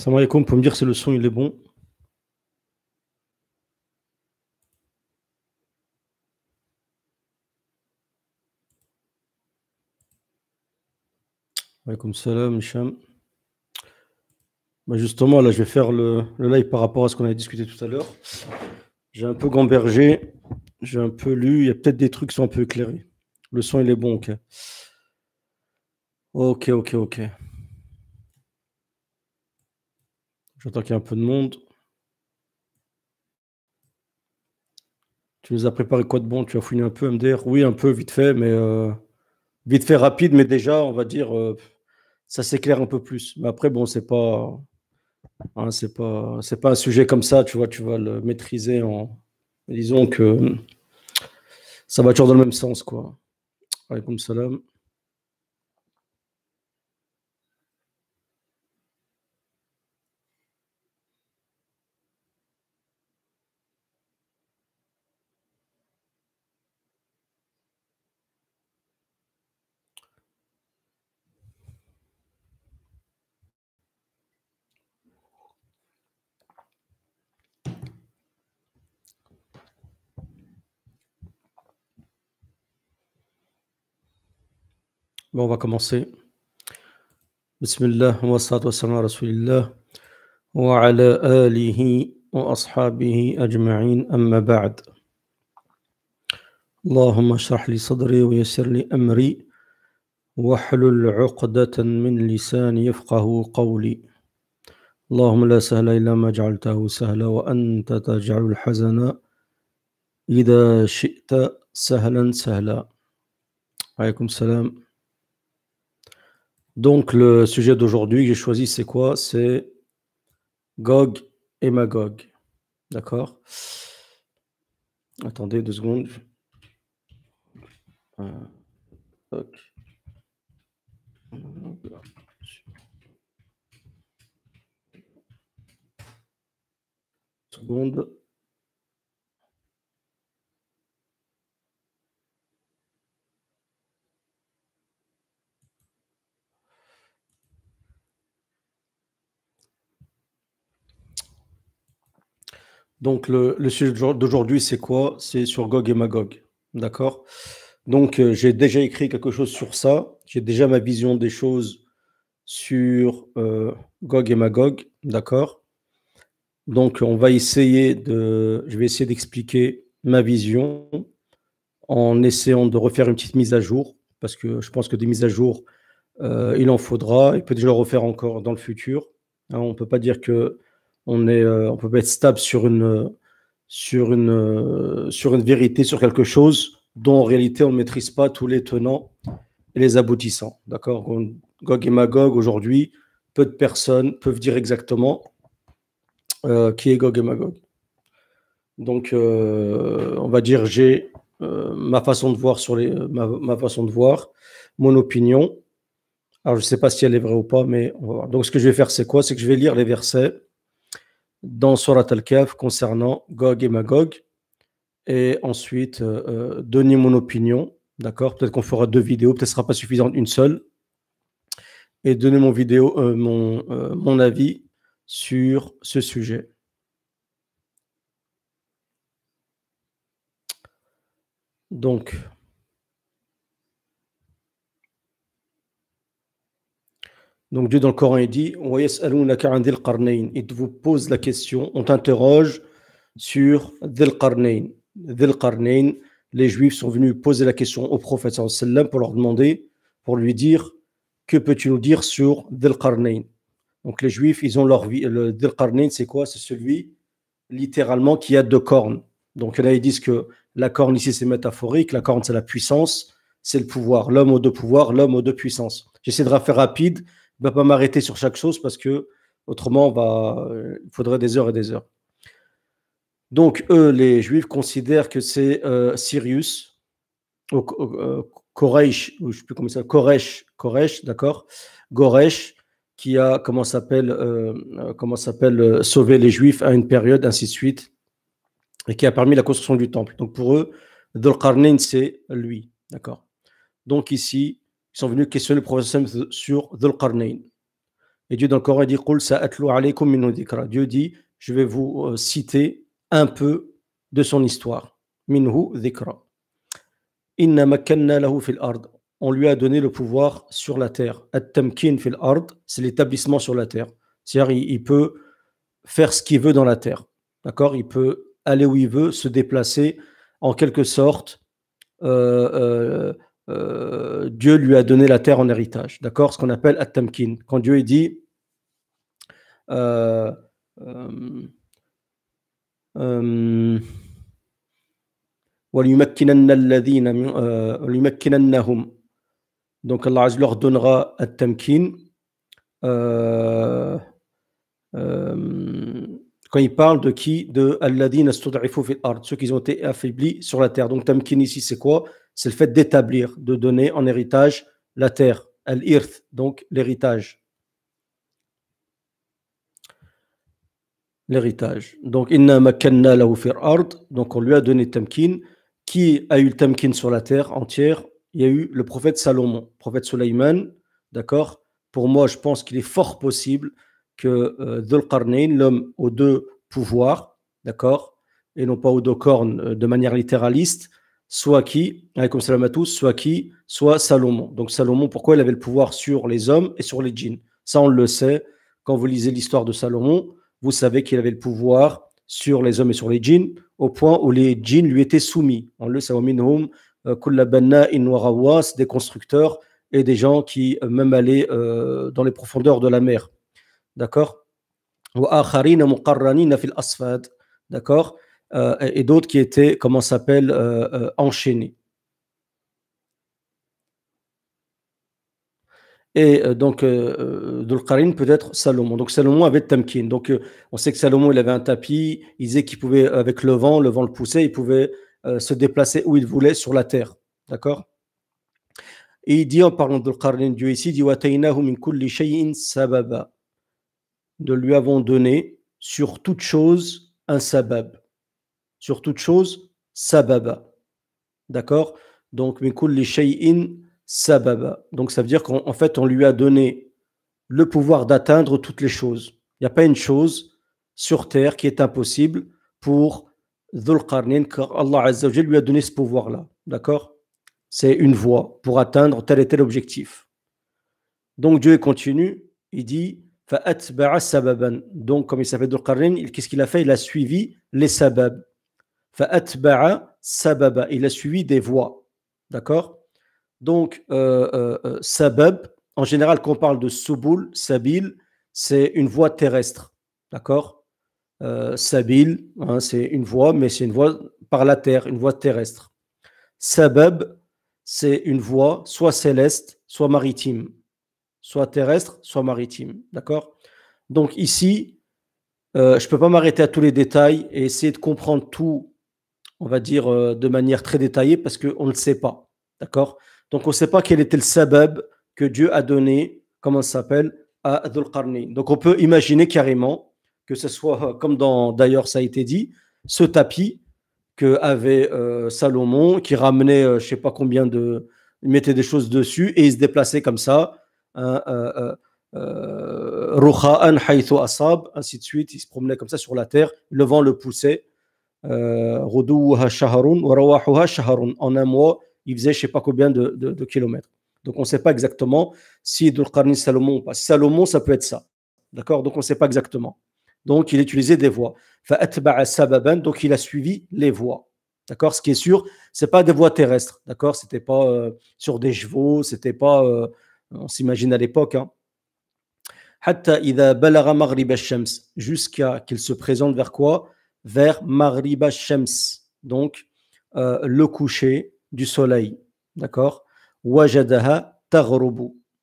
Salam alaikum, pour me dire si le son il est bon. comme salam, Hicham. Bah justement, là, je vais faire le, live par rapport à ce qu'on a discuté tout à l'heure. J'ai un peu gambergé, j'ai un peu lu, il y a peut-être des trucs qui sont un peu éclairés. Le son, il est bon, ok. Ok, ok, ok. J'entends qu'il y a un peu de monde. Tu nous as préparé quoi de bon Tu as fouillé un peu, MDR Oui, un peu, vite fait, mais euh, vite fait, rapide, mais déjà, on va dire, euh, ça s'éclaire un peu plus. Mais après, bon, c'est pas, hein, c'est pas, c'est pas un sujet comme ça, tu vois, tu vas le maîtriser en, disons que ça va toujours dans le même sens, quoi. comme salam. Bon, on va commencer. Bismillah, wa wassalam ala rasulillah, wa ala alihi wa ashabihi ajma'in amma ba'd. اللهم اشرح لي صدري ويسر لي أمري واحلل عقدة من لساني يفقه قولي اللهم لا سهل إلا ما جعلته سهلا وأنت تجعل الحزن إذا شئت سهلا سهلا عليكم السلام Donc, le sujet d'aujourd'hui que j'ai choisi, c'est quoi C'est Gog et Magog. D'accord Attendez deux secondes. Euh, seconde. Donc, le, sujet d'aujourd'hui, c'est quoi C'est sur Gog et Magog. D'accord Donc, euh, j'ai déjà écrit quelque chose sur ça. J'ai déjà ma vision des choses sur euh, Gog et Magog. D'accord Donc, on va essayer de. Je vais essayer d'expliquer ma vision en essayant de refaire une petite mise à jour parce que je pense que des mises à jour, euh, il en faudra. Il peut déjà le refaire encore dans le futur. Hein, on ne peut pas dire que on est, euh, peut être stable euh, euh, sur une, vérité, sur quelque chose dont en réalité on ne maîtrise pas tous les tenants et les aboutissants. D'accord Gog et Magog, aujourd'hui, peu de personnes peuvent dire exactement qui est Gog et Magog. Donc, on va dire, j'ai ma façon de voir sur les, ma, ma, façon de voir, mon opinion. Alors, je ne sais pas si elle est vraie ou pas, mais on va voir. Donc, ce que je vais faire, c'est quoi C'est que je vais lire les versets dans Surat al concernant Gog et Magog. Et ensuite, euh, euh, donner mon opinion. D'accord Peut-être qu'on fera deux vidéos, peut-être ne sera pas suffisant une seule. Et donner mon, vidéo, euh, mon avis sur ce sujet. Donc, Donc Dieu dans le Coran, il dit Il vous pose la question, on t'interroge sur del Qarnayn. les Juifs sont venus poser la question au prophète sallam pour leur demander, pour lui dire Que peux-tu nous dire sur del Donc les Juifs, ils ont leur vie. Le c'est quoi C'est celui littéralement qui a deux cornes. Donc là, ils disent que la corne ici, c'est métaphorique, la corne, c'est la puissance, c'est le pouvoir. L'homme aux deux pouvoirs, l'homme aux deux puissances. J'essaie de faire rapide ne pas m'arrêter sur chaque chose parce que autrement, va, il faudrait des heures et des heures. Donc, eux, les Juifs, considèrent que c'est euh, Sirius, ou, euh, ou je ne sais plus comment ça Koresh, Koresh, d'accord Goresh, qui a, comment s'appelle, euh, comment s'appelle, sauvé les Juifs à une période, ainsi de suite, et qui a permis la construction du temple. Donc, pour eux, Dolkarnin, c'est lui, d'accord Donc, ici, ils sont venus questionner le professeur sur Dhul Qarnayn. Et Dieu dans le Coran dit Dieu dit Je vais vous euh, citer un peu de son histoire. Minhu dhikra. Inna makkanna lahu fil ard. On lui a donné le pouvoir sur la terre. At-tamkin fil ard, c'est l'établissement sur la terre. C'est-à-dire, il peut faire ce qu'il veut dans la terre. D'accord Il peut aller où il veut, se déplacer, en quelque sorte, euh, euh, euh, Dieu lui a donné la terre en héritage. D'accord Ce qu'on appelle At-Tamkin. Quand Dieu dit euh, euh, euh, euh donc Allah leur donnera At-Tamkin. quand il parle de qui De Alladin ceux qui ont été affaiblis sur la terre. Donc Tamkin ici, c'est quoi c'est le fait d'établir, de donner en héritage la terre, al-irth, donc l'héritage. L'héritage. Donc, donc on lui a donné tamkin. Qui a eu le tamkin sur la terre entière Il y a eu le prophète Salomon, prophète Sulaiman, d'accord Pour moi, je pense qu'il est fort possible que euh, l'homme aux deux pouvoirs, d'accord Et non pas aux deux cornes euh, de manière littéraliste, soit qui, soit qui, soit Salomon. Donc Salomon, pourquoi il avait le pouvoir sur les hommes et sur les djinns Ça, on le sait. Quand vous lisez l'histoire de Salomon, vous savez qu'il avait le pouvoir sur les hommes et sur les djinns, au point où les djinns lui étaient soumis. On le sait, c'est euh, des constructeurs et des gens qui euh, même allaient euh, dans les profondeurs de la mer. D'accord D'accord euh, et d'autres qui étaient, comment s'appelle, euh, euh, enchaînés. Et donc, euh, peut être Salomon. Donc, Salomon avait Tamkin. Donc, on sait que Salomon, il avait un tapis. Il disait qu'il pouvait, avec le vent, le vent le poussait, il pouvait se déplacer où il voulait sur la terre. D'accord et il dit en parlant de Dieu ici dit De lui avons donné sur toute chose un sabab sur toute chose, sababa. D'accord Donc, les shay'in sababa. Donc, ça veut dire qu'en fait, on lui a donné le pouvoir d'atteindre toutes les choses. Il n'y a pas une chose sur terre qui est impossible pour Dhul Qarnin, car Allah lui a donné ce pouvoir-là. D'accord C'est une voie pour atteindre tel et tel objectif. Donc, Dieu continue, il dit donc, comme il s'appelle Dhul qu'est-ce qu'il a fait Il a suivi les sabab. Il a suivi des voies. D'accord Donc, euh, euh, euh, sabab, en général, quand on parle de subul, sabil, c'est une voie terrestre. D'accord Sabil, hein, c'est une voie, mais c'est une voie par la terre, une voie terrestre. Sabab, c'est une voie soit céleste, soit maritime. Soit terrestre, soit maritime. D'accord Donc ici, je ne peux pas m'arrêter à tous les détails et essayer de comprendre tout on va dire, euh, de manière très détaillée parce qu'on ne le sait pas. D'accord Donc, on ne sait pas quel était le sabab que Dieu a donné, comment ça s'appelle, à Adul Donc, on peut imaginer carrément que ce soit, euh, comme dans d'ailleurs ça a été dit, ce tapis que avait euh, Salomon, qui ramenait je ne sais pas combien de. Il mettait des choses dessus et il se déplaçait comme ça. Hein, asab, ainsi de suite. Il se promenait comme ça sur la terre, le vent le poussait euh, en un mois, il faisait je ne sais pas combien de, kilomètres. Donc on ne sait pas exactement si Dulkarni Salomon pas. Salomon, ça peut être ça. D'accord Donc on ne sait pas exactement. Donc il utilisait des voies. Donc il a suivi les voies. D'accord Ce qui est sûr, ce n'est pas des voies terrestres. D'accord Ce n'était pas euh, sur des chevaux, c'était pas. Euh, on s'imagine à l'époque. Hein. Jusqu'à qu'il se présente vers quoi vers Mariba Shems, donc euh, le coucher du soleil. D'accord Wajadaha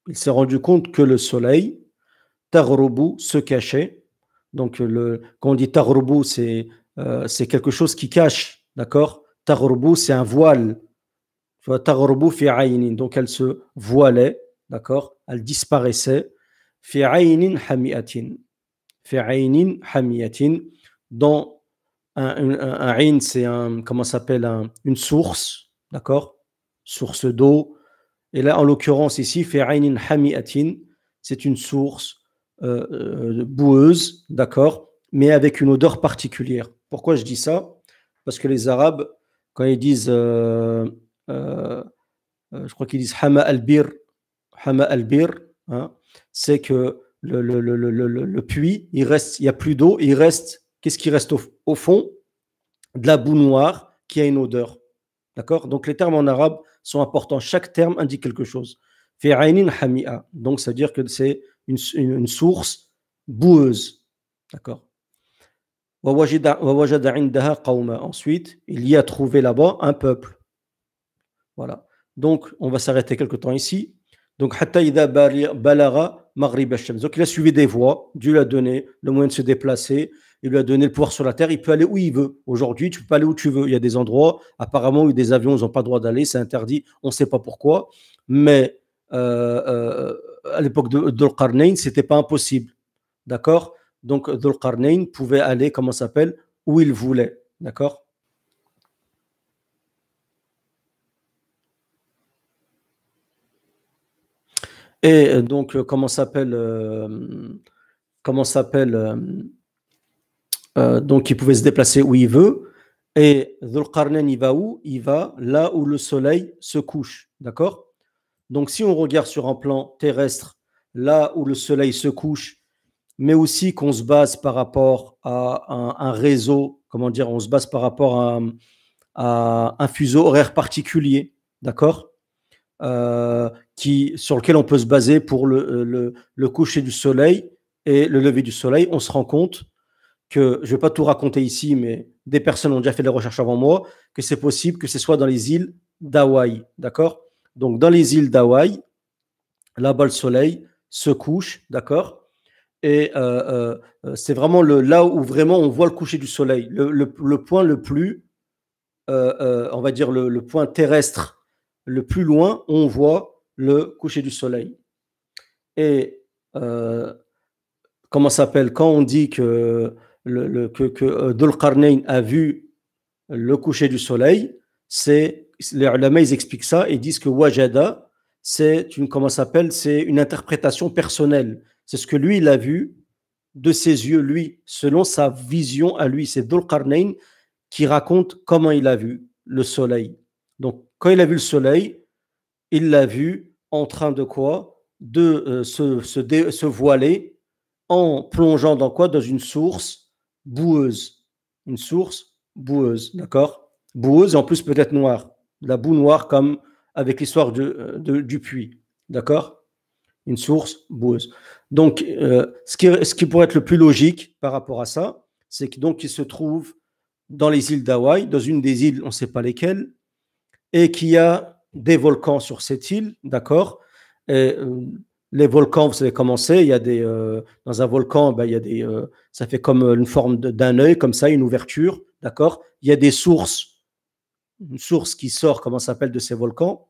Il s'est rendu compte que le soleil, taghrubu, se cachait. Donc, le, quand on dit euh, c'est quelque chose qui cache. D'accord Taghrubu, c'est un voile. fi Donc, elle se voilait. D'accord Elle disparaissait. Fi aynin hamiatin. Fi hamiatin. Dans un, un, c'est un, comment s'appelle, une source, d'accord Source d'eau. Et là, en l'occurrence, ici, fait hamiatin, c'est une source euh, euh, boueuse, d'accord Mais avec une odeur particulière. Pourquoi je dis ça Parce que les Arabes, quand ils disent, euh, je crois qu'ils disent Hama al-Bir, Hama al-Bir, hein, c'est que le, puits, il reste, il n'y a plus d'eau, il reste Qu'est-ce qui reste au, fond De la boue noire qui a une odeur. D'accord Donc les termes en arabe sont importants. Chaque terme indique quelque chose. Donc c'est-à-dire que c'est une, source boueuse. D'accord Ensuite, il y a trouvé là-bas un peuple. Voilà. Donc, on va s'arrêter quelque temps ici. Donc, Donc, il a suivi des voies. Dieu l'a donné le moyen de se déplacer il lui a donné le pouvoir sur la Terre, il peut aller où il veut. Aujourd'hui, tu peux aller où tu veux. Il y a des endroits, apparemment, où des avions n'ont pas le droit d'aller, c'est interdit, on ne sait pas pourquoi. Mais euh, euh, à l'époque de Dhul-Qarnayn, ce n'était pas impossible. D'accord Donc dhul pouvait aller, comment s'appelle, où il voulait. D'accord Et euh, donc, comment s'appelle, comment s'appelle euh, donc, il pouvait se déplacer où il veut. Et dhul il va où Il va là où le soleil se couche. D'accord Donc, si on regarde sur un plan terrestre, là où le soleil se couche, mais aussi qu'on se base par rapport à un, réseau, comment dire, on se base par rapport à, un fuseau horaire particulier, d'accord euh, qui, sur lequel on peut se baser pour le coucher du soleil et le lever du soleil, on se rend compte que je ne vais pas tout raconter ici, mais des personnes ont déjà fait des recherches avant moi, que c'est possible que ce soit dans les îles d'Hawaï. D'accord Donc, dans les îles d'Hawaï, là-bas, le soleil se couche. D'accord Et euh, euh, c'est vraiment le, là où vraiment on voit le coucher du soleil. Le, point le plus, euh, on va dire, le, point terrestre le plus loin, on voit le coucher du soleil. Et comment s'appelle Quand on dit que que, que euh, a vu le coucher du soleil, c'est les ulama ils expliquent ça et disent que wajada c'est une comment s'appelle c'est une interprétation personnelle. C'est ce que lui il a vu de ses yeux lui selon sa vision à lui, c'est Dulqarnain qui raconte comment il a vu le soleil. Donc quand il a vu le soleil, il l'a vu en train de quoi De euh, se, se voiler en plongeant dans quoi Dans une source boueuse. Une source boueuse, d'accord Boueuse en plus peut-être noire. La boue noire comme avec l'histoire de, euh, du puits, d'accord Une source boueuse. Donc, euh, ce, qui, ce qui pourrait être le plus logique par rapport à ça, c'est qu'il donc se trouve dans les îles d'Hawaï, dans une des îles, on ne sait pas lesquelles, et qu'il y a des volcans sur cette île, d'accord euh, les volcans, vous savez comment c'est. Il y a des euh, dans un volcan, ben, il y a des, euh, ça fait comme euh, une forme d'un œil, comme ça, une ouverture, d'accord. Il y a des sources, une source qui sort, comment s'appelle, de ces volcans.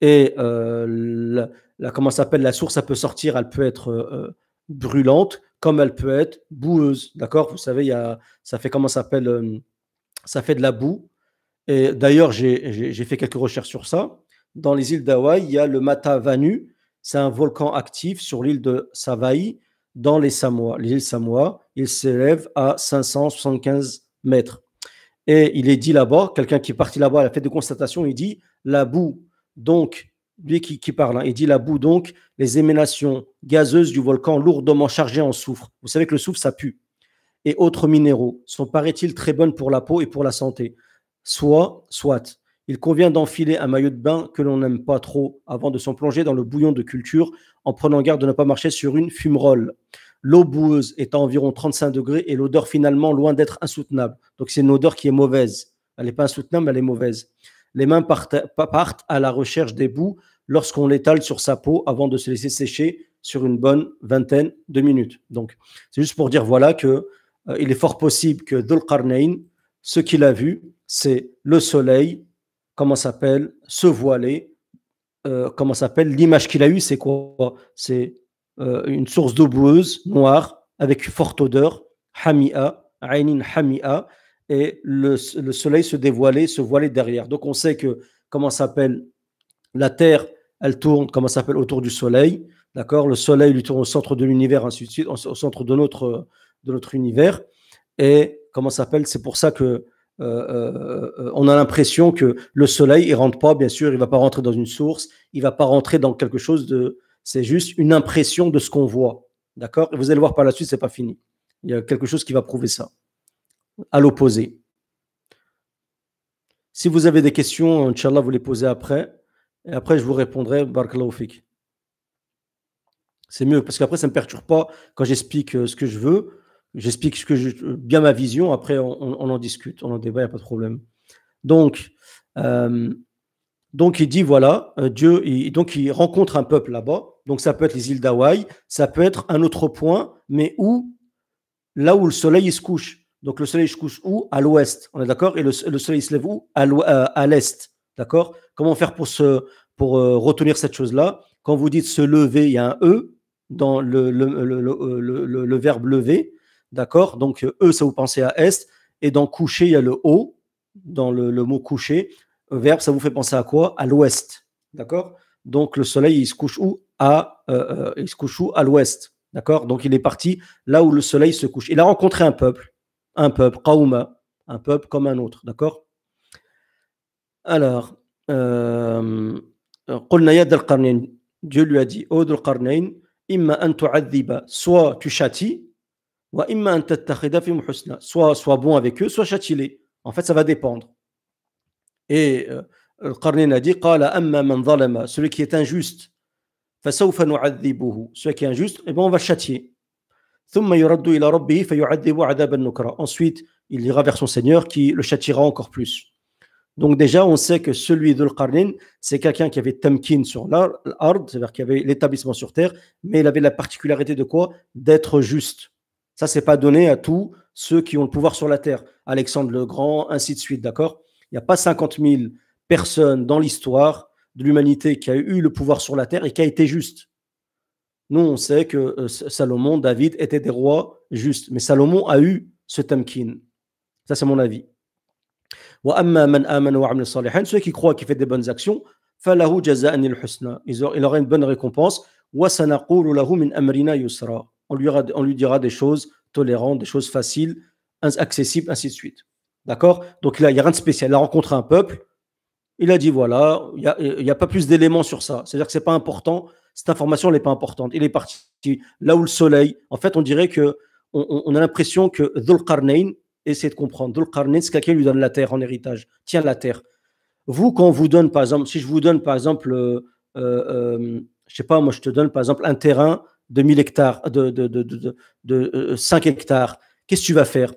Et la, comment s'appelle la source, elle peut sortir, elle peut être brûlante, comme elle peut être boueuse, d'accord. Vous savez, il y a, ça fait comment s'appelle, ça fait de la boue. Et d'ailleurs, j'ai fait quelques recherches sur ça. Dans les îles d'Hawaï, il y a le Mata Vanu, c'est un volcan actif sur l'île de Savaii, dans les Samoa. L'île Samoa, il s'élève à 575 mètres. Et il est dit là-bas, quelqu'un qui est parti là-bas à la fête de constatation, il dit la boue, donc, lui qui, parle, hein, il dit la boue, donc, les éménations gazeuses du volcan lourdement chargées en soufre. Vous savez que le soufre, ça pue. Et autres minéraux sont, paraît-il, très bonnes pour la peau et pour la santé. Soit, soit. Il convient d'enfiler un maillot de bain que l'on n'aime pas trop avant de s'en plonger dans le bouillon de culture en prenant garde de ne pas marcher sur une fumerole. L'eau boueuse est à environ 35 degrés et l'odeur finalement loin d'être insoutenable. Donc c'est une odeur qui est mauvaise. Elle n'est pas insoutenable, elle est mauvaise. Les mains partent, à la recherche des bouts lorsqu'on l'étale sur sa peau avant de se laisser sécher sur une bonne vingtaine de minutes. Donc c'est juste pour dire voilà que euh, il est fort possible que Dhul ce qu'il a vu, c'est le soleil, comment s'appelle, se voiler, euh, comment s'appelle, l'image qu'il a eue, c'est quoi C'est euh, une source d'eau boueuse, noire, avec une forte odeur, hamia, ainin hamia, et le, soleil se dévoilait, se voilait derrière. Donc on sait que, comment s'appelle, la Terre, elle tourne, comment s'appelle, autour du soleil, d'accord Le soleil lui tourne au centre de l'univers, ainsi de suite, au centre de notre, de notre univers, et comment s'appelle, c'est pour ça que euh, euh, euh, on a l'impression que le soleil, il rentre pas, bien sûr, il va pas rentrer dans une source, il va pas rentrer dans quelque chose de. C'est juste une impression de ce qu'on voit. D'accord vous allez voir par la suite, c'est pas fini. Il y a quelque chose qui va prouver ça. À l'opposé. Si vous avez des questions, Inch'Allah, vous les posez après. Et après, je vous répondrai, Barakallahu C'est mieux, parce qu'après, ça ne me perturbe pas quand j'explique ce que je veux. J'explique ce que bien ma vision. Après, on, en discute, on en débat, il n'y a pas de problème. Donc, euh, donc il dit voilà, euh, Dieu, il, donc il rencontre un peuple là-bas. Donc ça peut être les îles d'Hawaï, ça peut être un autre point, mais où Là où le soleil se couche. Donc le soleil se couche où À l'ouest, on est d'accord Et le, soleil se lève où euh, À l'est, d'accord Comment faire pour, se, pour retenir cette chose-là Quand vous dites se lever, il y a un E dans le, le, le verbe lever. D'accord Donc, euh, E, ça vous pensez à est. Et dans coucher, il y a le O, dans le, mot coucher. Euh, verbe, ça vous fait penser à quoi À l'ouest. D'accord Donc, le soleil, il se couche où à, euh, Il se couche À l'ouest. D'accord Donc, il est parti là où le soleil se couche. Il a rencontré un peuple. Un peuple, Kaouma. Un peuple comme un autre. D'accord Alors, Dieu lui a dit, soit tu châties, Soit soit bon avec eux, soit châtie En fait, ça va dépendre. Et euh, le Qarnin a dit Celui qui est injuste, celui qui est injuste, eh ben, on va châtier. Ensuite, il ira vers son Seigneur qui le châtiera encore plus. Donc déjà, on sait que celui de al c'est quelqu'un qui avait tamkin sur l'ard, c'est-à-dire qui avait l'établissement sur terre, mais il avait la particularité de quoi D'être juste. Ça, c'est pas donné à tous ceux qui ont le pouvoir sur la terre. Alexandre le Grand, ainsi de suite, d'accord Il n'y a pas 50 000 personnes dans l'histoire de l'humanité qui a eu le pouvoir sur la terre et qui a été juste. Nous, on sait que euh, Salomon, David étaient des rois justes, mais Salomon a eu ce tamkin. Ça, c'est mon avis. Ceux qui croient qu'ils fait des bonnes actions, il aura une bonne récompense on lui, on lui dira des choses tolérantes, des choses faciles, accessibles, ainsi de suite. D'accord Donc il n'y a rien de spécial. Il a rencontré un peuple, il a dit voilà, il n'y a, pas plus d'éléments sur ça. C'est-à-dire que c'est pas important, cette information n'est pas importante. Il est parti là où le soleil, en fait, on dirait que on, a l'impression que Dhul essaie de comprendre, Dhul c'est quelqu'un qui lui donne la terre en héritage, tiens la terre. Vous, quand on vous donne, par exemple, si je vous donne, par exemple, euh, euh, euh je sais pas, moi, je te donne, par exemple, un terrain de 1000 hectares, de, 5 euh, hectares, qu'est-ce que tu vas faire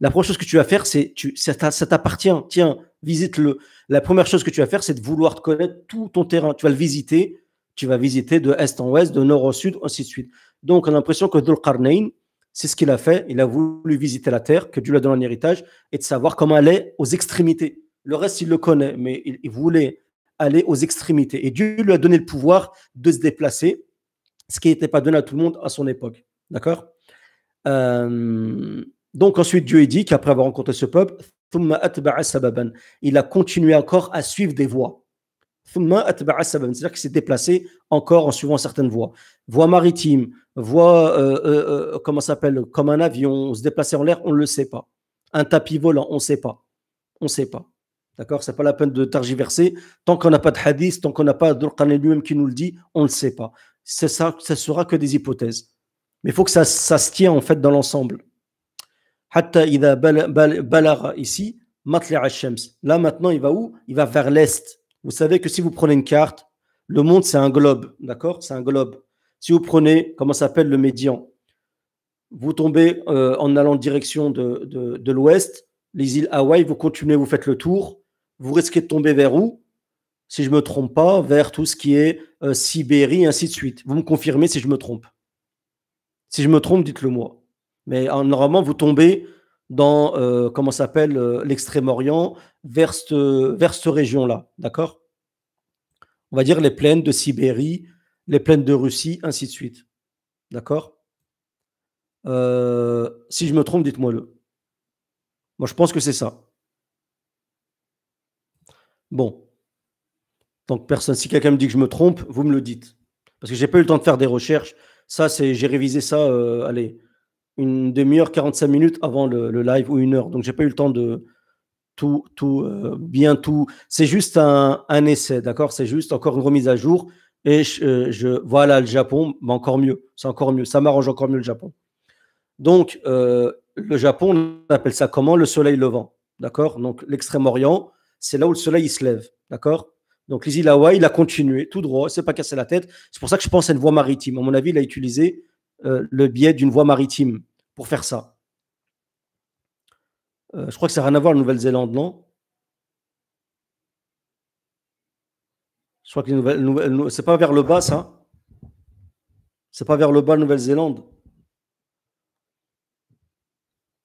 La première chose que tu vas faire, c'est tu, ça t'appartient, tiens, visite-le. La première chose que tu vas faire, c'est de vouloir te connaître tout ton terrain. Tu vas le visiter, tu vas visiter de est en ouest, de nord au sud, ainsi de suite. Donc, on a l'impression que al c'est ce qu'il a fait. Il a voulu visiter la terre que Dieu lui a donné un héritage et de savoir comment aller aux extrémités. Le reste, il le connaît, mais il voulait aller aux extrémités. Et Dieu lui a donné le pouvoir de se déplacer ce qui n'était pas donné à tout le monde à son époque. D'accord euh, Donc ensuite, Dieu dit qu'après avoir rencontré ce peuple, il a continué encore à suivre des voies. C'est-à-dire qu'il s'est déplacé encore en suivant certaines voies. Voies maritimes, voies, euh, euh, euh comment s'appelle, comme un avion, se déplacer en l'air, on ne le sait pas. Un tapis volant, on ne sait pas. On ne sait pas. D'accord n'est pas la peine de targiverser. Tant qu'on n'a pas de hadith, tant qu'on n'a pas de lui-même qui nous le dit, on ne le sait pas ça, ça sera que des hypothèses. Mais il faut que ça, ça se tient en fait dans l'ensemble. ici, Là maintenant, il va où Il va vers l'est. Vous savez que si vous prenez une carte, le monde c'est un globe, d'accord C'est un globe. Si vous prenez, comment s'appelle le médian Vous tombez euh, en allant en direction de, de l'ouest, les îles Hawaï, vous continuez, vous faites le tour, vous risquez de tomber vers où si je ne me trompe pas, vers tout ce qui est euh, Sibérie, ainsi de suite. Vous me confirmez si je me trompe. Si je me trompe, dites-le moi. Mais euh, normalement, vous tombez dans, euh, comment s'appelle, l'extrême-orient, vers cette, vers cette région-là, d'accord On va dire les plaines de Sibérie, les plaines de Russie, ainsi de suite. D'accord Si je me trompe, dites-moi-le. Moi, je pense que c'est ça. Bon, donc, personne. Si quelqu'un me dit que je me trompe, vous me le dites. Parce que j'ai pas eu le temps de faire des recherches. Ça, c'est, j'ai révisé ça, euh, allez, une demi-heure, 45 minutes avant le, live ou une heure. Donc, j'ai pas eu le temps de tout, tout, euh, bien tout. C'est juste un, essai, d'accord C'est juste encore une remise à jour. Et euh, je, voilà le Japon, mais encore mieux. C'est encore mieux. Ça m'arrange encore mieux le Japon. Donc, le Japon, on appelle ça comment Le soleil levant, d'accord Donc, l'extrême-orient, c'est là où le soleil se lève, d'accord donc les îles Hawaï, il a continué tout droit, il s'est pas cassé la tête. C'est pour ça que je pense à une voie maritime. À mon avis, il a utilisé euh, le biais d'une voie maritime pour faire ça. Euh, je crois que ça n'a rien à voir la Nouvelle-Zélande, non Je crois que c'est pas vers le bas, ça. C'est pas vers le bas, Nouvelle-Zélande.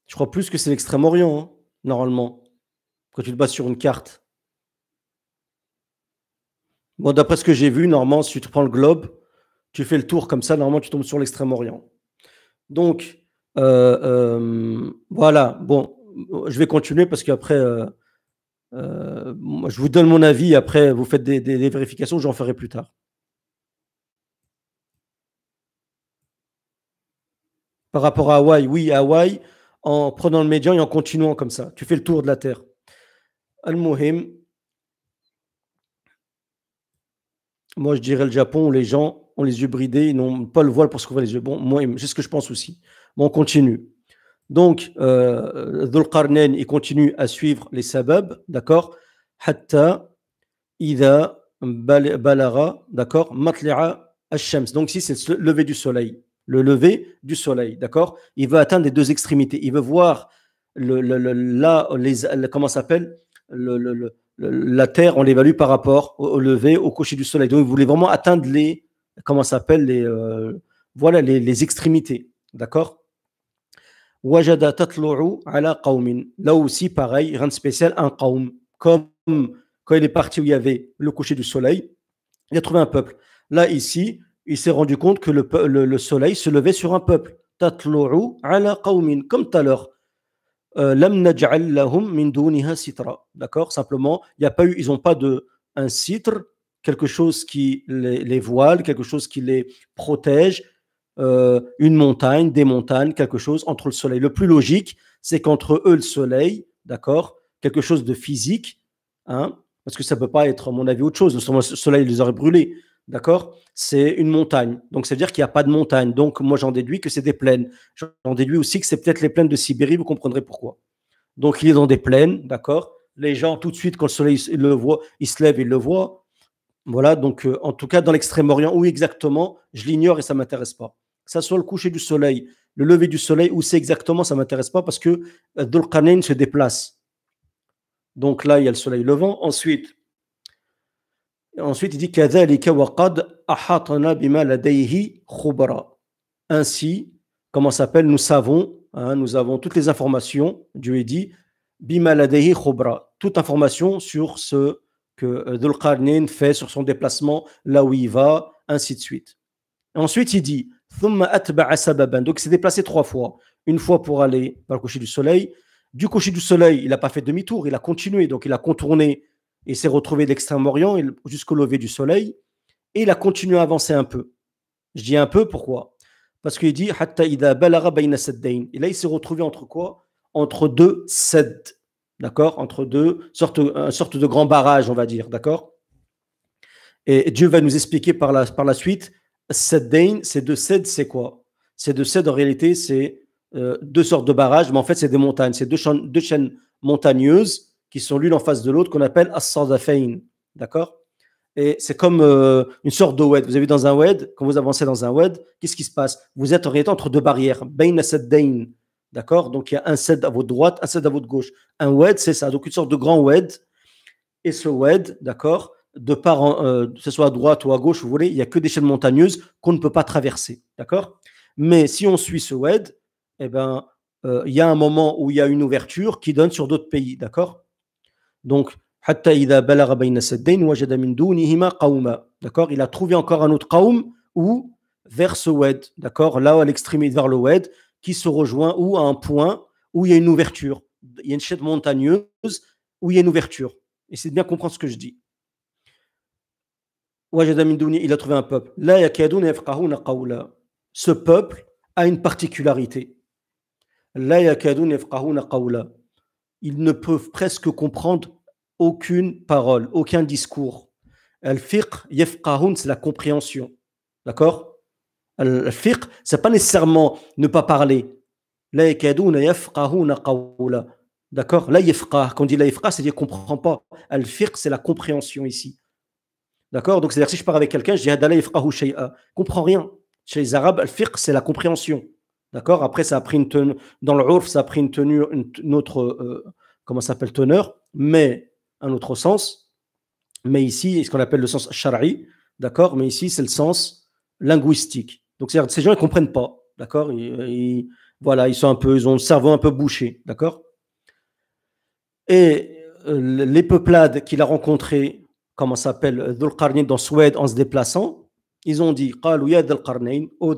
Je crois plus que c'est l'Extrême-Orient, hein, normalement, quand tu te bases sur une carte. Bon, d'après ce que j'ai vu, normalement, si tu prends le globe, tu fais le tour comme ça, normalement, tu tombes sur l'Extrême-Orient. Donc, euh, euh, voilà. Bon, je vais continuer parce qu'après, euh, je vous donne mon avis. Après, vous faites des, vérifications, j'en ferai plus tard. Par rapport à Hawaï, oui, Hawaï, en prenant le médian et en continuant comme ça. Tu fais le tour de la Terre. Al-Muhim, Moi, je dirais le Japon, les gens ont les yeux bridés, ils n'ont pas le voile pour se couvrir les yeux. Bon, moi, c'est ce que je pense aussi. Bon, on continue. Donc, euh, il continue à suivre les sabab, d'accord Hatta, Ida, Balara, d'accord Matli'a, Hashems. Donc, si c'est le lever du soleil. Le lever du soleil, d'accord Il veut atteindre les deux extrémités. Il veut voir le, là, les, comment s'appelle le la Terre, on l'évalue par rapport au, lever, au coucher du soleil. Donc, il voulait vraiment atteindre les, comment s'appelle, les, euh, voilà, les, extrémités. D'accord Là aussi, pareil, rien de spécial, un qawm. Comme quand il est parti où il y avait le coucher du soleil, il a trouvé un peuple. Là, ici, il s'est rendu compte que le, soleil se levait sur un peuple. Comme tout à l'heure, euh, d'accord Simplement, il a pas eu, ils n'ont pas de un citre, quelque chose qui les, voile, quelque chose qui les protège, euh, une montagne, des montagnes, quelque chose entre le soleil. Le plus logique, c'est qu'entre eux le soleil, d'accord Quelque chose de physique, hein parce que ça ne peut pas être, à mon avis, autre chose. Le soleil les aurait brûlés. D'accord C'est une montagne. Donc, ça veut dire qu'il n'y a pas de montagne. Donc, moi, j'en déduis que c'est des plaines. J'en déduis aussi que c'est peut-être les plaines de Sibérie. Vous comprendrez pourquoi. Donc, il est dans des plaines. D'accord Les gens, tout de suite, quand le soleil le voit, il se lève, ils le voient. Voilà. Donc, euh, en tout cas, dans l'Extrême-Orient, où exactement, je l'ignore et ça ne m'intéresse pas. Que ça soit le coucher du soleil, le lever du soleil, où c'est exactement, ça ne m'intéresse pas parce que euh, se déplace. Donc, là, il y a le soleil levant. Ensuite, Ensuite, il dit Ainsi, comment s'appelle Nous savons, hein, nous avons toutes les informations. Dieu est dit Bima khubra. Toute information sur ce que euh, Dhul fait, sur son déplacement, là où il va, ainsi de suite. Ensuite, il dit Donc, il s'est déplacé trois fois. Une fois pour aller par le coucher du soleil. Du coucher du soleil, il n'a pas fait demi-tour, il a continué. Donc, il a contourné il s'est retrouvé d'extrême orient jusqu'au lever du soleil et il a continué à avancer un peu. Je dis un peu pourquoi Parce qu'il dit Hatta Et là, il s'est retrouvé entre quoi Entre deux sed. D'accord Entre deux, sortes une sorte de grand barrage, on va dire. D'accord Et Dieu va nous expliquer par la, par la suite cette ces deux sed, c'est quoi Ces deux sed, en réalité, c'est euh, deux sortes de barrages, mais en fait, c'est des montagnes. C'est deux, deux chaînes montagneuses qui sont l'une en face de l'autre, qu'on appelle as fein D'accord Et c'est comme euh, une sorte de wed. Vous avez dans un wed, quand vous avancez dans un wed, qu'est-ce qui se passe Vous êtes orienté entre deux barrières. Bain as D'accord Donc il y a un sed à votre droite, un sed à votre gauche. Un wed, c'est ça. Donc une sorte de grand wed. Et ce wed, d'accord de part, euh, que ce soit à droite ou à gauche, vous voulez, il n'y a que des chaînes montagneuses qu'on ne peut pas traverser. D'accord Mais si on suit ce WED, eh ben, euh, il y a un moment où il y a une ouverture qui donne sur d'autres pays. D'accord donc, D'accord Il a trouvé encore un autre qaum ou vers ce wed, d'accord Là, à l'extrémité vers le wed, qui se rejoint ou à un point où il y a une ouverture. Il y a une chaîne montagneuse où il y a une ouverture. Et c'est bien comprendre ce que je dis. Il a trouvé un peuple. Ce peuple a une particularité ils ne peuvent presque comprendre aucune parole, aucun discours. Al-fiqh, yafqahoun, c'est la compréhension. D'accord Al-fiqh, c'est pas nécessairement ne pas parler. La yakaduna qawla. D'accord La yafqah, quand on dit la yafqah, c'est-à-dire comprend pas. Al-fiqh, c'est la compréhension ici. D'accord Donc, c'est-à-dire si je pars avec quelqu'un, je dis la yafqahu shay'a. Comprends rien. Chez les Arabes, al-fiqh, c'est la compréhension. D'accord Après, ça a pris une dans le urf, ça a pris une tenue, une, autre, euh, comment s'appelle, teneur, mais un autre sens. Mais ici, ce qu'on appelle le sens shari, d'accord Mais ici, c'est le sens linguistique. Donc, ces gens, ils comprennent pas, d'accord ils, Voilà, ils sont un peu, ils ont le cerveau un peu bouché, d'accord Et euh, les peuplades qu'il a rencontrées, comment s'appelle, dans dans Suède, en se déplaçant, ils ont dit, « Qalu ya Dhul o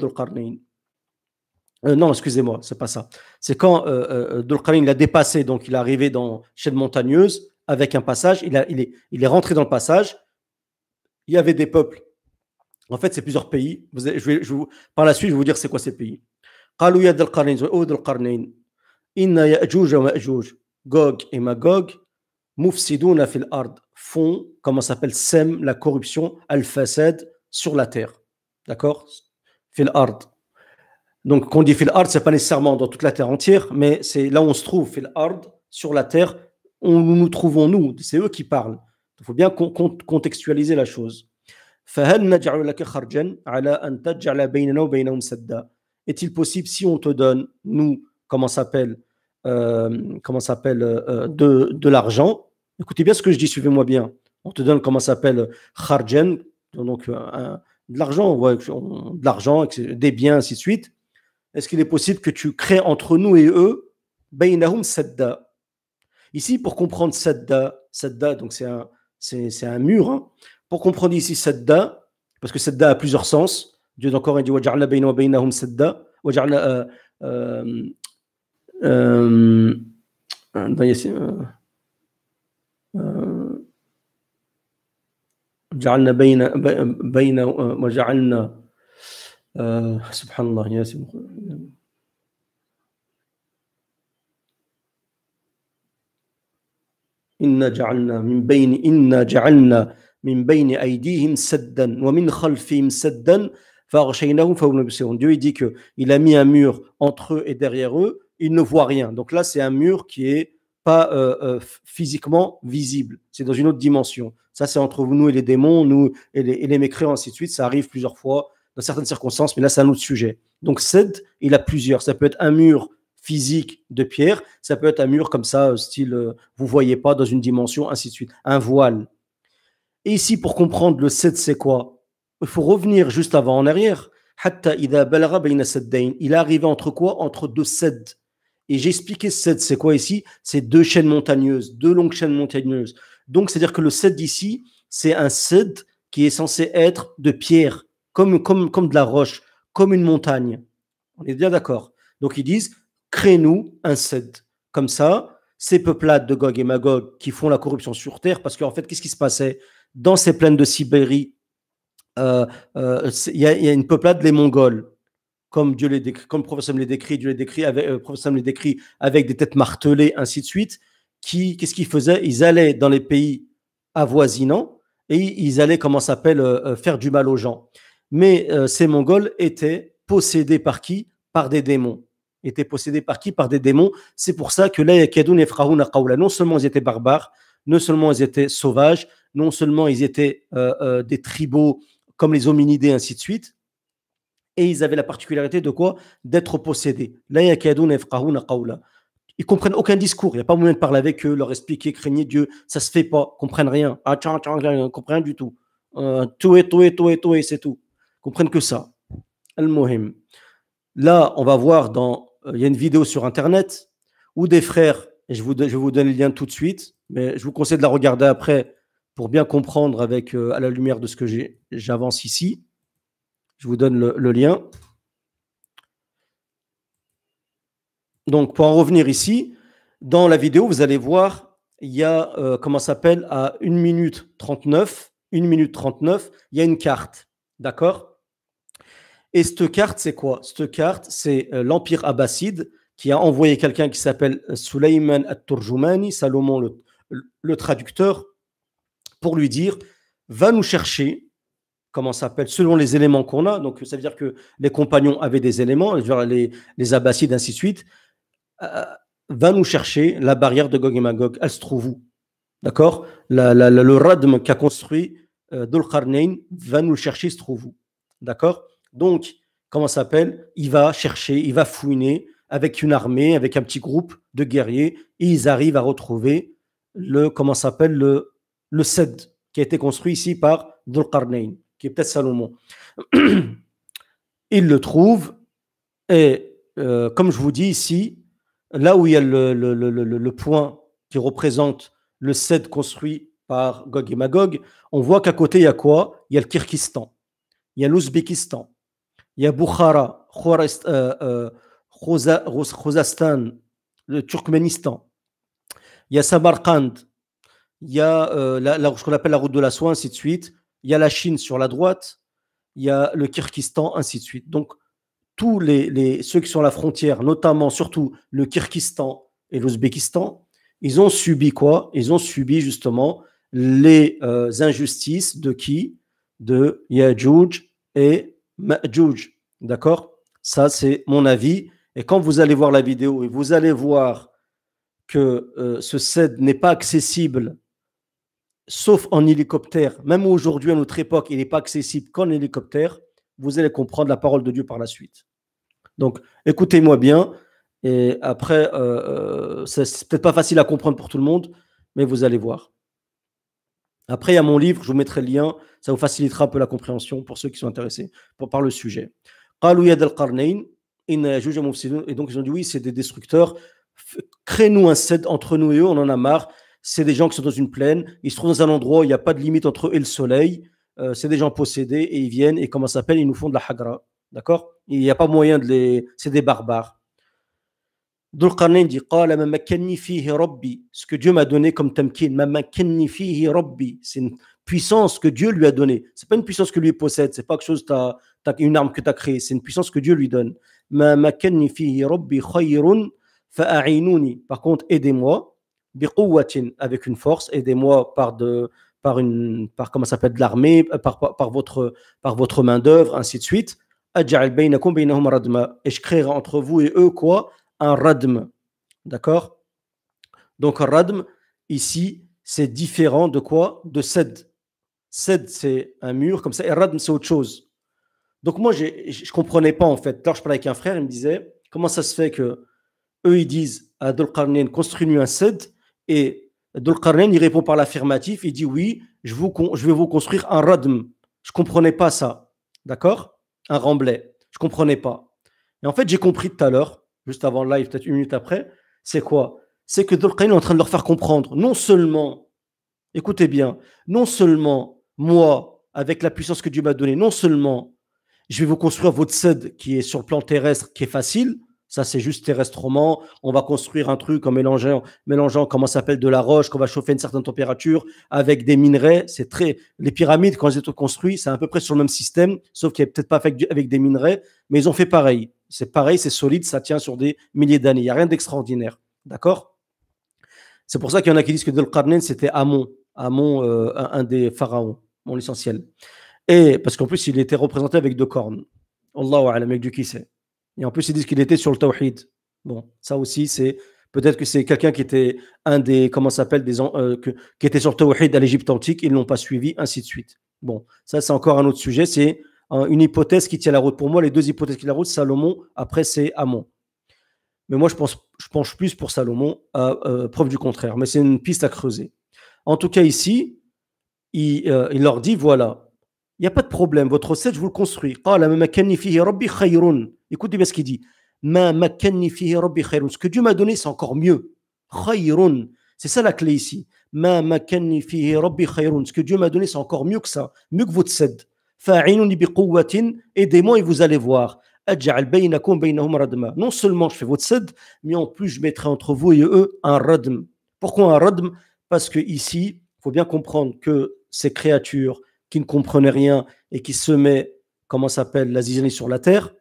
euh, non, excusez-moi, c'est pas ça. C'est quand euh, euh, euh l'a dépassé, donc il est arrivé dans chaîne montagneuse avec un passage, il, est, rentré dans le passage, il y avait des peuples. En fait, c'est plusieurs pays. par la suite, je vais vous dire c'est quoi ces pays. Oh, inna Gog et Magog, Mufsiduna fil ard, font, comment s'appelle, Sem la corruption, al-fasad, sur la terre. D'accord Fil ard. Donc, quand on dit fil ard, n'est pas nécessairement dans toute la terre entière, mais c'est là où on se trouve, fil ard, sur la terre, où nous nous trouvons nous. C'est eux qui parlent. Il faut bien contextualiser la chose. Est-il possible si on te donne, nous, comment s'appelle, euh, comment s'appelle, euh, de, l'argent Écoutez bien ce que je dis, suivez-moi bien. On te donne, comment s'appelle, kharjan, donc euh, de l'argent, de l'argent, des biens, ainsi de suite. Est-ce qu'il est possible que tu crées entre nous et eux Bainahum Sadda Ici, pour comprendre Sadda, Sadda, donc c'est un, c'est, un mur. Hein. Pour comprendre ici Sadda, parce que Sadda a plusieurs sens, Dieu encore a dit Wajarna wa Bainahum Sadda, Wajarna. Euh, euh, euh, euh Dieu il dit qu'il a mis un mur entre eux et derrière eux, ils ne voient rien. Donc là, c'est un mur qui est pas euh, euh, physiquement visible. C'est dans une autre dimension. Ça, c'est entre nous et les démons, nous et les, et les mécréants, ainsi de suite. Ça arrive plusieurs fois certaines circonstances, mais là, c'est un autre sujet. Donc, cède, il a plusieurs. Ça peut être un mur physique de pierre, ça peut être un mur comme ça, euh, style euh, vous voyez pas dans une dimension, ainsi de suite, un voile. Et ici, pour comprendre le cède, c'est quoi Il faut revenir juste avant en arrière. Il est arrivé entre quoi Entre deux cèdes. Et j'ai expliqué cède, c'est quoi ici C'est deux chaînes montagneuses, deux longues chaînes montagneuses. Donc, c'est-à-dire que le cède ici, c'est un cède qui est censé être de pierre comme, de la roche, comme une montagne. On est bien d'accord. Donc ils disent, crée-nous un cède. Comme ça, ces peuplades de Gog et Magog qui font la corruption sur Terre, parce qu'en fait, qu'est-ce qui se passait Dans ces plaines de Sibérie, euh, euh, il y, a une peuplade, les Mongols, comme, Dieu les comme le professeur me les décrit, Dieu les avec, euh, les avec des têtes martelées, ainsi de suite, qui, qu'est-ce qu'ils faisaient Ils allaient dans les pays avoisinants et ils allaient, comment s'appelle, faire du mal aux gens. Mais euh, ces Mongols étaient possédés par qui Par des démons. Étaient possédés par qui Par des démons. C'est pour ça que là, et Frahoun non seulement ils étaient barbares, non seulement ils étaient sauvages, non seulement ils étaient euh, euh, des tribaux comme les hominidés, ainsi de suite, et ils avaient la particularité de quoi D'être possédés. Là, ils comprennent aucun discours. Il n'y a pas moyen de parler avec eux, leur expliquer, craigner Dieu. Ça se fait pas. Ils comprennent rien. Ah, comprennent rien du tout. tout est, tout et tout est, tout et c'est tout comprennent que ça. Al-Mohim. Là, on va voir dans. Euh, il y a une vidéo sur Internet où des frères, et je, vous, je vais vous donner le lien tout de suite, mais je vous conseille de la regarder après pour bien comprendre avec, euh, à la lumière de ce que j'avance ici. Je vous donne le, lien. Donc, pour en revenir ici, dans la vidéo, vous allez voir, il y a, euh, comment comment s'appelle, à 1 minute 39, 1 minute 39, il y a une carte. D'accord et cette carte, c'est quoi Cette carte, c'est euh, l'Empire abbasside qui a envoyé quelqu'un qui s'appelle euh, Suleiman at turjumani Salomon le, traducteur, pour lui dire va nous chercher, comment s'appelle, selon les éléments qu'on a. Donc, ça veut dire que les compagnons avaient des éléments, les, les abbassides, ainsi de suite. Euh, va nous chercher la barrière de Gog et Magog, elle se trouve où D'accord Le radm qu'a construit euh, va nous chercher, se trouve où D'accord donc, comment s'appelle Il va chercher, il va fouiner avec une armée, avec un petit groupe de guerriers, et ils arrivent à retrouver le comment s'appelle le le qui a été construit ici par Dulkarnein, qui est peut-être Salomon. ils le trouvent et euh, comme je vous dis ici, là où il y a le, point qui représente le Sed construit par Gog et Magog, on voit qu'à côté il y a quoi Il y a le Kirkistan, il y a l'Ouzbékistan, il y a Bukhara, Khuzastan, euh, euh, le Turkménistan, il y a Samarkand, il y a euh, la, ce qu'on appelle la route de la soie, ainsi de suite, il y a la Chine sur la droite, il y a le Kyrgyzstan, ainsi de suite. Donc, tous les, ceux qui sont à la frontière, notamment, surtout le Kyrgyzstan et l'Ouzbékistan, ils ont subi quoi Ils ont subi justement les injustices de qui De Yadjouj et Judge, D'accord Ça, c'est mon avis. Et quand vous allez voir la vidéo et vous allez voir que euh, ce CED n'est pas accessible sauf en hélicoptère, même aujourd'hui à notre époque, il n'est pas accessible qu'en hélicoptère, vous allez comprendre la parole de Dieu par la suite. Donc écoutez-moi bien, et après, euh, euh, c'est peut-être pas facile à comprendre pour tout le monde, mais vous allez voir. Après, il y a mon livre, je vous mettrai le lien, ça vous facilitera un peu la compréhension pour ceux qui sont intéressés par le sujet. Et donc, ils ont dit oui, c'est des destructeurs. créez nous un set entre nous et eux, on en a marre. C'est des gens qui sont dans une plaine, ils se trouvent dans un endroit où il n'y a pas de limite entre eux et le soleil. Euh, c'est des gens possédés et ils viennent et comment ça s'appelle Ils nous font de la hagra. D'accord Il n'y a pas moyen de les. C'est des barbares. Ce que Dieu m'a donné comme tamkin, c'est une puissance que Dieu lui a donnée. c'est pas une puissance que lui possède, c'est pas quelque chose, une arme que tu as créée, c'est une puissance que Dieu lui donne. Par contre, aidez-moi, avec une force, aidez-moi par de par une par comment s'appelle de l'armée euh, par, par, votre par votre main d'œuvre ainsi de suite et je créerai entre vous et eux quoi un radm. D'accord Donc, un radm, ici, c'est différent de quoi De sed. Sed, c'est un mur, comme ça, et radm, c'est autre chose. Donc, moi, je ne comprenais pas, en fait. Alors, je parlais avec un frère, il me disait comment ça se fait que eux, ils disent à construit construis-nous un sed, et Dolkarnain, il répond par l'affirmatif, il dit oui, je, vous, je vais vous construire un radm. Je ne comprenais pas ça. D'accord Un remblai. Je ne comprenais pas. Et en fait, j'ai compris tout à l'heure juste avant le live, peut-être une minute après, c'est quoi C'est que Dolqain est en train de leur faire comprendre, non seulement, écoutez bien, non seulement moi, avec la puissance que Dieu m'a donnée, non seulement je vais vous construire votre sed qui est sur le plan terrestre, qui est facile, ça, c'est juste terrestrement. On va construire un truc en mélangeant, mélangeant comment s'appelle de la roche, qu'on va chauffer à une certaine température avec des minerais. C'est très. Les pyramides, quand elles étaient construites, c'est à peu près sur le même système, sauf qu'il n'y avait peut-être pas fait avec des minerais, mais ils ont fait pareil. C'est pareil, c'est solide, ça tient sur des milliers d'années. Il n'y a rien d'extraordinaire. D'accord C'est pour ça qu'il y en a qui disent que Delqarnain, c'était Amon, Amon, euh, un, des pharaons, mon essentiel. Et parce qu'en plus, il était représenté avec deux cornes. Allahu alam, avec du qui sait. Et en plus, ils disent qu'il était sur le tawhid. Bon, ça aussi, c'est peut-être que c'est quelqu'un qui était un des, comment s'appelle, des euh, qui était sur le tawhid à l'Égypte antique, ils ne l'ont pas suivi, ainsi de suite. Bon, ça, c'est encore un autre sujet. C'est une hypothèse qui tient la route. Pour moi, les deux hypothèses qui la route, Salomon, après, c'est Amon. Mais moi, je pense, je penche plus pour Salomon, à, euh, euh, preuve du contraire. Mais c'est une piste à creuser. En tout cas, ici, il leur dit voilà, il n'y a pas de problème. Votre recette, je vous le construis. Écoutez bien ce qu'il dit. Ce que Dieu m'a donné, c'est encore mieux. C'est ça la clé ici. Ce que Dieu m'a donné, c'est encore mieux que ça, mieux que votre cède. Aidez-moi et vous allez voir. Non seulement je fais votre cède, mais en plus je mettrai entre vous et eux un radm. Pourquoi un radm Parce qu'ici, il faut bien comprendre que ces créatures, qui ne comprenait rien et qui met comment s'appelle, la zizanie sur la terre,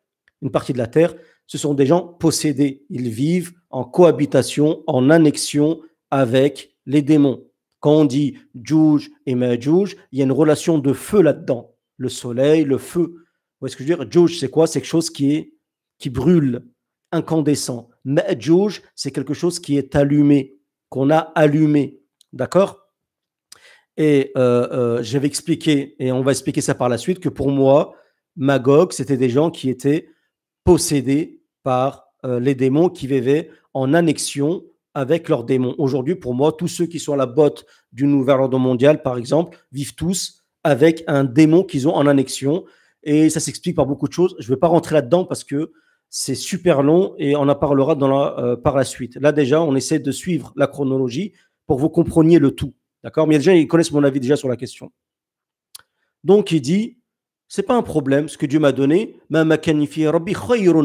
une partie de la terre, ce sont des gens possédés. Ils vivent en cohabitation, en annexion avec les démons. Quand on dit djouj et Majuj, il y a une relation de feu là-dedans. Le soleil, le feu. Vous voyez ce que je veux dire Djouj, c'est quoi C'est quelque chose qui, est, qui brûle, incandescent. Majuj, c'est quelque chose qui est allumé, qu'on a allumé. D'accord et euh, euh, j'avais expliqué, et on va expliquer ça par la suite, que pour moi, Magog, c'était des gens qui étaient possédés par euh, les démons qui vivaient en annexion avec leurs démons. Aujourd'hui, pour moi, tous ceux qui sont à la botte du nouvel ordre mondial, par exemple, vivent tous avec un démon qu'ils ont en annexion. Et ça s'explique par beaucoup de choses. Je ne vais pas rentrer là-dedans parce que c'est super long et on en parlera par la suite. Là, déjà, on essaie de suivre la chronologie pour que vous compreniez le tout. D'accord Mais il gens, ils connaissent mon avis déjà sur la question. Donc il dit c'est pas un problème, ce que Dieu m'a donné, Rabbi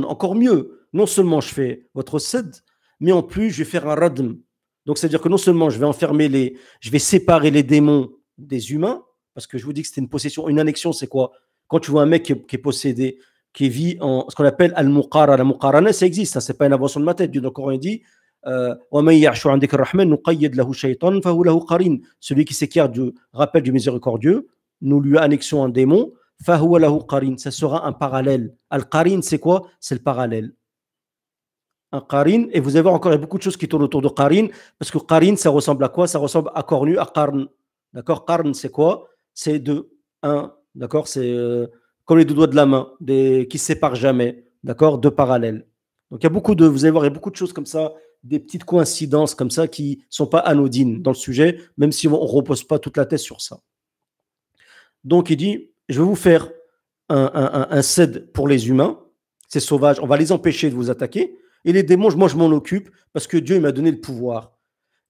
encore mieux. Non seulement je fais votre sed, mais en plus je vais faire un radm. Donc c'est-à-dire que non seulement je vais enfermer les, je vais séparer les démons des humains, parce que je vous dis que c'était une possession, une annexion, c'est quoi Quand tu vois un mec qui est, possédé, qui vit en ce qu'on appelle al-muqara, al muqarana, ça existe, ça hein, c'est pas une invention de ma tête. Dieu il dit euh, Celui qui s'écarte du rappel du miséricordieux, nous lui annexons un démon. Ça sera un parallèle. Al-qarin, c'est quoi C'est le parallèle. Un qarin, et vous avez encore beaucoup de choses qui tournent autour de qarin, parce que qarin, ça ressemble à quoi Ça ressemble à cornu, à qarn. D'accord Qarn, c'est quoi C'est deux, un. D'accord C'est euh, comme les deux doigts de la main, des, qui se séparent jamais. D'accord Deux parallèles. Donc il y a beaucoup de, vous allez voir, il y a beaucoup de choses comme ça, des petites coïncidences comme ça qui ne sont pas anodines dans le sujet, même si on ne repose pas toute la tête sur ça. Donc il dit, je vais vous faire un, cède pour les humains, ces sauvages, on va les empêcher de vous attaquer, et les démons, moi je m'en occupe parce que Dieu m'a donné le pouvoir.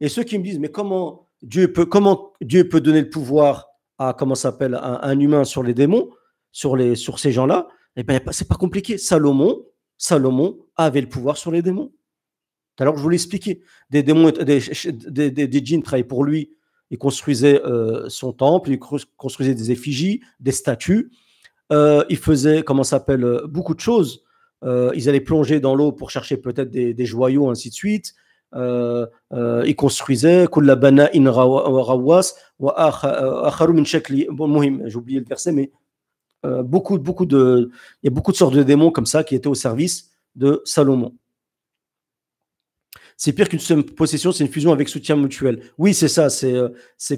Et ceux qui me disent, mais comment Dieu peut, comment Dieu peut donner le pouvoir à, comment s'appelle, un humain sur les démons, sur, les, sur ces gens-là Eh bien, c'est pas compliqué. Salomon, Salomon, avait le pouvoir sur les démons. Alors je vous l'ai expliqué. Des démons, des, des, des, djinns travaillaient pour lui. Ils construisait euh, son temple, il construisait des effigies, des statues. Euh, il faisait, comment s'appelle, euh, beaucoup de choses. Euh, ils allaient plonger dans l'eau pour chercher peut-être des, joyaux, ainsi de suite. ils construisaient. in J'ai oublié le verset, mais beaucoup, beaucoup de, il y a beaucoup de sortes de démons comme ça qui étaient au service de Salomon. C'est pire qu'une seule possession, c'est une fusion avec soutien mutuel. Oui, c'est ça, c'est euh,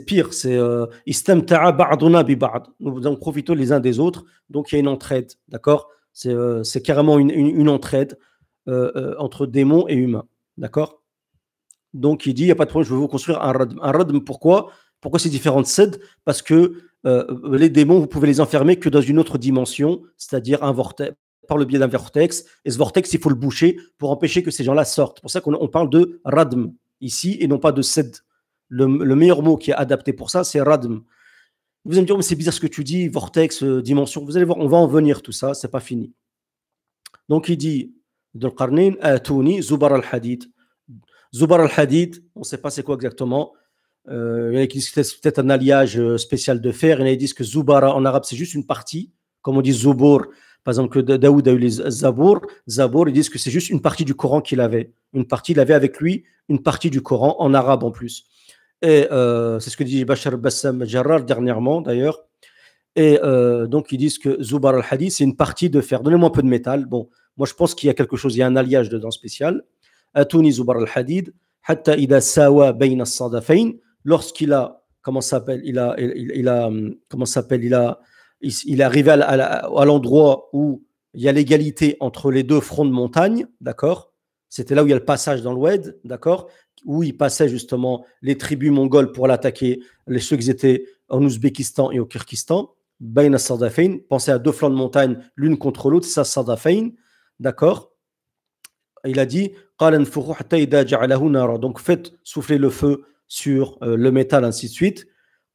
pire. C'est euh, Nous en profitons les uns des autres, donc il y a une entraide, d'accord euh, C'est carrément une, entraide entre démons et humains, d'accord Donc il dit, il n'y a pas de problème, je vais vous construire un radm. Un pourquoi Pourquoi ces différentes cèdes Parce que les démons, vous pouvez les enfermer que dans une autre dimension, c'est-à-dire un vortex, par le biais d'un vortex. Et ce vortex, il faut le boucher pour empêcher que ces gens-là sortent. C'est pour ça qu'on parle de radm ici et non pas de sed. Le, meilleur mot qui est adapté pour ça, c'est radm. Vous allez me dire, oh, mais c'est bizarre ce que tu dis, vortex, euh, dimension. Vous allez voir, on va en venir tout ça, c'est pas fini. Donc il dit, de al-Hadid. Zubar al-Hadid, on ne sait pas c'est quoi exactement. Euh, il y a qui disent c'est peut-être un alliage euh, spécial de fer. Il y en a qui disent que Zubara en arabe, c'est juste une partie. Comme on dit Zubur, par exemple, que Daoud a eu les Zabour, Zabour, ils disent que c'est juste une partie du Coran qu'il avait. Une partie, il avait avec lui une partie du Coran en arabe en plus. Et euh, c'est ce que dit Bachar Bassam Jarrar dernièrement d'ailleurs. Et euh, donc ils disent que Zubar al hadid c'est une partie de fer. Donnez-moi un peu de métal. Bon, moi je pense qu'il y a quelque chose, il y a un alliage dedans spécial. Atouni Zubar al-Hadid, hatta ida sawa bayna sadafain. Lorsqu'il a, comment s'appelle, il a, il, il a, comment s'appelle, il a il, est arrivait à l'endroit où il y a l'égalité entre les deux fronts de montagne, d'accord C'était là où il y a le passage dans l'Oued, d'accord Où il passait justement les tribus mongoles pour l'attaquer, les ceux qui étaient en Ouzbékistan et au Kyrgyzstan. Bain Sardafein, pensez à deux flancs de montagne, l'une contre l'autre, ça Sardafein, d'accord Il a dit Donc faites souffler le feu sur euh, le métal, ainsi de suite.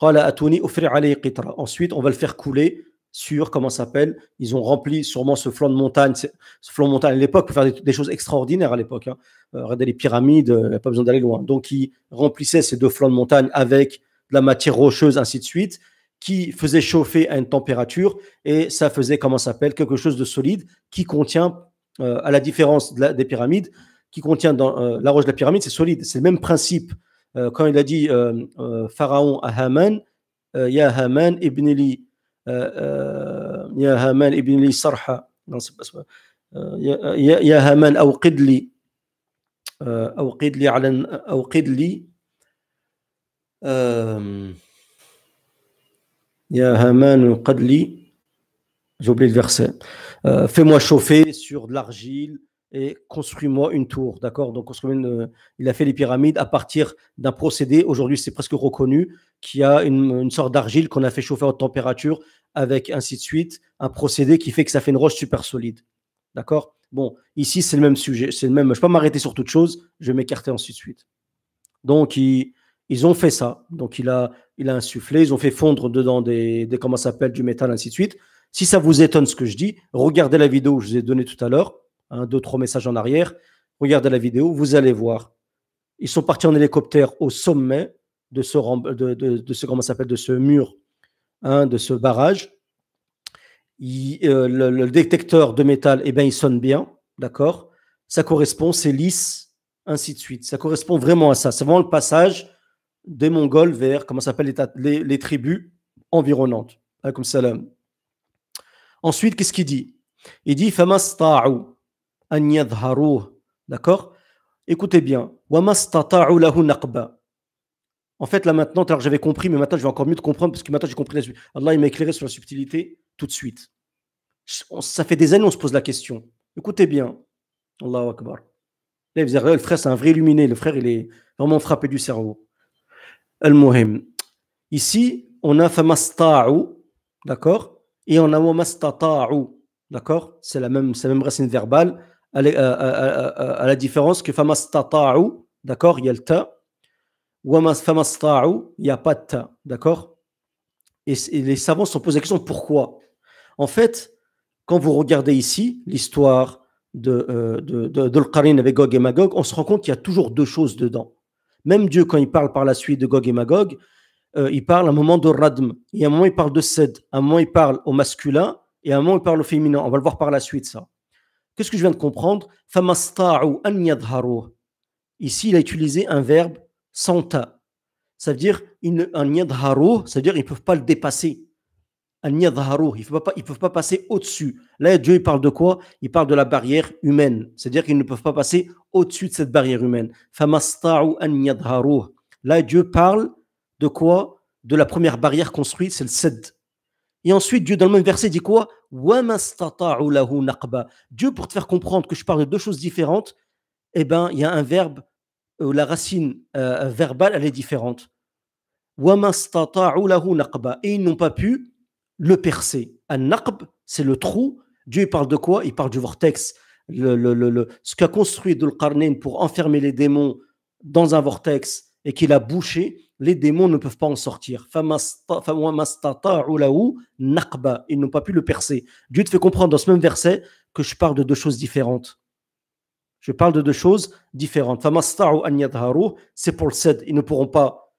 Ensuite, on va le faire couler sur, comment s'appelle, ils ont rempli sûrement ce flanc de montagne, ce flanc de montagne à l'époque, pour faire des, choses extraordinaires à l'époque. Hein. Euh, regardez les pyramides, il euh, n'y a pas besoin d'aller loin. Donc, ils remplissaient ces deux flancs de montagne avec de la matière rocheuse, ainsi de suite, qui faisait chauffer à une température et ça faisait, comment s'appelle, quelque chose de solide qui contient, euh, à la différence des pyramides, qui contient dans la roche de la pyramide, c'est solide, c'est le même principe. quand il a dit euh, euh, Pharaon à Haman, euh, Ya Haman ibn li, Ya Haman ibn li sarha, non, c'est pas ça, Euh, Ya ya Haman awqid li, awqid li, awqid li, Ya Haman awqid li, j'ai oublié le verset, euh, fais-moi chauffer sur de l'argile, et construis-moi une tour, d'accord Donc, une, il a fait les pyramides à partir d'un procédé, aujourd'hui c'est presque reconnu, qui a une, sorte d'argile qu'on a fait chauffer à haute température avec ainsi de suite, un procédé qui fait que ça fait une roche super solide, d'accord Bon, ici c'est le même sujet, c'est le même, je ne pas m'arrêter sur toute chose, je vais m'écarter ensuite de suite. Donc, ils ont fait ça, donc il a, il a insufflé, ils ont fait fondre dedans des, des comment s'appelle, du métal, ainsi de suite. Si ça vous étonne ce que je dis, regardez la vidéo que je vous ai donnée tout à l'heure, deux, trois messages en arrière. Regardez la vidéo, vous allez voir. Ils sont partis en hélicoptère au sommet de ce, de, ce comment de ce mur, hein, de ce barrage. Euh, le, détecteur de métal, eh ben il sonne bien, d'accord Ça correspond, c'est lisse, ainsi de suite. Ça correspond vraiment à ça. C'est vraiment le passage des Mongols vers, comment s'appelle, les, tribus environnantes. Hein, comme ça, Ensuite, qu'est-ce qu'il dit Il dit « D'accord Écoutez bien. En fait, là maintenant, alors j'avais compris, mais maintenant je vais encore mieux te comprendre parce que maintenant j'ai compris la subtilité. Allah, il m'a éclairé sur la subtilité tout de suite. Ça fait des années on se pose la question. Écoutez bien. Allahu Akbar. Là, le frère, c'est un vrai illuminé. Le frère, il est vraiment frappé du cerveau. Al-Muhim. Ici, on a famasta'u, d'accord Et on a wamastata'ou, d'accord C'est la même, la même racine verbale à, la différence que d'accord, il y a le ta, famastata'u, il n'y a pas de ta, d'accord et, les savants se posent la question pourquoi En fait, quand vous regardez ici l'histoire de, euh, de, avec Gog et Magog, on se rend compte qu'il y a toujours deux choses dedans. Même Dieu, quand il parle par la suite de Gog et Magog, euh, il parle à un moment de Radm, et à un moment il parle de Sed, à un moment il parle au masculin, et à un moment il parle au féminin. On va le voir par la suite, ça. Qu'est-ce que je viens de comprendre Ici, il a utilisé un verbe santa ». Ça veut dire un ça veut dire ils ne peuvent pas le dépasser. Un ils ne peuvent, pas passer au-dessus. Là, Dieu il parle de quoi Il parle de la barrière humaine. C'est-à-dire qu'ils ne peuvent pas passer au-dessus de cette barrière humaine. Là, Dieu parle de quoi De la première barrière construite, c'est le sed. Et ensuite, Dieu, dans le même verset, dit quoi Dieu, pour te faire comprendre que je parle de deux choses différentes, eh ben, il y a un verbe, euh, la racine euh, verbale, elle est différente. Et ils n'ont pas pu le percer. Un naqb, c'est le trou. Dieu parle de quoi Il parle du vortex. Le, ce qu'a construit Dulkarnin pour enfermer les démons dans un vortex et qu'il a bouché, les démons ne peuvent pas en sortir. Ils n'ont pas pu le percer. Dieu te fait comprendre dans ce même verset que je parle de deux choses différentes. Je parle de deux choses différentes. C'est pour le Sed, ils ne pourront pas.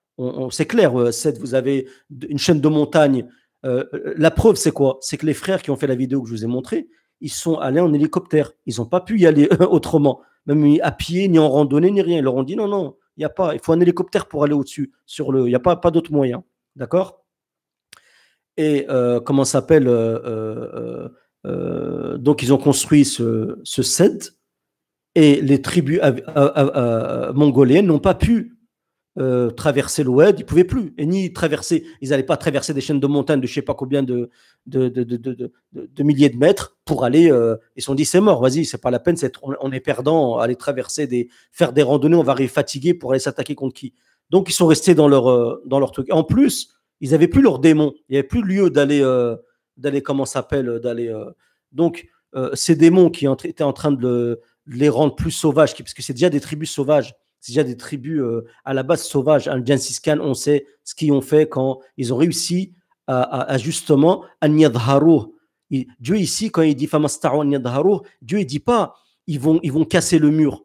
c'est clair, euh, Sed, vous avez une chaîne de montagne. Euh, euh, la preuve, c'est quoi C'est que les frères qui ont fait la vidéo que je vous ai montrée, ils sont allés en hélicoptère. Ils n'ont pas pu y aller autrement, même à pied, ni en randonnée, ni rien. Ils leur ont dit non, non, il pas, il faut un hélicoptère pour aller au-dessus. Sur le, il n'y a pas, pas d'autre moyen. D'accord Et euh, comment s'appelle euh, euh, Donc, ils ont construit ce, ce et les tribus mongoliennes n'ont pas pu euh, traverser l'Oued, ils ne pouvaient plus. Et ni traverser, ils n'allaient pas traverser des chaînes de montagnes de je ne sais pas combien de, milliers de mètres pour aller. Euh, ils se sont dit c'est mort, vas-y, c'est pas la peine, est, on, est perdant, aller traverser, des, faire des randonnées, on va arriver fatigué pour aller s'attaquer contre qui. Donc ils sont restés dans leur, euh, dans leur truc. En plus, ils n'avaient plus leurs démons, il n'y avait plus lieu d'aller, d'aller comment s'appelle, d'aller. donc ces démons qui étaient en train de, les rendre plus sauvages, parce que c'est déjà des tribus sauvages c'est déjà des tribus euh, à la base sauvages. Hein. En on sait ce qu'ils ont fait quand ils ont réussi à, justement Dieu ici, quand il dit Dieu ne dit pas ils vont, ils vont casser le mur.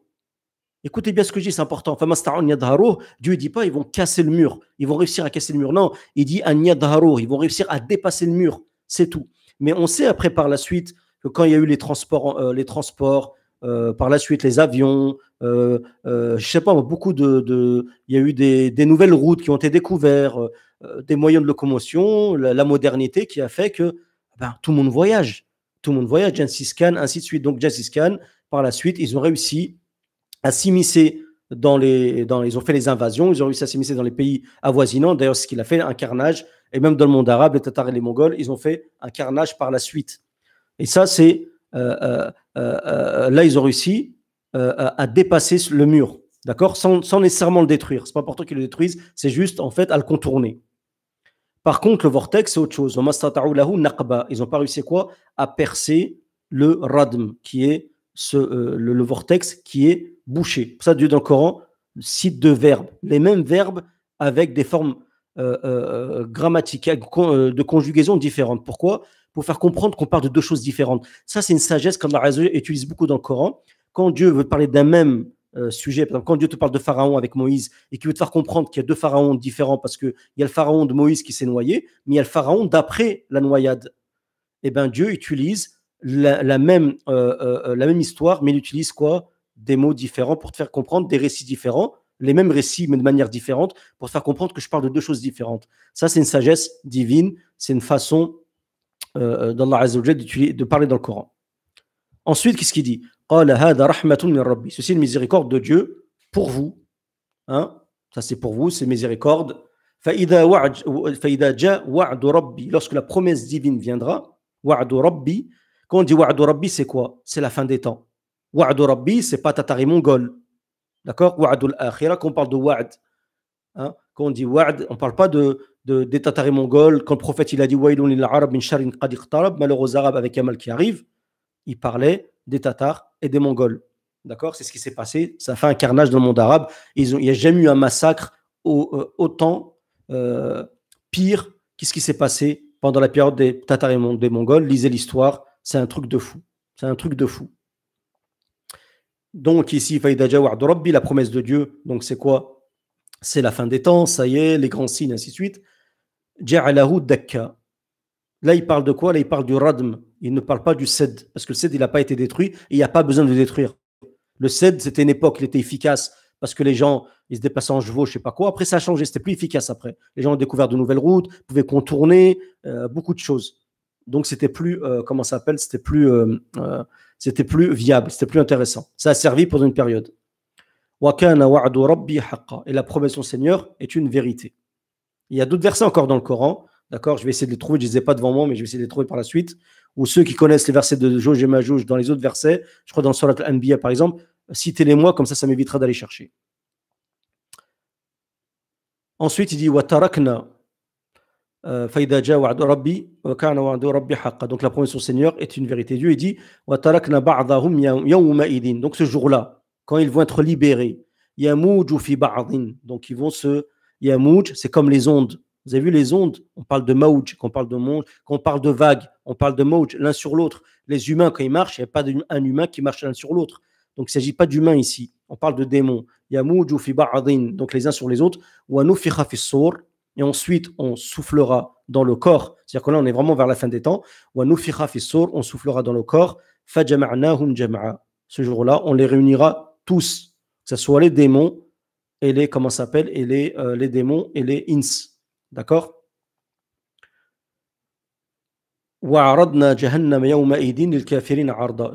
Écoutez bien ce que je dis, c'est important. Dieu ne dit pas ils vont casser le mur, ils vont réussir à casser le mur. Non, il dit ils vont réussir à dépasser le mur, c'est tout. Mais on sait après par la suite que quand il y a eu les transports, euh, les transports euh, par la suite les avions, je euh, ne euh, je sais pas, beaucoup de, il y a eu des, nouvelles routes qui ont été découvertes, euh, des moyens de locomotion, la, modernité qui a fait que ben, tout le monde voyage, tout le monde voyage, Khan, ainsi de suite. Donc Khan par la suite, ils ont réussi à s'immiscer dans les, dans, ils ont fait les invasions, ils ont réussi à s'immiscer dans les pays avoisinants. D'ailleurs, ce qu'il a fait, un carnage, et même dans le monde arabe, les Tatars et les Mongols, ils ont fait un carnage par la suite. Et ça, c'est là, ils ont réussi euh, à, dépasser le mur, d'accord sans, nécessairement le détruire. C'est pas important qu'ils le détruisent, c'est juste en fait à le contourner. Par contre, le vortex, c'est autre chose. Ils n'ont pas réussi quoi À percer le radm, qui est ce, euh, le, vortex qui est bouché. Pour ça, Dieu dans le Coran cite deux verbes, les mêmes verbes avec des formes euh, euh grammatiques, de conjugaison différentes. Pourquoi Pour faire comprendre qu'on parle de deux choses différentes. Ça, c'est une sagesse qu'on utilise beaucoup dans le Coran quand Dieu veut parler d'un même euh, sujet, quand Dieu te parle de Pharaon avec Moïse et qu'il veut te faire comprendre qu'il y a deux pharaons différents parce qu'il y a le pharaon de Moïse qui s'est noyé, mais il y a le pharaon d'après la noyade, et eh bien Dieu utilise euh, euh, la, même, histoire, mais il utilise quoi Des mots différents pour te faire comprendre, des récits différents, les mêmes récits mais de manière différente, pour te faire comprendre que je parle de deux choses différentes. Ça, c'est une sagesse divine, c'est une façon d'Allah de parler dans le Coran. Ensuite, qu'est-ce qu'il dit Ceci est une miséricorde de Dieu pour vous. Hein Ça, c'est pour vous, c'est miséricorde. Lorsque la promesse divine viendra, quand on dit Rabbi, c'est quoi C'est la fin des temps. Rabbi, c'est pas Tatari mongol. D'accord Wa'adul quand on parle de Wa'ad. Hein quand on dit Wa'ad, on parle pas de, de, des Tatari mongols. Quand le prophète il a dit Wailun lil Arab min sharin qad malheureux malheureux Arabes avec Yamal qui arrive il parlait des Tatars et des Mongols. D'accord C'est ce qui s'est passé. Ça fait un carnage dans le monde arabe. Ils ont, il n'y a jamais eu un massacre euh, autant euh, pire qu'est-ce qui s'est passé pendant la période des Tatars et des Mongols. Lisez l'histoire. C'est un truc de fou. C'est un truc de fou. Donc ici, la promesse de Dieu, donc c'est quoi C'est la fin des temps, ça y est, les grands signes, ainsi de suite. dakka. Là, il parle de quoi Là, il parle du radm. Il ne parle pas du sed parce que le sed, il n'a pas été détruit et il n'y a pas besoin de le détruire. Le sed, c'était une époque, il était efficace parce que les gens, ils se déplaçaient en chevaux, je sais pas quoi. Après, ça a changé, c'était plus efficace après. Les gens ont découvert de nouvelles routes, pouvaient contourner, euh, beaucoup de choses. Donc, c'était plus, euh, comment ça s'appelle C'était plus, euh, c'était plus viable, c'était plus intéressant. Ça a servi pendant une période. Et la promesse au Seigneur est une vérité. Il y a d'autres versets encore dans le Coran D'accord Je vais essayer de les trouver. Je ne les ai pas devant moi, mais je vais essayer de les trouver par la suite. Ou ceux qui connaissent les versets de Jauge et Majouge dans les autres versets, je crois dans le Surat al-Anbiya par exemple, citez-les-moi, comme ça, ça m'évitera d'aller chercher. Ensuite, il dit euh, Donc la promesse au Seigneur est une vérité. Dieu il dit Donc ce jour-là, quand ils vont être libérés, donc ils vont se. c'est comme les ondes vous avez vu les ondes On parle de mauj, qu'on parle de monde, qu'on parle de vagues, on parle de mauj l'un sur l'autre. Les humains, quand ils marchent, il n'y a pas un humain qui marche l'un sur l'autre. Donc il ne s'agit pas d'humains ici. On parle de démons. Yamouj fi adin, donc les uns sur les autres. ou nufikha fi et ensuite on soufflera dans le corps. C'est-à-dire que là, on est vraiment vers la fin des temps. Wa nufikha on soufflera dans le corps. jama'a. Ce jour-là, on les réunira tous, que ce soit les démons et les comment s'appelle et les, euh, les démons et les ins. D'accord Ce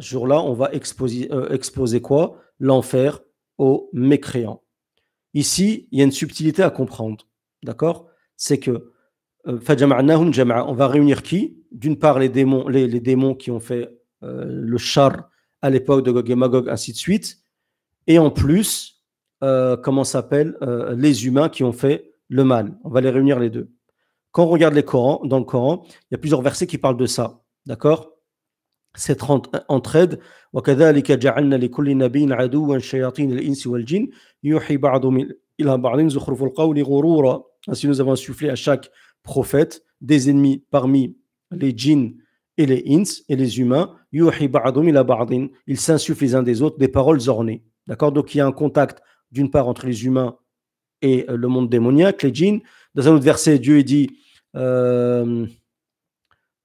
jour-là, on va euh, exposer, quoi L'enfer aux mécréants. Ici, il y a une subtilité à comprendre. D'accord C'est que euh, on va réunir qui D'une part, les démons, les, démons qui ont fait euh, le char à l'époque de Gog et Magog, ainsi de suite. Et en plus, comment s'appelle Les humains qui ont fait le mal. On va les réunir les deux. Quand on regarde les Corans, dans le Coran, il y a plusieurs versets qui parlent de ça. D'accord Cette entraide. Ainsi, nous avons insufflé à chaque prophète des ennemis parmi les djinns et les ins et les humains. Ils s'insufflent les uns des autres des paroles ornées. D'accord Donc, il y a un contact d'une part entre les humains et euh, le monde démoniaque, les djinns. Dans un autre verset, Dieu dit euh,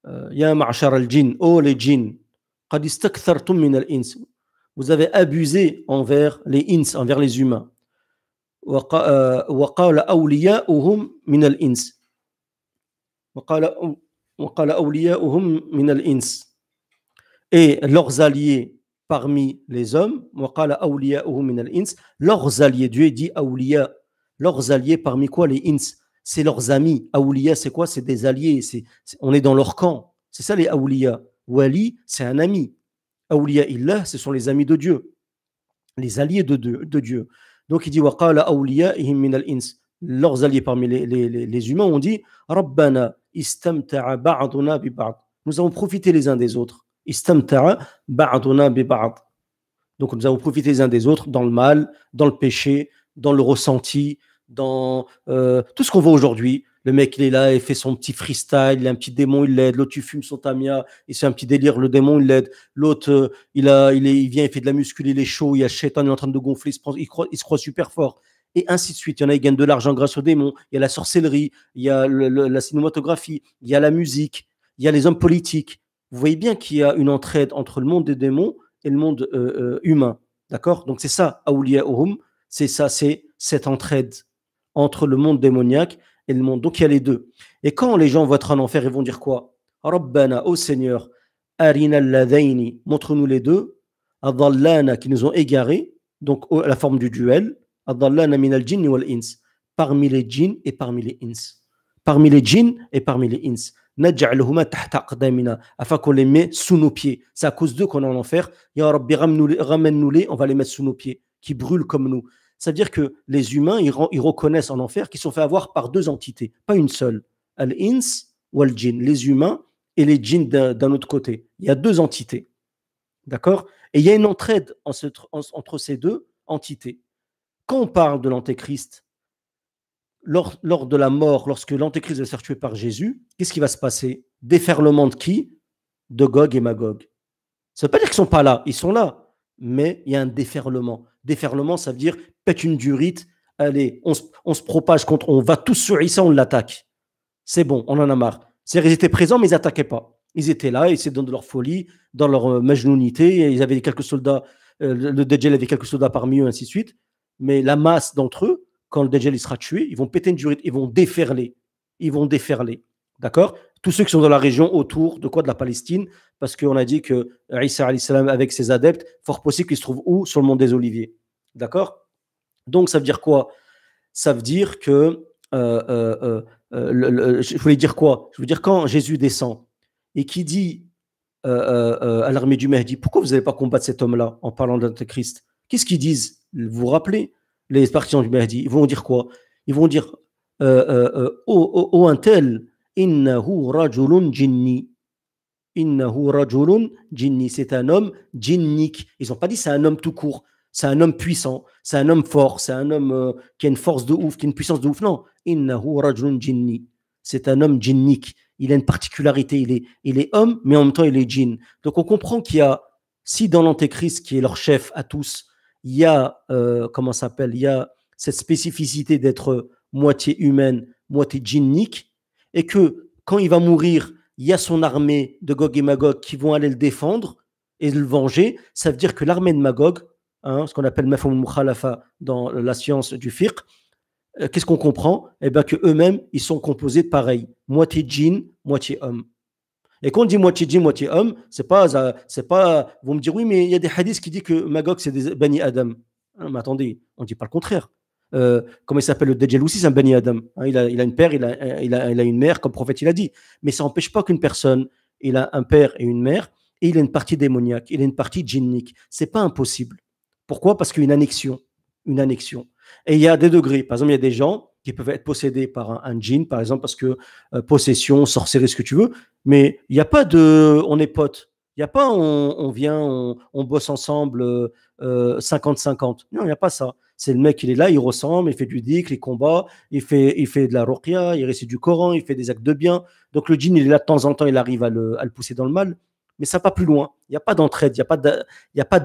euh, Ya ma'shar al »« oh les djinns, qad istakthartum min al-ins. Vous avez abusé envers les ins, envers les humains. وقال أولياؤهم من الإنس وقال وقال أولياؤهم من »« et leurs alliés parmi les hommes وقال أولياؤهم من الإنس leurs alliés Dieu dit أولياء leurs alliés, parmi quoi les Ins C'est leurs amis. Aouliya, c'est quoi C'est des alliés. c'est on est dans leur camp. C'est ça les Aouliya. Wali, c'est un ami. Aouliya illah, ce sont les amis de Dieu. Les alliés de, de, Dieu. Donc il dit Waqala min al-Ins. Leurs alliés parmi les, les, les, humains ont dit Rabbana istamta'a ba'duna bi ba'd. Nous avons profité les uns des autres. Istamta'a ba'duna bi ba'd. Donc nous avons profité les uns des autres dans le mal, dans le péché, dans le ressenti, dans euh, tout ce qu'on voit aujourd'hui. Le mec, il est là, il fait son petit freestyle, il a un petit démon, il l'aide. L'autre, il fume son tamia, il fait un petit délire, le démon, il l'aide. L'autre, euh, il, il, il vient, il fait de la muscule, il est chaud, il achète il est en train de gonfler, il se, croit, super fort. Et ainsi de suite. Il y en a qui gagnent de l'argent grâce au démon, il y a la sorcellerie, il y a la cinématographie, il y a la musique, il y a les hommes politiques. Vous voyez bien qu'il y a une entraide entre le monde des démons et le monde euh, humain. D'accord Donc c'est ça, Aouliya Ohum, c'est ça, c'est cette entraide entre le monde démoniaque et le monde. Donc il y a les deux. Et quand les gens vont être en enfer, ils vont dire quoi Rabbana, ô Seigneur, arina montre-nous les deux, adallana qui nous ont égarés, donc la forme du duel, adallana min al-jinn wal ins, parmi les djinns et parmi les ins. Parmi les djinns et parmi les ins. Naj'aluhuma tahta aqdamina, afin qu'on les met sous nos pieds. C'est à cause d'eux qu'on est en enfer. Ya ramène-nous-les, on va les mettre sous nos pieds, qui brûlent comme nous cest à dire que les humains, ils, reconnaissent en enfer qu'ils sont fait avoir par deux entités, pas une seule. Al-ins ou al Jin. les humains et les djinns d'un autre côté. Il y a deux entités. D'accord Et il y a une entraide entre ces deux entités. Quand on parle de l'antéchrist, lors, lors, de la mort, lorsque l'antéchrist va se faire tuer par Jésus, qu'est-ce qui va se passer Déferlement de qui De Gog et Magog. Ça ne veut pas dire qu'ils ne sont pas là, ils sont là, mais il y a un déferlement. Déferlement, ça veut dire pète une durite, allez, on se, propage contre, on va tous sur Issa, on l'attaque. C'est bon, on en a marre. C'est-à-dire, ils étaient présents, mais ils n'attaquaient pas. Ils étaient là, ils étaient dans leur folie, dans leur euh, Ils avaient quelques soldats, euh, le Dajjal avait quelques soldats parmi eux, ainsi de suite. Mais la masse d'entre eux, quand le Dajjal sera tué, ils vont péter une durite, ils vont déferler. Ils vont déferler. D'accord Tous ceux qui sont dans la région autour de quoi De la Palestine, parce qu'on a dit que Isa avec ses adeptes, fort possible qu'il se trouve où Sur le mont des Oliviers. D'accord Donc ça veut dire quoi Ça veut dire que. Euh, euh, euh, je voulais dire quoi Je veux dire, quand Jésus descend et qui dit à l'armée du Mahdi Pourquoi vous n'allez pas combattre cet homme-là en parlant d'Antéchrist Qu'est-ce qu'ils disent Vous vous rappelez, les partisans du Mahdi Ils vont dire quoi Ils vont dire Oh, un tel, innahu rajulun jinni. Innahu jinni, c'est un homme jinnik. Ils n'ont pas dit c'est un homme tout court, c'est un homme puissant, c'est un homme fort, c'est un homme euh, qui a une force de ouf, qui a une puissance de ouf. Non, Innahu jinni, c'est un homme jinnik. Il a une particularité, il est, il est homme, mais en même temps il est djinn. Donc on comprend qu'il y a, si dans l'Antéchrist, qui est leur chef à tous, il y a, euh, comment s'appelle, il y a cette spécificité d'être euh, moitié humaine, moitié djinnique, et que quand il va mourir, il y a son armée de Gog et Magog qui vont aller le défendre et le venger. Ça veut dire que l'armée de Magog, hein, ce qu'on appelle Mafum Mukhalafa dans la science du fiqh, euh, qu'est-ce qu'on comprend Eh bien, qu'eux-mêmes, ils sont composés de pareils, moitié djinn, moitié homme. Et quand on dit moitié djinn, moitié homme, c'est pas, euh, c'est pas. Vous me direz, oui, mais il y a des hadiths qui disent que Magog, c'est des Bani Adam. Ah, mais attendez, on ne dit pas le contraire. Euh, comment il s'appelle, le Dejel c'est un Beni Adam. Hein, il, a, il, a, une père, il a, il, a, il a, une mère, comme prophète il a dit. Mais ça n'empêche pas qu'une personne, il a un père et une mère, et il a une partie démoniaque, il a une partie djinnique. C'est pas impossible. Pourquoi Parce qu'il y a une annexion. Une annexion. Et il y a des degrés. Par exemple, il y a des gens qui peuvent être possédés par un, djinn, par exemple, parce que euh, possession, sorcellerie, ce que tu veux. Mais il n'y a pas de on est potes. Il n'y a pas on, on vient, on, on, bosse ensemble, euh, 50-50. Euh, non, il n'y a pas ça. C'est le mec, il est là, il ressemble, il fait du dhikr, il combat, il fait, il fait de la ruqya, il récite du Coran, il fait des actes de bien. Donc le djinn, il est là de temps en temps, il arrive à le, à le pousser dans le mal, mais ça va pas plus loin. Il n'y a pas d'entraide, il n'y a pas de, il y a pas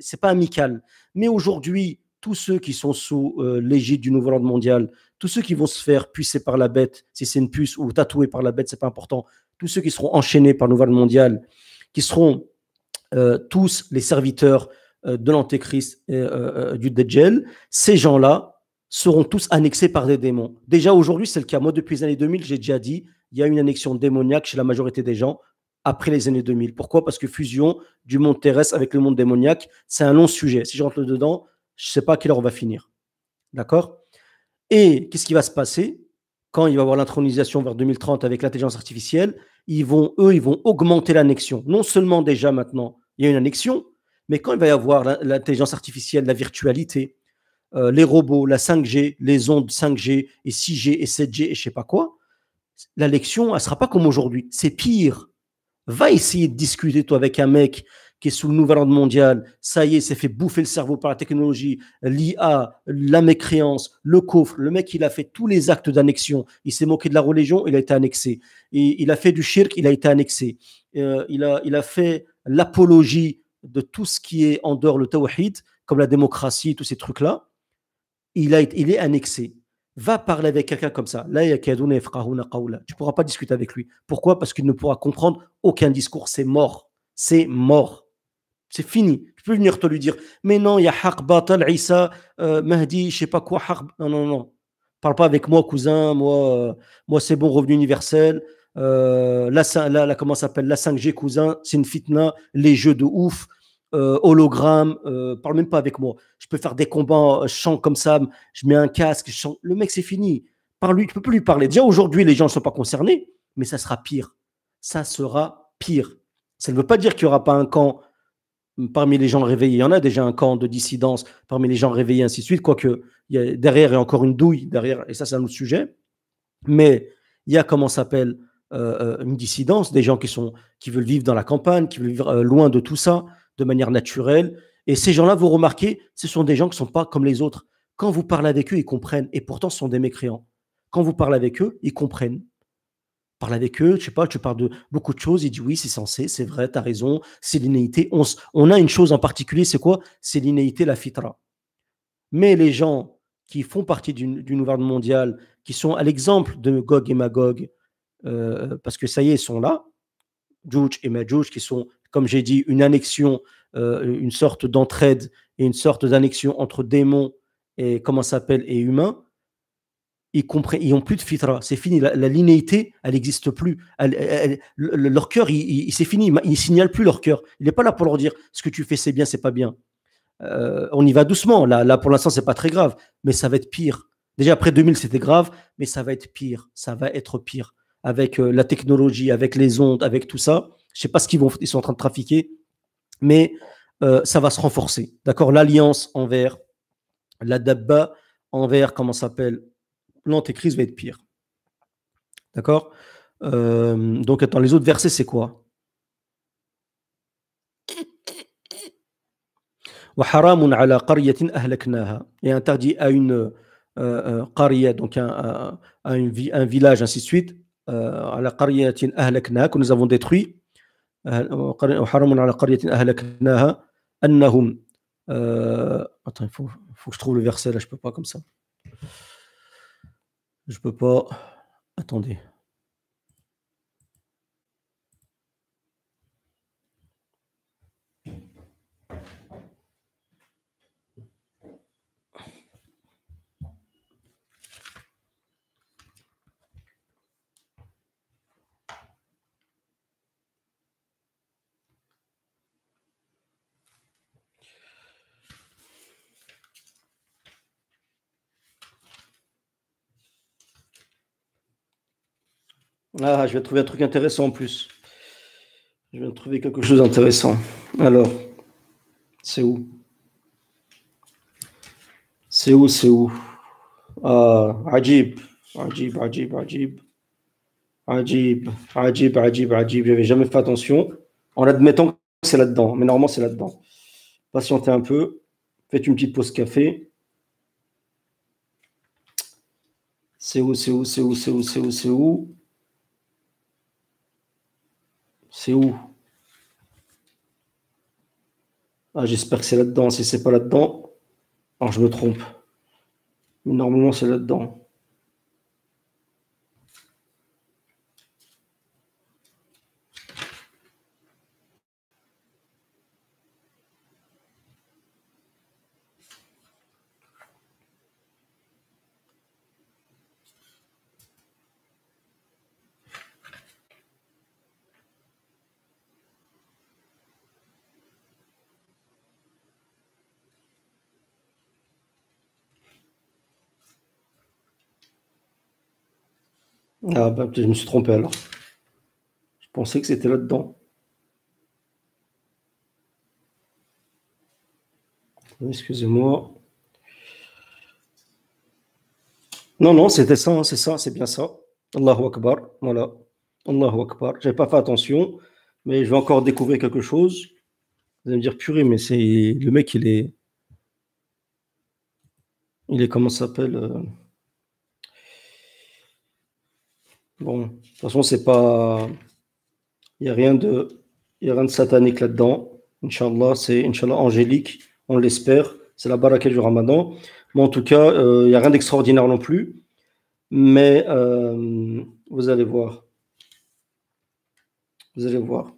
c'est pas amical. Mais aujourd'hui, tous ceux qui sont sous euh, l'égide du nouvel ordre mondial, tous ceux qui vont se faire pucer par la bête, si c'est une puce, ou tatouer par la bête, c'est pas important, tous ceux qui seront enchaînés par le nouvel ordre mondial, qui seront euh, tous les serviteurs euh, de l'Antéchrist et euh, euh, du dégel ces gens-là seront tous annexés par des démons. Déjà aujourd'hui, c'est le cas. Moi, depuis les années 2000, j'ai déjà dit, il y a une annexion démoniaque chez la majorité des gens après les années 2000. Pourquoi Parce que fusion du monde terrestre avec le monde démoniaque, c'est un long sujet. Si je rentre dedans, je ne sais pas à quelle heure on va finir. D'accord Et qu'est-ce qui va se passer quand il va y avoir l'intronisation vers 2030 avec l'intelligence artificielle Ils vont, eux, ils vont augmenter l'annexion. Non seulement déjà maintenant, il y a une annexion, mais quand il va y avoir l'intelligence artificielle, la virtualité, euh, les robots, la 5G, les ondes 5G et 6G et 7G et je ne sais pas quoi, la lection, elle ne sera pas comme aujourd'hui. C'est pire. Va essayer de discuter, toi, avec un mec qui est sous le nouvel ordre mondial. Ça y est, s'est fait bouffer le cerveau par la technologie, l'IA, la mécréance, le coffre. Le mec, il a fait tous les actes d'annexion. Il s'est moqué de la religion, il a été annexé. il a fait du shirk, il a été annexé. Euh, il a fait l'apologie de tout ce qui est en dehors le tawhid, comme la démocratie, tous ces trucs-là, il, a, il est annexé. Va parler avec quelqu'un comme ça. Là, tu ne pourras pas discuter avec lui. Pourquoi Parce qu'il ne pourra comprendre aucun discours. C'est mort. C'est mort. C'est fini. Tu peux venir te lui dire Mais non, il y a Haq al euh, Mahdi, je sais pas quoi. Haq... Non, non, non. Parle pas avec moi, cousin. Moi, euh, moi c'est bon, revenu universel. Euh, la, comment s'appelle la 5G cousin, c'est une fitna, les jeux de ouf, euh, hologramme, euh, parle même pas avec moi. Je peux faire des combats, je chante comme ça, je mets un casque, Le mec, c'est fini. Par lui, tu peux plus lui parler. Déjà aujourd'hui, les gens ne sont pas concernés, mais ça sera pire. Ça sera pire. Ça ne veut pas dire qu'il n'y aura pas un camp hmm, parmi les gens réveillés. Il y en a déjà un camp de dissidence parmi les gens réveillés, ainsi de suite. Quoique, y derrière, il y a encore une douille, derrière, et ça, c'est un autre sujet. Mais il y a, comment s'appelle, euh, euh, une dissidence, des gens qui, sont, qui veulent vivre dans la campagne, qui veulent vivre euh, loin de tout ça, de manière naturelle. Et ces gens-là, vous remarquez, ce sont des gens qui ne sont pas comme les autres. Quand vous parlez avec eux, ils comprennent. Et pourtant, ce sont des mécréants. Quand vous parlez avec eux, ils comprennent. Parlez avec eux, je sais pas, tu parles de beaucoup de choses. Ils disent oui, c'est censé, c'est vrai, tu as raison, c'est l'inéité. On, a une chose en particulier, c'est quoi C'est l'inéité, la fitra. Mais les gens qui font partie du, ouverte mondiale, mondial, qui sont à l'exemple de Gog et Magog, euh, parce que ça y est, ils sont là, Juj et Majuj, qui sont, comme j'ai dit, une annexion, euh, une sorte d'entraide et une sorte d'annexion entre démons et comment s'appelle et humains. Ils n'ont plus de fitra, c'est fini. La, linéité, elle n'existe plus. leur cœur, il, s'est fini. Il ne signale plus leur cœur. Il n'est pas là pour leur dire ce que tu fais, c'est bien, c'est pas bien. Euh, on y va doucement. Là, là pour l'instant, c'est pas très grave, mais ça va être pire. Déjà après 2000, c'était grave, mais ça va être pire. Ça va être pire avec euh, la technologie, avec les ondes, avec tout ça. Je ne sais pas ce qu'ils vont, ils sont en train de trafiquer, mais euh, ça va se renforcer. D'accord L'alliance envers la Dabba, envers, comment s'appelle, l'antéchrist va être pire. D'accord euh, Donc, attends, les autres versets, c'est quoi Et interdit à une euh, donc un, à, un village, ainsi de suite, آه، على قرية أهلكناها كنا زافون ديتروي وحرم على قرية أهلكناها أنهم أتين فو فو شتروف لو فيرسي لا جو با كوم سا جو با أتوندي Ah, je vais trouver un truc intéressant en plus. Je viens de trouver quelque chose d'intéressant. Alors, c'est où C'est où, c'est où Ah, Ajib, Ajib, Ajib, Ajib. Ajib, Ajib, Ajib, Ajib. J'avais jamais fait attention en admettant que c'est là-dedans. Mais normalement, c'est là-dedans. Patientez un peu. Faites une petite pause café. C'est où, c'est où, c'est où, c'est où, c'est où, c'est où c'est où Ah, j'espère que c'est là-dedans. Si c'est pas là-dedans, alors je me trompe. Mais normalement, c'est là-dedans. Ah bah je me suis trompé alors. Je pensais que c'était là-dedans. Excusez-moi. Non, non, c'était ça, hein, c'est ça, c'est bien ça. Allahu Akbar, voilà. Allahu Akbar. J'ai pas fait attention, mais je vais encore découvrir quelque chose. Vous allez me dire, purée, mais c'est le mec, il est. Il est comment s'appelle euh, Bon, de toute façon, c'est pas. Il n'y a rien de. a rien de satanique là-dedans. Inch'Allah, c'est Inch'Allah angélique, on l'espère. C'est la baraka du ramadan. Mais en tout cas, euh, il n'y a rien d'extraordinaire non plus. Mais euh, vous allez voir. Vous allez voir.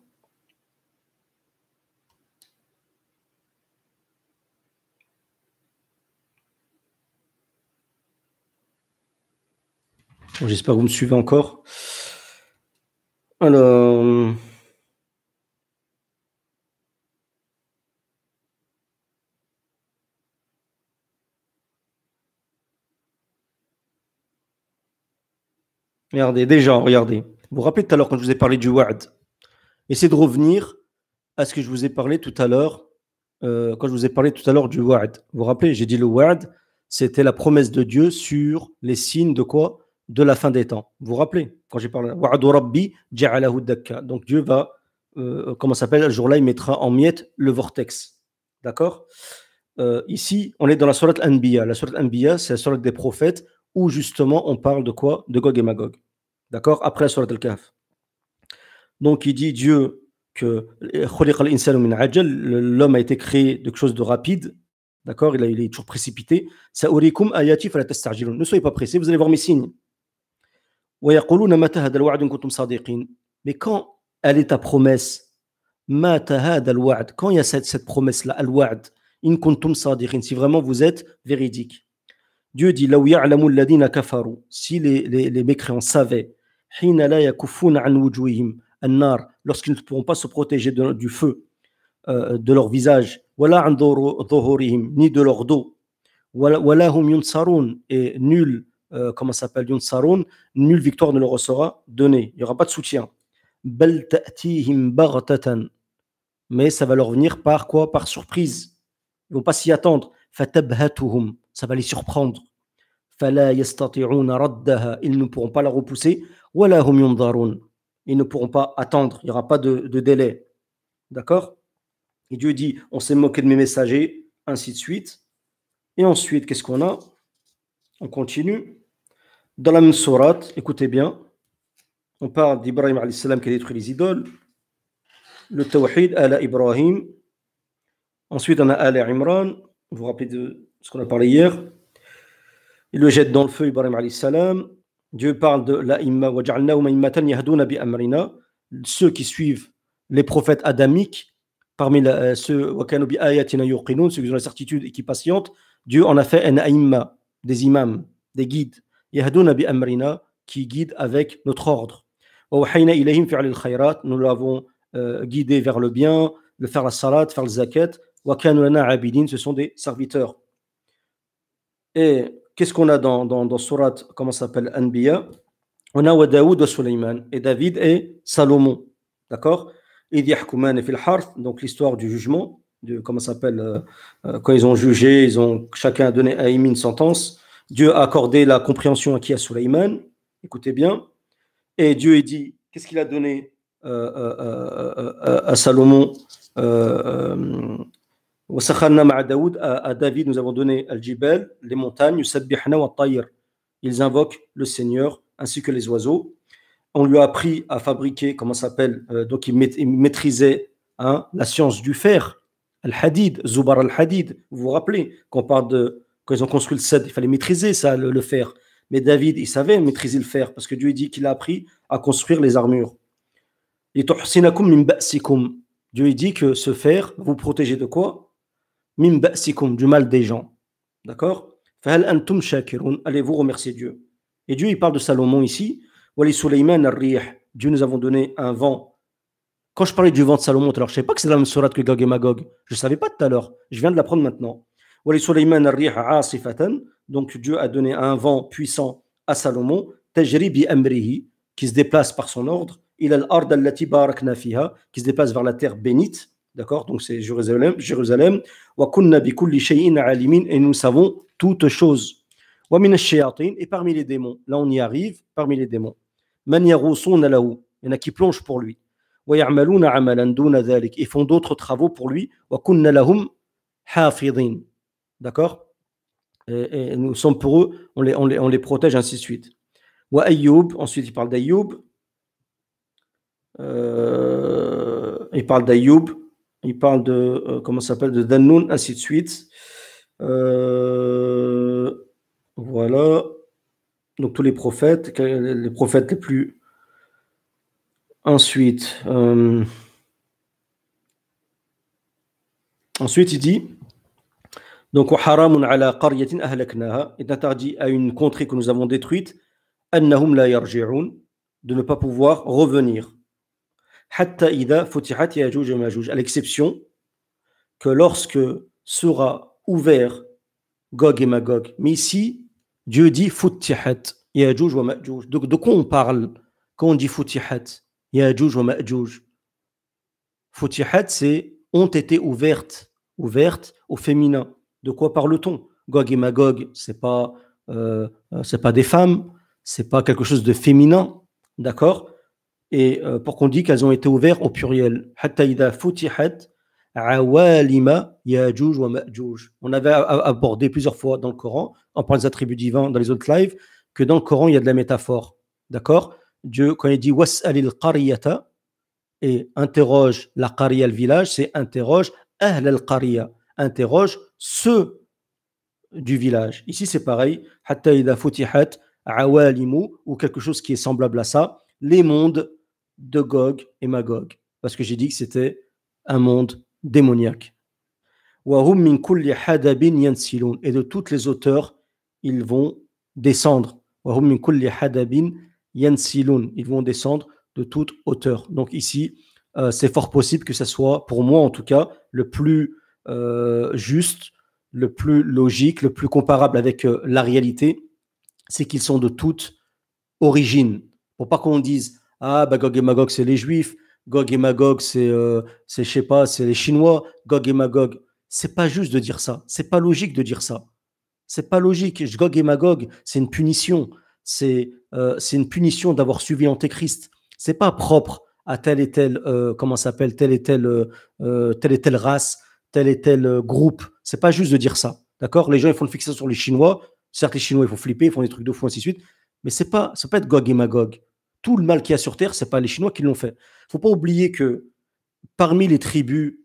J'espère que vous me suivez encore. Alors. Regardez, déjà, regardez. Vous vous rappelez tout à l'heure quand je vous ai parlé du Wa'd Essayez de revenir à ce que je vous ai parlé tout à l'heure, euh, quand je vous ai parlé tout à l'heure du Wa'd. Vous vous rappelez, j'ai dit le Wa'd, c'était la promesse de Dieu sur les signes de quoi de la fin des temps. Vous vous rappelez, quand j'ai parlé, donc Dieu va, euh, euh, comment comment s'appelle, le jour-là, il mettra en miette le vortex. D'accord euh, Ici, on est dans la sourate Anbiya. La sourate Anbiya, c'est la sourate des prophètes, où justement, on parle de quoi De Gog et Magog. D'accord Après la sourate Al-Kahf. Donc, il dit Dieu que l'homme a été créé de quelque chose de rapide, d'accord il, il, est toujours précipité. Ne soyez pas pressés, vous allez voir mes signes. Mais quand elle est ta promesse, quand il y a cette, promesse-là, si vraiment vous êtes véridique. Dieu dit si les, mécréants savaient, lorsqu'ils ne pourront pas se protéger du feu, euh, de leur visage, ni de leur dos, et nul euh, comment s'appelle, Sarun nulle victoire ne leur sera donnée. Il n'y aura pas de soutien. Mais ça va leur venir par quoi Par surprise. Ils ne vont pas s'y attendre. Ça va les surprendre. Ils ne pourront pas la repousser. Hum Ils ne pourront pas attendre. Il n'y aura pas de, de délai. D'accord Et Dieu dit on s'est moqué de mes messagers, ainsi de suite. Et ensuite, qu'est-ce qu'on a On continue. Dans la même écoutez bien, on parle d'Ibrahim qui a détruit les idoles, le tawhid ala Ibrahim, ensuite on a al Imran, vous vous rappelez de ce qu'on a parlé hier, il le jette dans le feu Ibrahim salam. Dieu parle de la imma ceux qui suivent les prophètes adamiques, parmi euh, ceux ceux qui ont la certitude et qui patientent, Dieu en a fait un aïma, des imams, des guides. Yahduna qui guide avec notre ordre. Nous l'avons euh, guidé vers le bien, le faire la salat, faire le zakat. Ce sont des serviteurs. Et qu'est-ce qu'on a dans, dans, dans Surat, comment s'appelle Anbiya On a Daoud wa Suleiman et David et Salomon. D'accord donc l'histoire du jugement, de comment s'appelle, euh, euh, quand ils ont jugé, ils ont chacun a donné à une sentence. Dieu a accordé la compréhension à qui à Sulaiman, écoutez bien, et Dieu est dit, qu'est-ce qu'il a donné euh, euh, euh, à Salomon à David, nous avons donné al jibel les montagnes, Ils invoquent le Seigneur ainsi que les oiseaux. On lui a appris à fabriquer, comment s'appelle, donc il, maîtrisait hein, la science du fer, Al-Hadid, Zubar Al-Hadid. Vous vous rappelez qu'on parle de quand ils ont construit le set, il fallait maîtriser ça, le, fer. Mais David, il savait maîtriser le fer parce que Dieu dit qu'il a appris à construire les armures. Dieu dit que ce fer vous protégez de quoi Du mal des gens. D'accord Allez-vous remercier Dieu. Et Dieu, il parle de Salomon ici. Dieu nous avons donné un vent. Quand je parlais du vent de Salomon je ne savais pas que c'est la même sourate que Gog et Magog. Je ne savais pas tout à l'heure. Je viens de l'apprendre maintenant. ولسليمان الريح donc Dieu a donné un vent puissant à Salomon bi-Amrihi qui se déplace par son ordre il al التي باركنا فيها qui se déplace vers la terre bénite d'accord donc c'est Jérusalem Jérusalem وكنا بكل شيء عالمين et nous savons toutes choses ومن الشياطين et parmi les démons là on y arrive parmi les démons من يغوصون له il y en a qui plongent pour lui ويعملون عملا دون ذلك et font d'autres travaux pour lui وكنا لهم حافظين D'accord et, nous sommes pour eux, on les, on les, protège, ainsi de suite. Wa ayoub. ensuite il parle d'Ayoub. Euh, il parle d'Ayoub. il parle de, euh, comment s'appelle, de Danoun, ainsi de suite. Euh, voilà. Donc tous les prophètes, les prophètes les plus. Ensuite, ensuite il dit. Donc, haramun ala qaryatin ahlaknaha est interdit à une contrée que nous avons détruite, annahum la yarji'un, de ne pas pouvoir revenir. Hatta ida futihat yajuj majuj, à l'exception que lorsque sera ouvert Gog et Magog. Mais ici, Dieu dit futihat yajuj wa majuj. Donc, de quoi on parle quand on dit futihat yajuj wa majuj Futihat, c'est ont été ouvertes, ouvertes au féminin. De quoi parle-t-on Gog et Magog, c'est pas euh, c'est pas des femmes, c'est pas quelque chose de féminin, d'accord Et euh, pour qu'on dise qu'elles ont été ouvertes au pluriel. On avait abordé plusieurs fois dans le Coran, en parlant des attributs divins dans les autres lives, que dans le Coran il y a de la métaphore, d'accord Dieu quand il dit was'alil qariyata et interroge la qariya, le village, c'est interroge ahl al interroge ceux du village. Ici, c'est pareil. ou quelque chose qui est semblable à ça, les mondes de Gog et Magog, parce que j'ai dit que c'était un monde démoniaque. Hum et de toutes les hauteurs, ils vont descendre. Hum ils vont descendre de toute hauteur. Donc ici, euh, c'est fort possible que ce soit, pour moi en tout cas, le plus euh, juste le plus logique, le plus comparable avec euh, la réalité, c'est qu'ils sont de toute origine. Pour pas qu'on dise ah bagog Gog et Magog c'est les Juifs, Gog et Magog c'est euh, c'est je sais pas c'est les Chinois, Gog et Magog. C'est pas juste de dire ça. C'est pas logique de dire ça. C'est pas logique. Gog et Magog c'est une punition. C'est euh, c'est une punition d'avoir suivi l'Antéchrist. C'est pas propre à telle et telle comment s'appelle telle et telle telle et telle race tel et tel euh, groupe. C'est pas juste de dire ça. D'accord Les gens, ils font le fixer sur les Chinois. Certes, les Chinois, ils font flipper, ils font des trucs de fou, ainsi de suite. Mais c'est pas, ça peut être Gog et Magog. Tout le mal qu'il y a sur Terre, c'est pas les Chinois qui l'ont fait. Faut pas oublier que parmi les tribus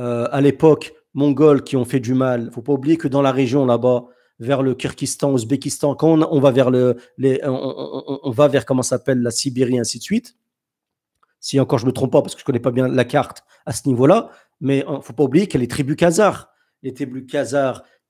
euh, à l'époque mongoles qui ont fait du mal, faut pas oublier que dans la région là-bas, vers le Kyrgyzstan, Ouzbékistan, quand on, va vers le, on, va vers comment s'appelle la Sibérie, ainsi de suite. Si encore je me trompe pas, parce que je connais pas bien la carte à ce niveau-là, mais il euh, ne faut pas oublier qu'il les tribus khazars. Les tribus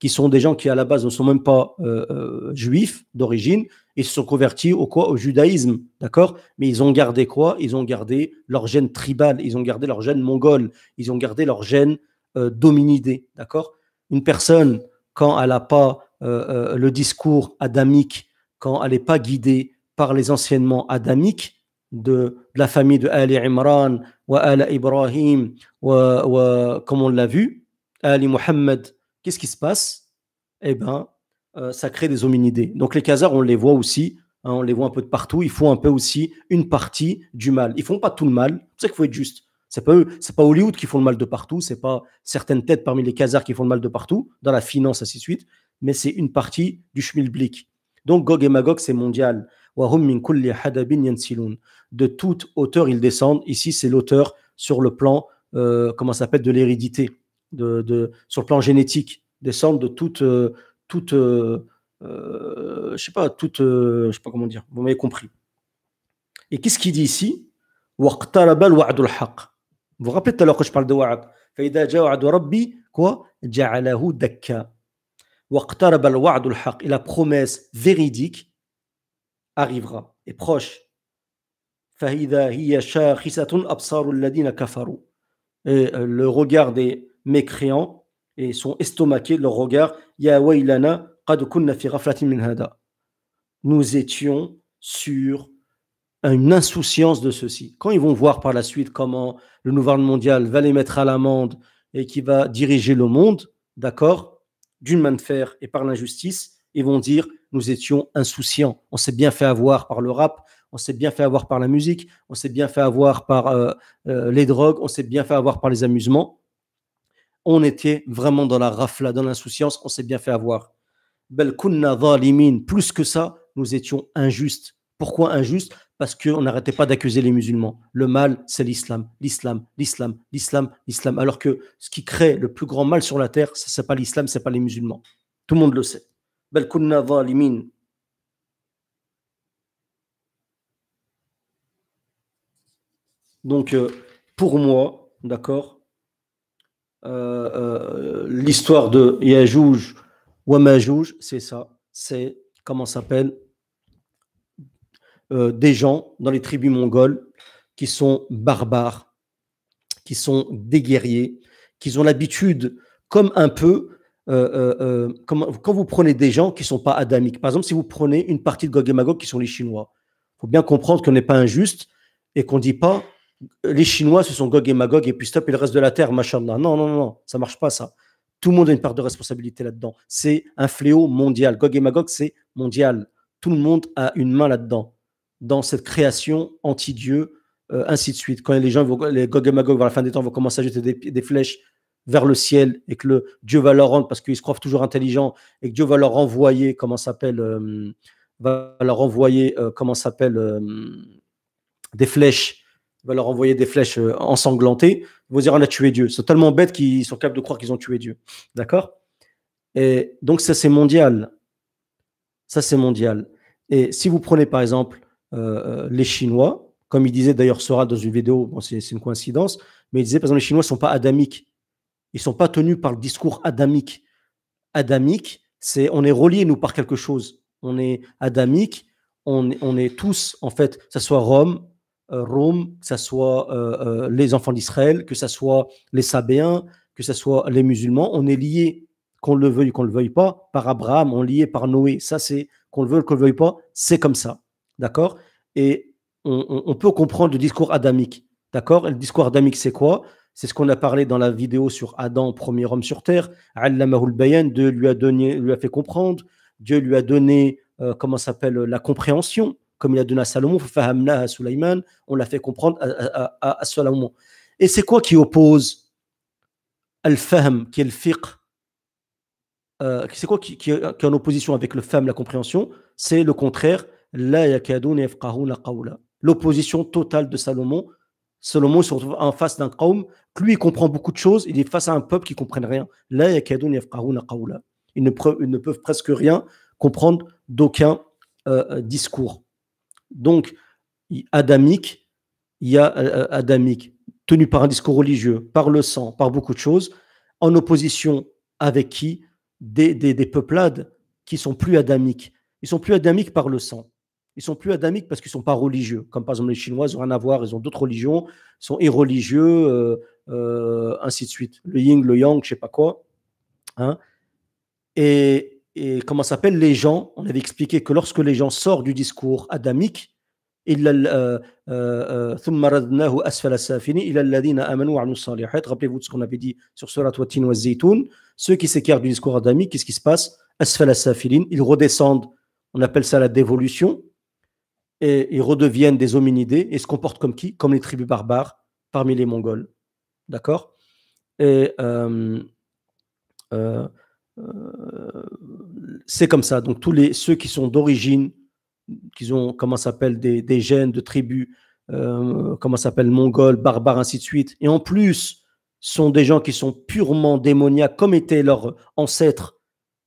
qui sont des gens qui, à la base, ne sont même pas euh, euh, juifs d'origine, ils se sont convertis au quoi Au judaïsme, d'accord Mais ils ont gardé quoi Ils ont gardé leur gène tribal, ils ont gardé leur gène mongol, ils ont gardé leur gène dominidé, d'accord Une personne, quand elle n'a pas le discours adamique, quand elle n'est pas guidée par les enseignements adamiques de, de la famille de Ali Imran, ou à Ibrahim, comme on l'a vu, Ali Muhammad, qu'est-ce qui se passe Eh bien, euh, ça crée des hominidés. Donc les Khazars, on les voit aussi, hein, on les voit un peu de partout, ils font un peu aussi une partie du mal. Ils font pas tout le mal, c'est ça qu'il faut être juste. C'est pas pas Hollywood qui font le mal de partout, c'est pas certaines têtes parmi les Khazars qui font le mal de partout, dans la finance, ainsi de suite, mais c'est une partie du schmilblick. Donc Gog et Magog, c'est mondial. Hum de toute hauteur, ils descendent. Ici, c'est l'auteur sur le plan, euh, comment s'appelle, de l'hérédité, de, sur le plan génétique. Descendent de toute, euh, toute euh, je sais pas, toute, je sais pas comment dire, vous m'avez compris. Et qu'est-ce qu'il dit ici Vous vous rappelez tout à l'heure que je parle de wa'ad quoi et la promesse véridique arrivera, est proche. Et euh, le regard des mécréants et sont estomaqués de leur regard. Nous étions sur une insouciance de ceci. Quand ils vont voir par la suite comment le nouvel mondial va les mettre à l'amende et qui va diriger le monde, d'accord, d'une main de fer et par l'injustice, ils vont dire nous étions insouciants. On s'est bien fait avoir par le rap, on s'est bien fait avoir par la musique, on s'est bien fait avoir par euh, euh, les drogues, on s'est bien fait avoir par les amusements. On était vraiment dans la rafla, dans l'insouciance, on s'est bien fait avoir. Bel kunna plus que ça, nous étions injustes. Pourquoi injustes Parce qu'on n'arrêtait pas d'accuser les musulmans. Le mal, c'est l'islam, l'islam, l'islam, l'islam, l'islam. Alors que ce qui crée le plus grand mal sur la terre, ce n'est pas l'islam, ce n'est pas les musulmans. Tout le monde le sait. Donc, euh, pour moi, d'accord, euh, euh, l'histoire de Yajouj ou Amajouj, c'est ça. C'est, comment s'appelle Des gens dans les tribus mongoles qui sont barbares, qui sont des guerriers, qui ont l'habitude, comme un peu, euh, euh, euh, quand, vous prenez des gens qui ne sont pas adamiques, par exemple, si vous prenez une partie de Gog et Magog qui sont les Chinois, il faut bien comprendre qu'on n'est pas injuste et qu'on ne dit pas les Chinois, ce sont Gog et Magog et puis stop et le reste de la Terre, machin Non, non, non, non, ça marche pas ça. Tout le monde a une part de responsabilité là-dedans. C'est un fléau mondial. Gog et Magog, c'est mondial. Tout le monde a une main là-dedans, dans cette création anti-dieu, ainsi de suite. Quand les gens, les Gog et Magog, vers la fin des temps, vont commencer à jeter des flèches vers le ciel et que Dieu va leur rendre, parce qu'ils se croient toujours intelligents, et que Dieu va leur envoyer, comment s'appelle, euh, leur euh, comment s'appelle, euh, des flèches. va leur envoyer des flèches ensanglantées. vous vont dire, on a tué Dieu. C'est tellement bête qu'ils sont capables de croire qu'ils ont tué Dieu. D'accord Et donc, ça, c'est mondial. Ça, c'est mondial. Et si vous prenez, par exemple, les Chinois, comme il disait d'ailleurs Sora dans une vidéo, c'est une coïncidence, mais il disait, par exemple, les Chinois ne sont pas adamiques ils ne sont pas tenus par le discours adamique. Adamique, c'est on est relié, nous, par quelque chose. On est adamique, on, est tous, en fait, que ce soit Rome, euh, Rome, que ce soit euh, euh, les enfants d'Israël, que ce soit les Sabéens, que ce soit les musulmans, on est liés, qu'on le veuille ou qu'on ne le veuille pas, par Abraham, on est lié par Noé. Ça, c'est qu'on le veuille ou qu'on ne le veuille pas, c'est comme ça. D'accord Et on, on peut comprendre le discours adamique. D'accord Le discours adamique, c'est quoi c'est ce qu'on a parlé dans la vidéo sur Adam, premier homme sur terre. Bayan, Dieu lui a, donné, lui a fait comprendre. Dieu lui a donné, euh, comment s'appelle, euh, la compréhension, comme il a donné à Salomon. Fahamna à on l'a fait comprendre à, Salomon. Et c'est quoi qui oppose Al-Fahm, qui est le fiqh euh, C'est quoi qui, est en opposition avec le Fahm, la compréhension C'est le contraire. L'opposition totale de Salomon Solomon se retrouve en face d'un homme lui il comprend beaucoup de choses, il est face à un peuple qui ne comprenne rien. Là, ils ne, ils ne peuvent presque rien comprendre d'aucun euh, discours. Donc, adamique, il y a euh, euh, adamique, tenu par un discours religieux, par le sang, par beaucoup de choses, en opposition avec qui des, peuplades qui sont plus adamiques. Ils sont plus adamiques par le sang ils sont plus adamiques parce qu'ils sont pas religieux. Comme par exemple les Chinois, ils ont rien à voir, ils ont d'autres religions, ils sont irreligieux, euh, euh, ainsi de suite. Le yin, le yang, je sais pas quoi. Hein. Et, comment s'appellent les gens On avait expliqué que lorsque les gens sortent du discours adamique, euh, Rappelez-vous de ce qu'on avait dit sur Surat Watin wa Ceux qui s'écartent du discours adamique, qu'est-ce qui se passe Ils redescendent, on appelle ça la dévolution, et ils redeviennent des hominidés et se comportent comme qui Comme les tribus barbares parmi les Mongols. D'accord Et euh, euh, c'est comme ça. Donc tous les, ceux qui sont d'origine, qui ont, comment s'appelle, des, gènes de tribus, euh, comment s'appelle, mongols, barbares, ainsi de suite, et en plus sont des gens qui sont purement démoniaques, comme étaient leurs ancêtres,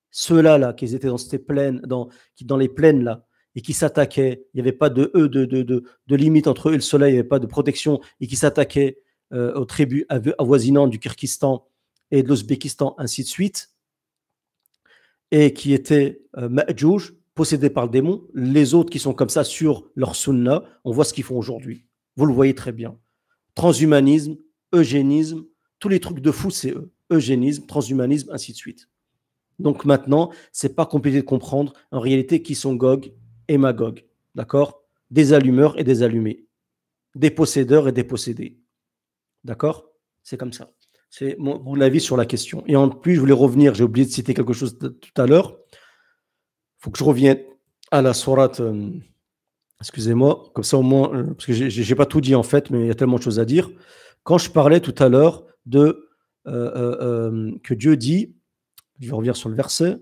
ceux-là, là, qui étaient dans ces plaines, dans, dans les plaines, là, et qui s'attaquaient, il n'y avait pas de, de, de, limite entre eux et le soleil, il n'y avait pas de protection, et qui s'attaquaient euh, aux tribus avoisinantes du Kyrgyzstan et de l'Ouzbékistan, ainsi de suite, et qui étaient euh, possédés par le démon, les autres qui sont comme ça sur leur sunna, on voit ce qu'ils font aujourd'hui. Vous le voyez très bien. Transhumanisme, eugénisme, tous les trucs de fou, c'est eux. Eugénisme, transhumanisme, ainsi de suite. Donc maintenant, ce n'est pas compliqué de comprendre en réalité qui sont Gog et D'accord Des allumeurs et des allumés. Des possédeurs et des possédés. D'accord C'est comme ça. C'est mon, avis sur la question. Et en plus, je voulais revenir, j'ai oublié de citer quelque chose tout à l'heure. Il faut que je revienne à la sourate. Euh, excusez-moi, comme ça au moins, euh, parce que j'ai pas tout dit en fait, mais il y a tellement de choses à dire. Quand je parlais tout à l'heure de euh, que Dieu dit, je vais revenir sur le verset,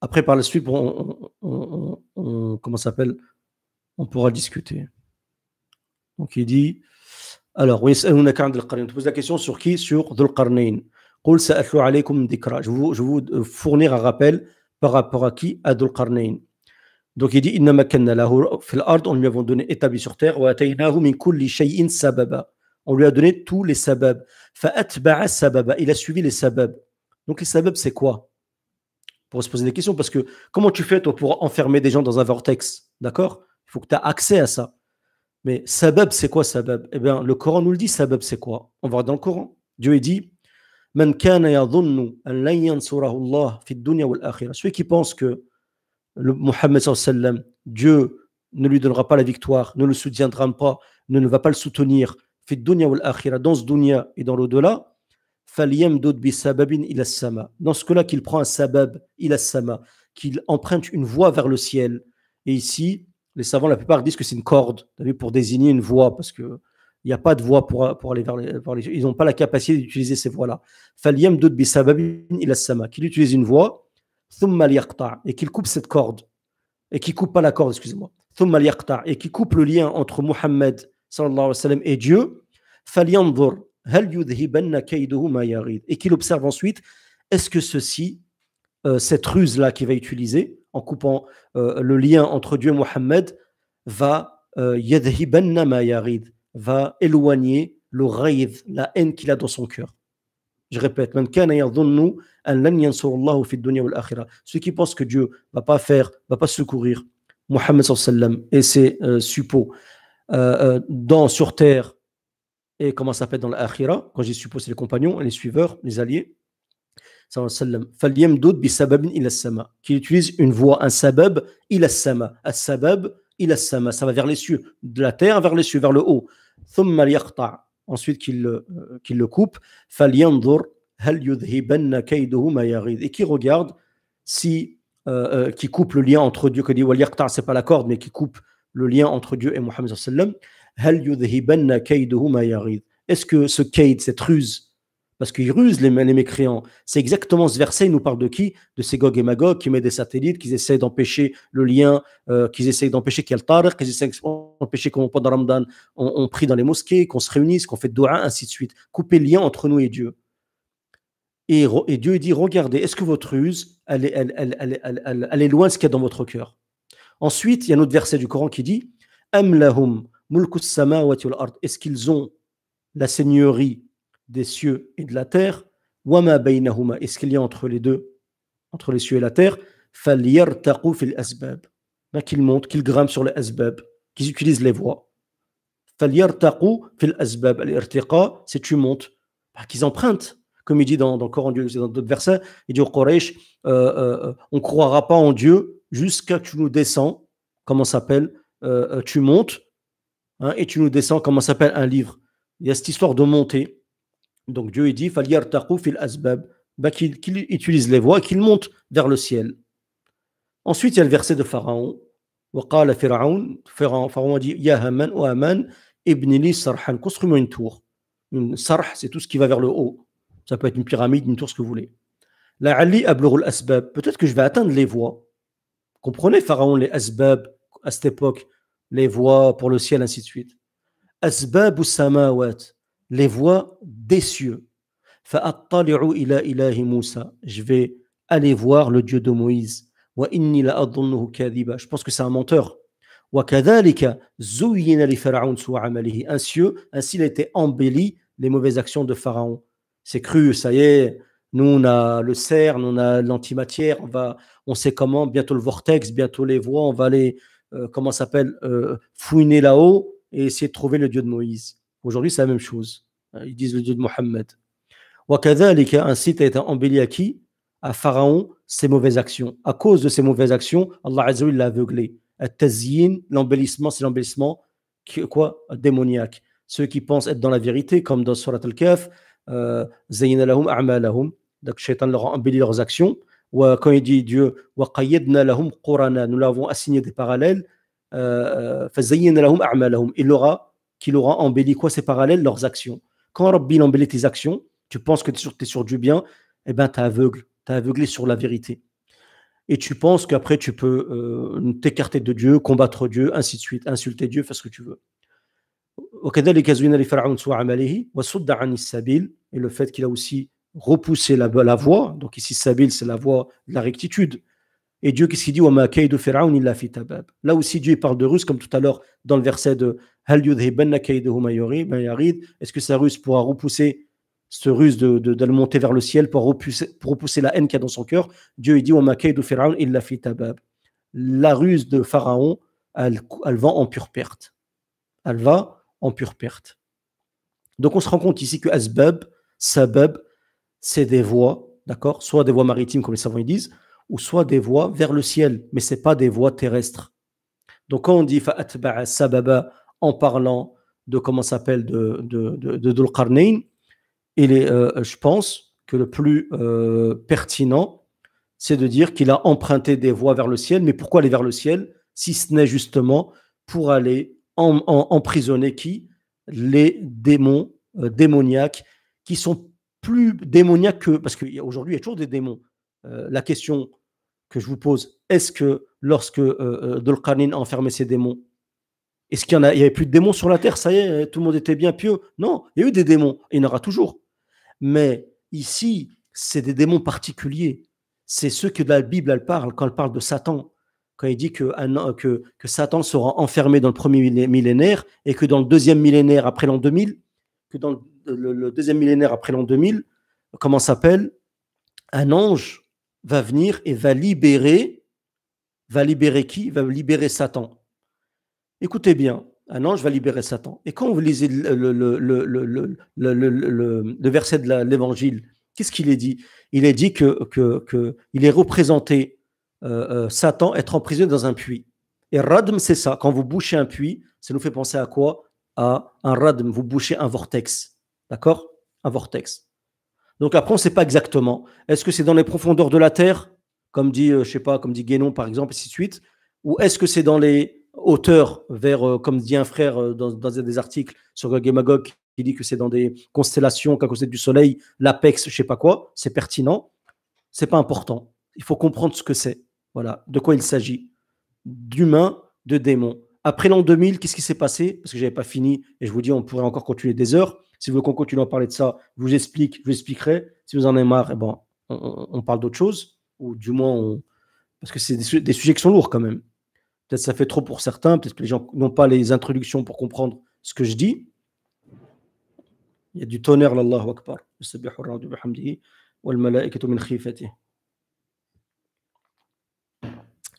après, par la suite, on, on, on, on comment s'appelle On pourra discuter. Donc il dit alors, on pose la question sur qui Sur Dhul Qarnayn. Je vous, je vous euh, fournir un rappel par rapport à qui À Dhul Qarnayn. Donc il dit Inna makanna lahu fil ard, on lui avons donné établi sur terre, wa ataynahu min kulli shay'in sababa. On lui a donné tous les sabab. Fa'atba'a sababa. Il a suivi les sabab. Donc les sabab, c'est quoi pour se poser des questions. Parce que comment tu fais, toi, pour enfermer des gens dans un vortex D'accord Il faut que tu aies accès à ça. Mais sabab, c'est quoi sabab Eh bien, le Coran nous le dit, sabab, c'est quoi On va dans le Coran. Dieu est dit Celui qui pense que le Mohammed, Dieu ne lui donnera pas la victoire, ne le soutiendra pas, ne, va pas le soutenir, dans ce dunya et dans l'au-delà, dans ce cas-là, qu'il prend un sabab, il sama, qu'il emprunte une voie vers le ciel. Et ici, les savants, la plupart disent que c'est une corde, pour désigner une voie, parce que il n'y a pas de voie pour, aller vers les, Ils n'ont pas la capacité d'utiliser ces voies-là. bi qu'il utilise une voie, et qu'il coupe cette corde, et qu'il coupe pas la corde, excusez-moi, et qu'il coupe le lien entre Muhammad sallallahu sallam et Dieu, falyanzur, et qu'il observe ensuite est-ce que ceci, euh, cette ruse-là qu'il va utiliser, en coupant euh, le lien entre Dieu et Mohammed, va euh, va éloigner le raïd, la haine qu'il a dans son cœur. Je répète, ceux qui pensent que Dieu va pas faire, va pas secourir Mohammed et ses suppôts dans, sur terre et comment ça s'appelle dans l'akhira, quand j'y suppose les compagnons, les suiveurs, les alliés, qui utilise une voie, un sabab, il as-sama, sabab il ça va vers les cieux, de la terre vers les cieux, vers le haut. Ensuite qu'il le euh, coupe, et qui regarde si, euh, euh, qui coupe le lien entre Dieu, que dit c'est pas la corde, mais qui coupe le lien entre Dieu et Mohammed sallallahu est-ce que ce kaid, cette ruse, parce qu'ils rusent les, mécréants, c'est exactement ce verset, il nous parle de qui De ces gog et Magog qui mettent des satellites, qui essaient d'empêcher le lien, euh, qu'ils qui essaient d'empêcher qu'il y ait le qui essaient d'empêcher qu'on pendant Ramadan, on, on prie dans les mosquées, qu'on se réunisse, qu'on fait doua, ainsi de suite. Couper le lien entre nous et Dieu. Et, Dieu dit, regardez, est-ce que votre ruse, elle, elle est loin de ce qu'il y a dans votre cœur Ensuite, il y a un autre verset du Coran qui dit, Am lahum est-ce qu'ils ont la seigneurie des cieux et de la terre Est-ce qu'il y a entre les deux, entre les cieux et la terre Qu'ils montent, qu'ils grimpent sur les asbab, qu'ils utilisent les voies. C'est tu montes, bah, qu'ils empruntent. Comme il dit dans, le Coran, dans d'autres versets, il dit au Quraysh euh, euh, on ne croira pas en Dieu jusqu'à que tu nous descends, comment s'appelle, euh, tu montes, Hein, et tu nous descends, comment s'appelle, un livre. Il y a cette histoire de montée. Donc Dieu, il dit, fil asbab, bah, qu'il utilise les voies, qu'il monte vers le ciel. Ensuite, il y a le verset de Pharaon. Pharaon a dit Ya construis une tour une sarh c'est tout ce qui va vers le haut ça peut être une pyramide une tour ce que vous voulez la ali ablurul asbab peut-être que je vais atteindre les voies comprenez pharaon les asbab à cette époque les voies pour le ciel, ainsi de suite. Asbabu samawat, les voies des cieux. ila ilahi je vais aller voir le Dieu de Moïse. Wa inni la Je pense que c'est un menteur. Un fara'un amalihi » Un ainsi, ainsi il était embelli les mauvaises actions de Pharaon c'est cru ça y est nous on a le CERN on a l'antimatière on va on sait comment bientôt le vortex bientôt les voies on va aller euh, comment s'appelle, euh, fouiner là-haut et essayer de trouver le Dieu de Moïse. Aujourd'hui, c'est la même chose. Hein, ils disent le Dieu de Mohammed. Un site a été embelli à qui À Pharaon, ses mauvaises actions. À cause de ses mauvaises actions, Allah l'a aveuglé. L'embellissement, c'est l'embellissement quoi démoniaque. Ceux qui pensent être dans la vérité, comme dans Surat al-Kaf, euh, Zayn lahum Donc, Shaitan leur a embelli leurs actions quand il dit Dieu, nous l'avons assigné des parallèles, euh, il qu'il aura embelli quoi ces parallèles Leurs actions. Quand Rabbi l'embellit tes actions, tu penses que tu es sur, du bien, Et eh bien, tu es aveugle, tu es aveuglé sur la vérité. Et tu penses qu'après, tu peux euh, t'écarter de Dieu, combattre Dieu, ainsi de suite, insulter Dieu, faire ce que tu veux. Et le fait qu'il a aussi repousser la, la voie. Donc ici, Sabil, c'est la voix de la rectitude. Et Dieu, qu'est-ce qu'il dit Là aussi, Dieu parle de ruse, comme tout à l'heure dans le verset de Est-ce que sa ruse pourra repousser ce ruse de, de, monter vers le ciel pour repousser, repousser la haine qu'il y a dans son cœur Dieu, il dit La ruse de Pharaon, elle, elle va en pure perte. Elle va en pure perte. Donc on se rend compte ici que Asbab, Sabab, c'est des voies, d'accord Soit des voies maritimes, comme les savants disent, ou soit des voies vers le ciel, mais ce n'est pas des voies terrestres. Donc quand on dit fa'atba'a sababa en parlant de comment s'appelle de de de, euh, je pense que le plus euh, pertinent, c'est de dire qu'il a emprunté des voies vers le ciel. Mais pourquoi aller vers le ciel si ce n'est justement pour aller en, emprisonner qui Les démons euh, démoniaques qui sont plus démoniaque que. Parce qu'aujourd'hui, il y a toujours des démons. Euh, la question que je vous pose, est-ce que lorsque euh, euh a enfermé ses démons, est-ce qu'il y en n'y avait plus de démons sur la terre Ça y est, tout le monde était bien pieux. Non, il y a eu des démons. il y en aura toujours. Mais ici, c'est des démons particuliers. C'est ceux que la Bible elle parle quand elle parle de Satan. Quand il dit que, que Satan sera enfermé dans le premier millénaire et que dans le deuxième millénaire, après l'an 2000, que dans le le, deuxième millénaire après l'an 2000, comment s'appelle Un ange va venir et va libérer, va libérer qui Va libérer Satan. Écoutez bien, un ange va libérer Satan. Et quand vous lisez le, verset de l'évangile, qu'est-ce qu'il est dit Il est dit que, il est représenté Satan être emprisonné dans un puits. Et radm, c'est ça. Quand vous bouchez un puits, ça nous fait penser à quoi À un radm. Vous bouchez un vortex. D'accord Un vortex. Donc après, on ne sait pas exactement. Est-ce que c'est dans les profondeurs de la Terre, comme dit, euh, je sais pas, comme dit Guénon, par exemple, et ainsi de suite, ou est-ce que c'est dans les hauteurs, vers, euh, comme dit un frère euh, dans, un des articles sur Gog qui dit que c'est dans des constellations qu'à côté du soleil, l'apex, je sais pas quoi, c'est pertinent, c'est pas important. Il faut comprendre ce que c'est. Voilà, de quoi il s'agit. D'humains, de démons. Après l'an 2000, qu'est-ce qui s'est passé Parce que je n'avais pas fini et je vous dis, on pourrait encore continuer des heures. Si vous voulez qu'on continue à parler de ça, je vous explique, je vous expliquerai. Si vous en avez marre, eh ben, on, parle d'autre chose, ou du moins, parce que c'est des, sujets qui sont lourds quand même. Peut-être que ça fait trop pour certains, peut-être que les gens n'ont pas les introductions pour comprendre ce que je dis. Il y a du tonnerre, l'Allahu Akbar.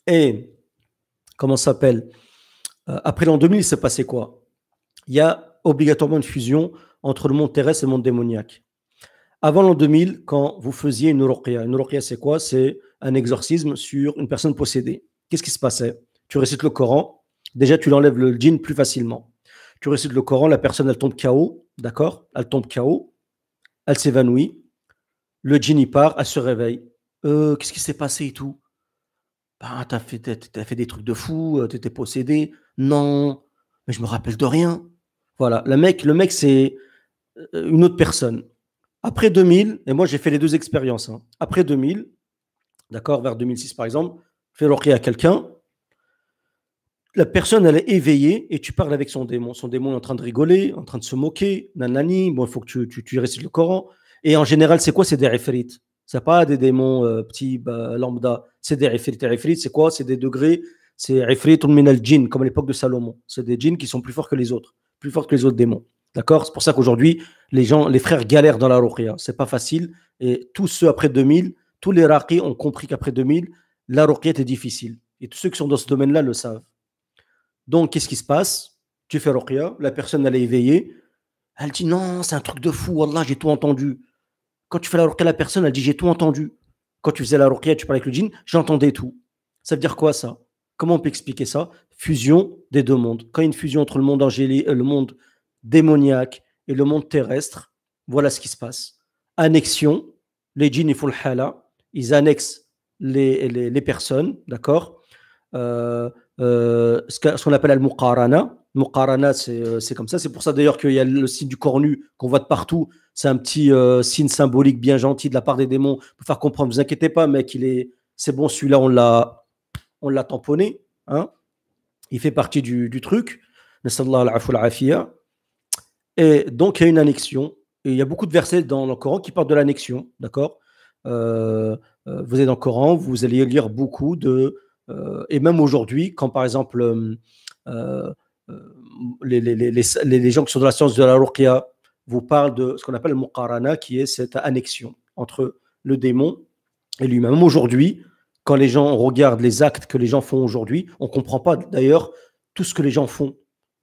Et comment s'appelle euh, Après l'an 2000, il s'est passé quoi Il y a obligatoirement une fusion entre le monde terrestre et le monde démoniaque. Avant l'an 2000, quand vous faisiez une ruqya, une ruqya c'est quoi C'est un exorcisme sur une personne possédée. Qu'est-ce qui se passait Tu récites le Coran, déjà tu l'enlèves le djinn plus facilement. Tu récites le Coran, la personne elle tombe KO, d'accord Elle tombe KO, elle s'évanouit, le djinn y part, elle se réveille. Euh, qu'est-ce qui s'est passé et tout bah, t'as fait, fait des trucs de fou, euh, t'étais possédé. Non, mais je me rappelle de rien. Voilà, le mec, le mec c'est euh, une autre personne. Après 2000, et moi j'ai fait les deux expériences, hein. après 2000, d'accord, vers 2006 par exemple, fais à quelqu'un, la personne elle est éveillée et tu parles avec son démon. Son démon est en train de rigoler, en train de se moquer, nanani, bon il faut que tu, tu, tu récites le Coran. Et en général, c'est quoi C'est des référites. C'est pas des démons euh, petits bah, lambda, c'est des référites. des c'est quoi C'est des degrés, c'est référites ou comme à l'époque de Salomon. C'est des djinns qui sont plus forts que les autres, plus forts que les autres démons. D'accord C'est pour ça qu'aujourd'hui, les gens, les frères galèrent dans la ruqya. C'est pas facile. Et tous ceux après 2000, tous les raqis ont compris qu'après 2000, la ruqya était difficile. Et tous ceux qui sont dans ce domaine-là le savent. Donc, qu'est-ce qui se passe Tu fais ruqya, la personne, elle est éveillée. Elle dit non, c'est un truc de fou, Allah, j'ai tout entendu. Quand tu fais la ruqya, la personne, elle dit j'ai tout entendu. Quand tu faisais la ruqya, tu parlais avec le djinn, j'entendais tout. Ça veut dire quoi ça Comment on peut expliquer ça Fusion des deux mondes. Quand il y a une fusion entre le monde angélique, et euh, le monde démoniaque et le monde terrestre. Voilà ce qui se passe. Annexion, les djinns, ils annexent les, les, les personnes, d'accord euh, euh, Ce qu'on appelle al-muqarana. Euh, c'est comme ça. C'est pour ça d'ailleurs qu'il y a le signe du cornu qu'on voit de partout. C'est un petit signe symbolique bien gentil de la part des démons pour faire comprendre. Vous inquiétez pas, mec, il est, c'est bon, celui-là, on l'a, on l'a tamponné. Hein il fait partie du, du truc. al et donc, il y a une annexion. Et il y a beaucoup de versets dans le Coran qui parlent de l'annexion, d'accord euh, euh, Vous êtes dans le Coran, vous allez lire beaucoup de... Euh, et même aujourd'hui, quand par exemple les, gens qui sont dans la science de la ruqya vous parlent de ce qu'on appelle le muqarana, qui est cette annexion entre le démon et lui-même. Même aujourd'hui, quand les gens regardent les actes que les gens font aujourd'hui, on ne comprend pas d'ailleurs tout ce que les gens font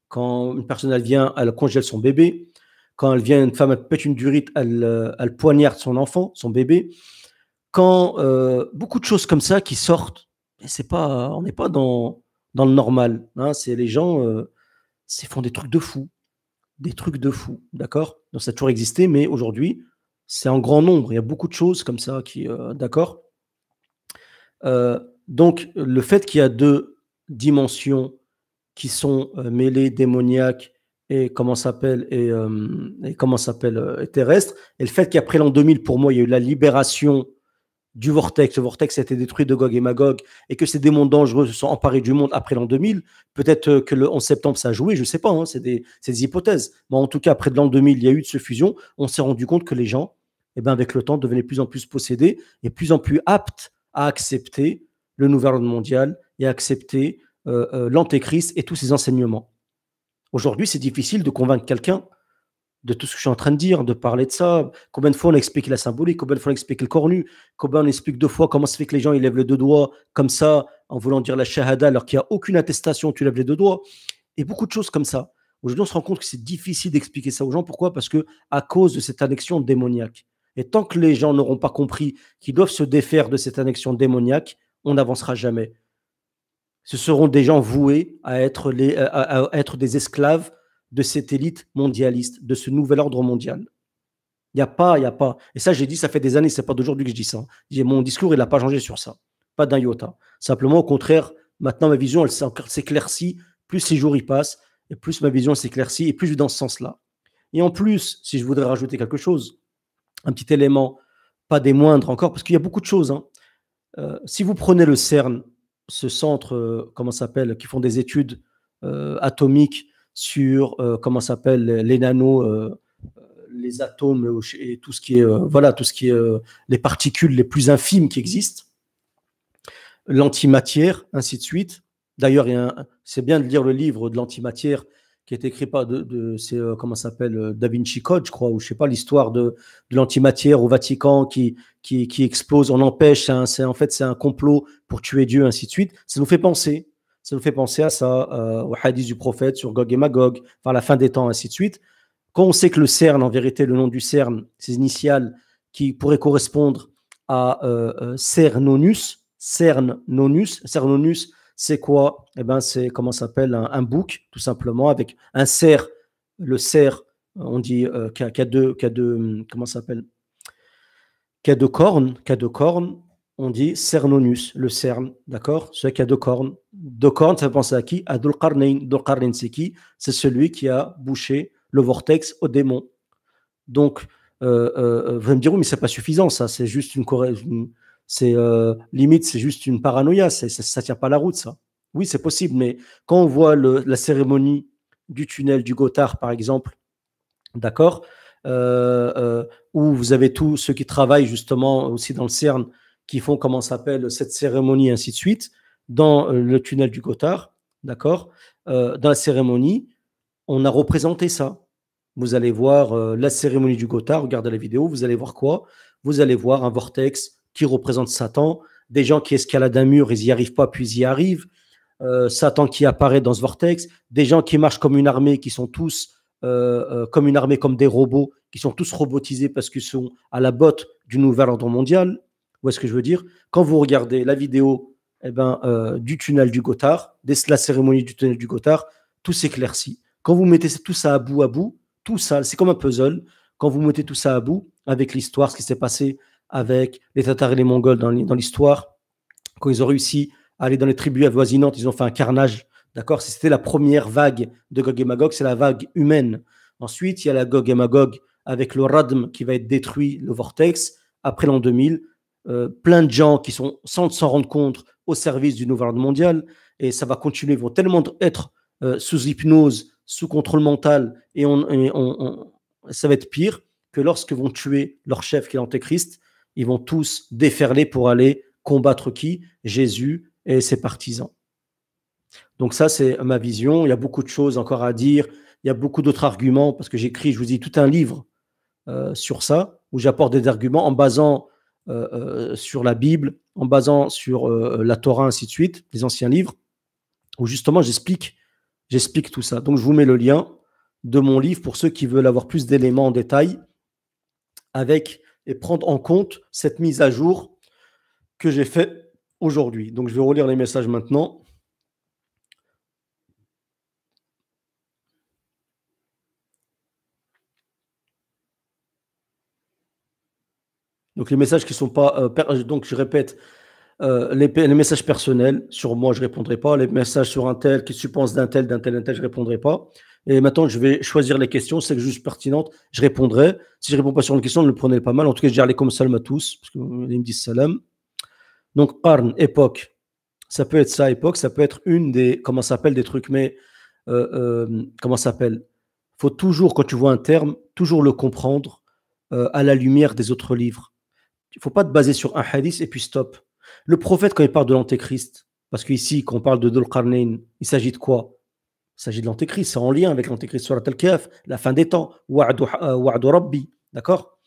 quand une personne elle vient, elle congèle son bébé. Quand elle vient, une femme elle pète une durite, elle, euh, poignarde son enfant, son bébé. Quand euh, beaucoup de choses comme ça qui sortent, ben, c'est pas, on n'est pas dans, dans le normal. Hein. c'est les gens, euh, font des trucs de fou, des trucs de fou, d'accord. Donc ça a toujours existé, mais aujourd'hui, c'est en grand nombre. Il y a beaucoup de choses comme ça qui, d'accord. donc le fait qu'il y a deux dimensions qui sont euh, mêlés démoniaques et comment s'appelle et, euh, comment s'appelle euh, terrestre. Et le fait qu'après l'an 2000, pour moi, il y a eu la libération du vortex. Le vortex a été détruit de Gog et Magog et que ces démons dangereux se sont emparés du monde après l'an 2000. Peut-être que le 11 septembre ça a joué, je sais pas. Hein, c'est des, hypothèses. Mais en tout cas, après l'an 2000, il y a eu de ce fusion. On s'est rendu compte que les gens, eh ben, avec le temps, devenaient de plus en plus possédés et plus en plus aptes à accepter le nouvel ordre mondial et à accepter euh, euh, l'Antéchrist et tous ses enseignements. Aujourd'hui, c'est difficile de convaincre quelqu'un de tout ce que je suis en train de dire, de parler de ça. Combien de fois on explique la symbolique, combien de fois on explique le cornu, combien on explique deux fois comment se fait que les gens ils lèvent les deux doigts comme ça en voulant dire la shahada alors qu'il n'y a aucune attestation, tu lèves les deux doigts. Et beaucoup de choses comme ça. Aujourd'hui, on se rend compte que c'est difficile d'expliquer ça aux gens. Pourquoi Parce que à cause de cette annexion démoniaque. Et tant que les gens n'auront pas compris qu'ils doivent se défaire de cette annexion démoniaque, on n'avancera jamais ce seront des gens voués à être, les, être des esclaves de cette élite mondialiste, de ce nouvel ordre mondial. Il n'y a pas, il n'y a pas. Et ça, j'ai dit, ça fait des années, c'est pas d'aujourd'hui que je dis ça. Hein. Mon discours, il n'a pas changé sur ça. Pas d'un iota. Simplement, au contraire, maintenant, ma vision, elle s'éclaircit. Plus ces jours y passent, et plus ma vision s'éclaircit, et plus je vais dans ce sens-là. Et en plus, si je voudrais rajouter quelque chose, un petit élément, pas des moindres encore, parce qu'il y a beaucoup de choses. Hein. Euh, si vous prenez le CERN, ce centre, euh, comment s'appelle, qui font des études euh, atomiques sur, euh, comment s'appelle, les nanos les atomes et tout ce qui est voilà tout ce qui est les particules les plus infimes qui existent, l'antimatière, ainsi de suite. D'ailleurs, c'est bien de lire le livre de l'antimatière qui est écrit par de, de c'est euh, comment s'appelle euh, Da Code, je crois, ou je sais pas l'histoire de, de l'antimatière au Vatican qui, qui, qui explose, on empêche, c'est en fait c'est un complot pour tuer Dieu, ainsi de suite. Ça nous fait penser, ça nous fait penser à ça, euh, au hadith du prophète sur Gog et Magog, par la fin des temps, ainsi de suite. Quand on sait que le CERN, en vérité, le nom du CERN, ces initiales, qui pourraient correspondre à CERNONUS, Cernonus, CERNONUS, c'est quoi Eh ben, c'est comment s'appelle un, bouc, tout simplement, avec un cerf. Le cerf, on dit euh, a, deux, deux, hum, comment s'appelle Qu'il deux cornes, deux cornes. On dit cernonus, le cerne, d'accord C'est qui a deux cornes. Deux cornes, ça pense à qui À c'est qui C'est celui qui a bouché le vortex au démon. Donc, euh, euh, euh, vous allez me dire, oui, mais c'est pas suffisant, ça, c'est juste une, une, c'est euh, limite, c'est juste une paranoïa. Ça, ne tient pas la route, ça. Oui, c'est possible, mais quand on voit la cérémonie du tunnel du Gothard, par exemple, d'accord, euh, euh, où vous avez tous ceux qui travaillent justement aussi dans le CERN, qui font comment s'appelle cette cérémonie, ainsi de suite, dans le tunnel du Gothard, d'accord, dans la cérémonie, on a représenté ça. Vous allez voir la cérémonie du Gothard, regardez la vidéo, vous allez voir quoi Vous allez voir un vortex, qui représente Satan, des gens qui escaladent un mur, ils n'y arrivent pas, puis ils y arrivent, euh, Satan qui apparaît dans ce vortex, des gens qui marchent comme une armée, qui sont tous euh, euh, comme une armée, comme des robots, qui sont tous robotisés parce qu'ils sont à la botte du nouvel ordre mondial. Où est-ce que je veux dire Quand vous regardez la vidéo eh ben, du tunnel du Gothard, la cérémonie du tunnel du Gothard, tout s'éclaircit. Quand vous mettez tout ça à bout à bout, tout ça, c'est comme un puzzle. Quand vous mettez tout ça à bout, avec l'histoire, ce qui s'est passé avec les Tatars et les Mongols dans, l'histoire. Quand ils ont réussi à aller dans les tribus avoisinantes, ils ont fait un carnage. D'accord C'était la première vague de Gog et Magog, c'est la vague humaine. Ensuite, il y a la Gog et Magog avec le Radm qui va être détruit, le vortex, après l'an 2000. Euh, plein de gens qui sont, sans s'en rendre compte, au service du nouvel ordre mondial. Et ça va continuer. Ils vont tellement être euh, sous hypnose, sous contrôle mental, et, on, ça va être pire que lorsque vont tuer leur chef qui est l'Antéchrist, ils vont tous déferler pour aller combattre qui Jésus et ses partisans. Donc ça, c'est ma vision. Il y a beaucoup de choses encore à dire. Il y a beaucoup d'autres arguments parce que j'écris, je vous dis, tout un livre euh, sur ça où j'apporte des arguments en basant euh, euh, sur la Bible, en basant sur la Torah, ainsi de suite, les anciens livres, où justement j'explique, j'explique tout ça. Donc je vous mets le lien de mon livre pour ceux qui veulent avoir plus d'éléments en détail avec et prendre en compte cette mise à jour que j'ai fait aujourd'hui. Donc, je vais relire les messages maintenant. Donc, les messages qui ne sont pas. Euh, donc, je répète, euh, les, messages personnels, sur moi, je ne répondrai pas. Les messages sur un tel, qui suppose d'un tel, d'un tel, d'un tel, je ne répondrai pas. Et maintenant, je vais choisir les questions. C'est juste pertinentes. je répondrai. Si je ne réponds pas sur une question, ne le prenez pas mal. En tout cas, je dis comme salam à tous, parce qu'ils euh, me disent salam. Donc, Arn, époque. Ça peut être ça, époque. Ça peut être une des, comment ça s'appelle, des trucs, mais euh, euh, comment s'appelle faut toujours, quand tu vois un terme, toujours le comprendre euh, à la lumière des autres livres. Il ne faut pas te baser sur un hadith et puis stop. Le prophète, quand il parle de l'antéchrist, parce qu'ici, quand on parle de Dol il s'agit de quoi il s'agit de l'antéchrist, c'est en lien avec l'antéchrist sur al la fin des temps, Wa'adu euh, Rabbi, d'accord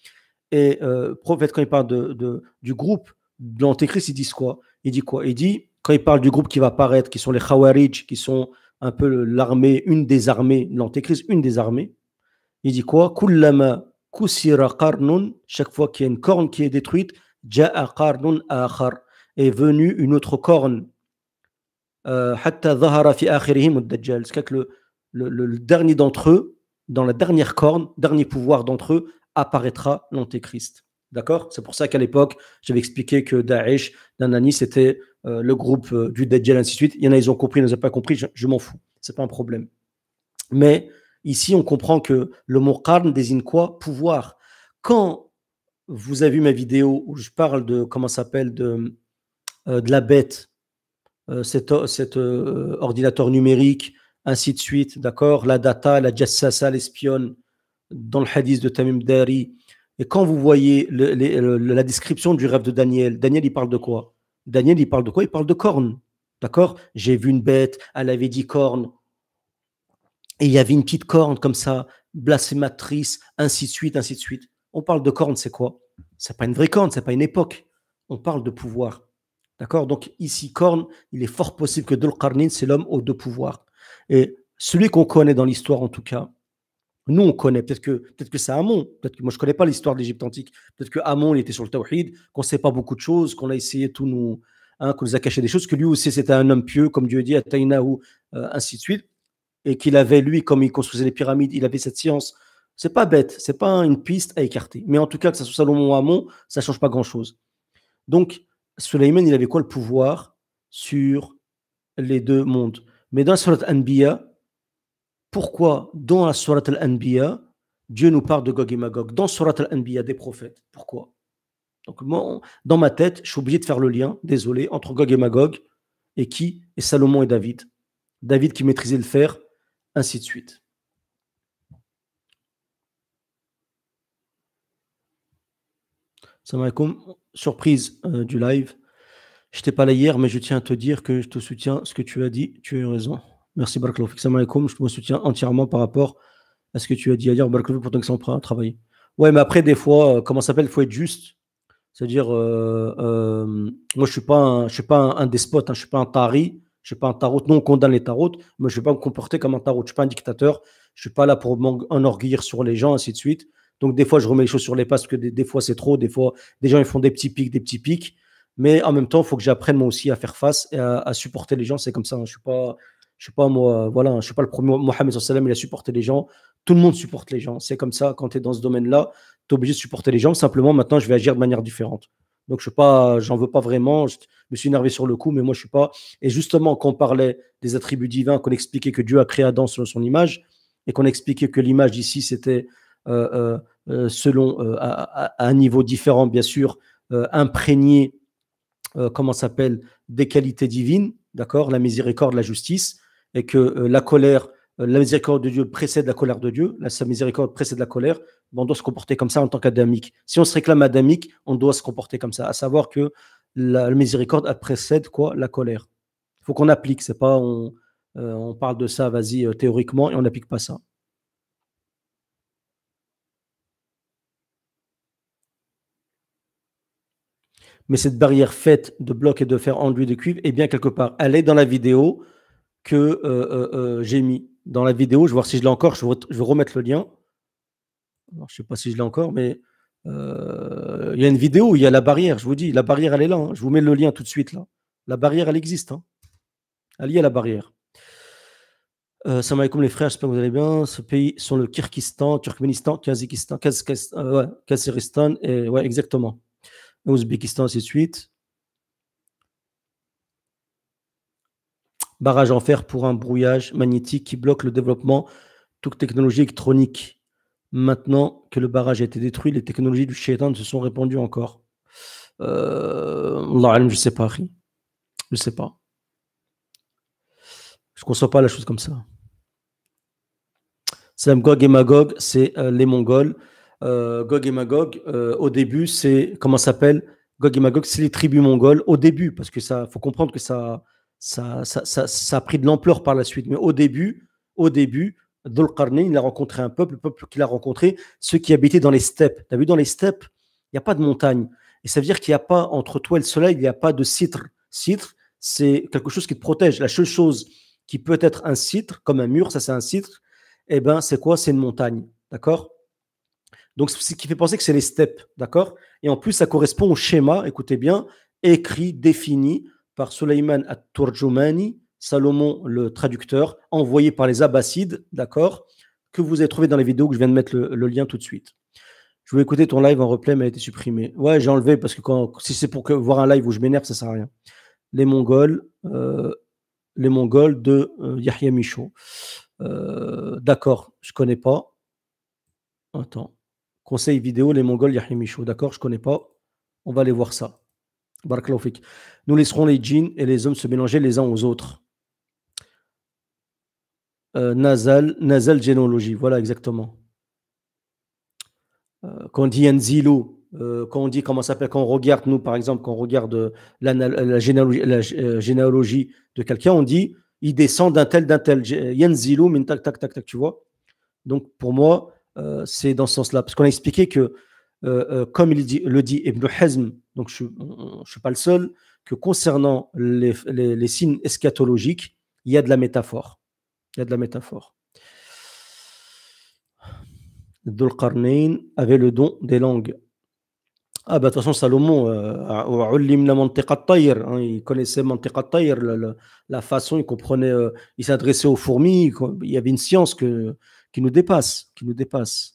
Et le euh, prophète, quand il parle de, du groupe de l'antéchrist, il dit quoi Il dit quoi Il dit, quand il parle du groupe qui va apparaître, qui sont les Khawarij, qui sont un peu l'armée, une des armées, l'antéchrist, une des armées, il dit quoi Kullama kusira qarnun, chaque fois qu'il y a une corne qui est détruite, ja'a qarnun est venue une autre corne. Euh, hatta à dire que le, dernier d'entre eux, dans la dernière corne, dernier pouvoir d'entre eux, apparaîtra l'antéchrist. D'accord C'est pour ça qu'à l'époque, j'avais expliqué que Daesh, Danani, c'était euh, le groupe euh, du Dajjal, ainsi de suite. Il y en a, ils ont compris, ils n'ont pas compris, je, m'en fous. C'est pas un problème. Mais ici, on comprend que le mot Qarn désigne quoi Pouvoir. Quand vous avez vu ma vidéo où je parle de, comment s'appelle, de, de la bête, euh, cet, euh, ordinateur numérique, ainsi de suite, d'accord La data, la jassasa, l'espionne, dans le hadith de Tamim Dari. Et quand vous voyez la description du rêve de Daniel, Daniel, il parle de quoi Daniel, il parle de quoi Il parle de cornes, d'accord J'ai vu une bête, elle avait dit cornes, et il y avait une petite corne comme ça, blasphématrice, ainsi de suite, ainsi de suite. On parle de cornes c'est quoi C'est pas une vraie corne, c'est pas une époque. On parle de pouvoir. D'accord Donc ici, Korn, il est fort possible que Dulkarnin, c'est l'homme aux deux pouvoirs. Et celui qu'on connaît dans l'histoire, en tout cas, nous, on connaît. Peut-être que, peut-être que c'est Amon. Peut-être moi, je ne connais pas l'histoire d'Égypte antique. Peut-être que Amon, il était sur le Tawhid, qu'on ne sait pas beaucoup de choses, qu'on a essayé tout nous. Hein, qu'on nous a caché des choses, que lui aussi, c'était un homme pieux, comme Dieu dit, à ou euh, ainsi de suite. Et qu'il avait, lui, comme il construisait les pyramides, il avait cette science. C'est pas bête, c'est pas une piste à écarter. Mais en tout cas, que ce soit Salomon ou Amon, ça change pas grand-chose. Donc, Sulaiman, il avait quoi le pouvoir sur les deux mondes Mais dans la Surat Anbiya, pourquoi dans la Surat Al-Anbiya, Dieu nous parle de Gog et Magog Dans Surat Al-Anbiya, des prophètes. Pourquoi Donc, moi, dans ma tête, je suis obligé de faire le lien, désolé, entre Gog et Magog et qui Et Salomon et David. David qui maîtrisait le fer, ainsi de suite. Salam alaikum surprise euh, du live. Je n'étais pas là hier, mais je tiens à te dire que je te soutiens ce que tu as dit. Tu as raison. Merci Barclay. Je te soutiens entièrement par rapport à ce que tu as dit hier. Barclay, pourtant que ça travailler. Ouais, mais après, des fois, euh, comment ça s'appelle Il faut être juste. C'est-à-dire, euh, moi, je suis pas je suis pas un, despote, je hein. je suis pas un tari, je suis pas un tarot. Non, on condamne les tarots, mais je vais pas me comporter comme un tarot. Je suis pas un dictateur. Je suis pas là pour m'enorgueillir sur les gens, ainsi de suite. Donc, des fois, je remets les choses sur les pas parce que des, fois, c'est trop. Des fois, des gens, ils font des petits pics, des petits pics. Mais en même temps, il faut que j'apprenne moi aussi à faire face et à, supporter les gens. C'est comme ça. Hein. Je suis pas, je suis pas moi, voilà, je suis pas le premier. Mohamed sallam, il a supporté les gens. Tout le monde supporte les gens. C'est comme ça. Quand tu es dans ce domaine-là, tu es obligé de supporter les gens. Simplement, maintenant, je vais agir de manière différente. Donc, je suis pas, j'en veux pas vraiment. Je me suis énervé sur le coup, mais moi, je suis pas. Et justement, quand on parlait des attributs divins, qu'on expliquait que Dieu a créé Adam selon son image, et qu'on expliquait que l'image ici, c'était euh, euh, euh, selon à, un niveau différent, bien sûr, imprégné, comment s'appelle, des qualités divines, d'accord, la miséricorde, la justice, et que la colère, la miséricorde de Dieu précède la colère de Dieu, la, sa miséricorde précède la colère, on doit se comporter comme ça en tant qu'adamique. Si on se réclame adamique, on doit se comporter comme ça, à savoir que la, miséricorde précède quoi La colère. Il faut qu'on applique, c'est pas on, on, parle de ça, vas-y, théoriquement, et on n'applique pas ça. mais cette barrière faite de blocs et de fer enduit de cuivre est eh bien quelque part. Elle est dans la vidéo que euh, euh, euh, j'ai mis. Dans la vidéo, je vais voir si je l'ai encore, je vais, remettre le lien. je ne sais pas si je l'ai encore, mais il y a une vidéo, où il y a la barrière, je vous dis, la barrière, elle est là. Hein. Je vous mets le lien tout de suite là. La barrière, elle existe. Hein. Elle y a la barrière. Euh, Salam alaikum les frères, j'espère que vous allez bien. Ce pays sont le Kyrgyzstan, Turkménistan, Kazakhstan, et, ouais, exactement. Ouzbékistan, ainsi de suite. Barrage en fer pour un brouillage magnétique qui bloque le développement de toute technologie électronique. Maintenant que le barrage a été détruit, les technologies du shaitan se sont répandues encore. Euh, je ne sais pas, Je ne sais pas. Je ne conçois pas la chose comme ça. Samgog et Magog, c'est euh, les Mongols. Euh, Gog et Magog, euh, au début, c'est comment s'appelle Gog et Magog, c'est les tribus mongoles au début, parce que ça, faut comprendre que ça, ça, ça, ça, a pris de l'ampleur par la suite. Mais au début, au début, Dolkarné, il a rencontré un peuple, le peuple qu'il a rencontré, ceux qui habitaient dans les steppes. T'as vu, dans les steppes, il n'y a pas de montagne. Et ça veut dire qu'il n'y a pas, entre toi et le soleil, il n'y a pas de citre. Citre, c'est quelque chose qui te protège. La seule chose qui peut être un citre, comme un mur, ça c'est un citre, et eh ben, c'est quoi C'est une montagne. D'accord donc, ce qui fait penser que c'est les steps, d'accord Et en plus, ça correspond au schéma, écoutez bien, écrit, défini par Suleiman at Tourjoumani, Salomon le traducteur, envoyé par les Abbassides, d'accord Que vous avez trouvé dans les vidéos que je viens de mettre le, lien tout de suite. Je vais écouter ton live en replay, mais elle a été supprimé. Ouais, j'ai enlevé parce que si c'est pour que, voir un live où je m'énerve, ça sert à rien. Les Mongols, euh, les Mongols de euh, Yahya Michaud. Euh, d'accord, je connais pas. Attends. Conseil vidéo, les Mongols, Yahimichou. D'accord, je connais pas. On va aller voir ça. Barclaufik. Nous laisserons les djinns et les hommes se mélanger les uns aux autres. Euh, nasal, nasal généalogie, voilà exactement. Euh, quand on dit Enzilo, euh, quand on dit comment ça s'appelle, quand on regarde, nous par exemple, quand on regarde euh, la, généalogie, de quelqu'un, on dit il descend d'un tel, d'un tel. Yenzilo, min tac, tac, tac, tac, tu vois. Donc pour moi, euh, c'est dans ce sens-là. Parce qu'on a expliqué que, euh, euh, comme il le dit Ibn Hazm, donc je ne suis pas le seul, que concernant les, signes eschatologiques, il y a de la métaphore. Il y a de la métaphore. Dulqarnain avait le don des langues. Ah bah de toute façon Salomon, hein. il connaissait la, la, façon, il comprenait, il s'adressait aux fourmis, il y avait une science que qui nous dépasse, qui nous dépasse,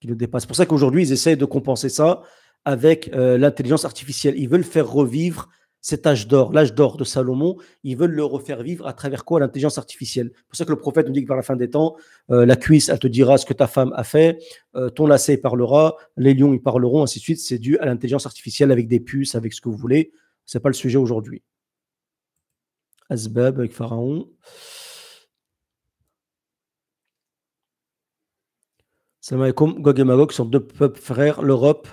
qui nous dépasse. C'est pour ça qu'aujourd'hui, ils essayent de compenser ça avec euh, l'intelligence artificielle. Ils veulent faire revivre cet âge d'or, l'âge d'or de Salomon, ils veulent le refaire vivre à travers quoi L'intelligence artificielle. C'est pour ça que le prophète nous dit que vers la fin des temps, euh, la cuisse, elle te dira ce que ta femme a fait, euh, ton lacet, parlera, les lions, ils parleront, ainsi de suite. C'est dû à l'intelligence artificielle avec des puces, avec ce que vous voulez. Ce n'est pas le sujet aujourd'hui. Asbab avec Pharaon. Salam alaikum. Gog et Magog sont deux peuples frères, l'Europe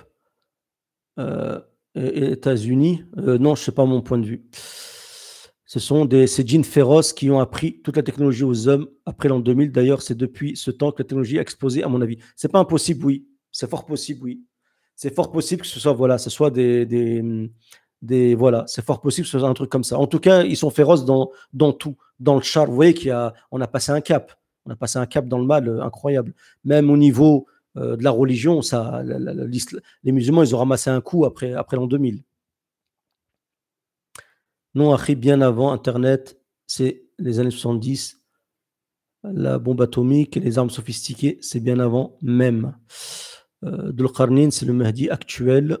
euh, et les États-Unis. Euh, non, je sais pas mon point de vue. Ce sont des, ces djinns féroces qui ont appris toute la technologie aux hommes après l'an 2000. D'ailleurs, c'est depuis ce temps que la technologie a exposée, à mon avis. C'est pas impossible, oui. C'est fort possible, oui. C'est fort possible que ce soit, voilà, ce soit des, des, des voilà, c'est fort possible ce soit un truc comme ça. En tout cas, ils sont féroces dans, dans tout, dans le char. Vous voyez qu'on a, on a passé un cap. On a passé un cap dans le mal euh, incroyable. Même au niveau euh, de la religion, ça, les musulmans, ils ont ramassé un coup après, après l'an 2000. Non, Achri, bien avant Internet, c'est les années 70. La bombe atomique et les armes sophistiquées, c'est bien avant même. Euh, Dulkarnin, c'est le Mahdi actuel.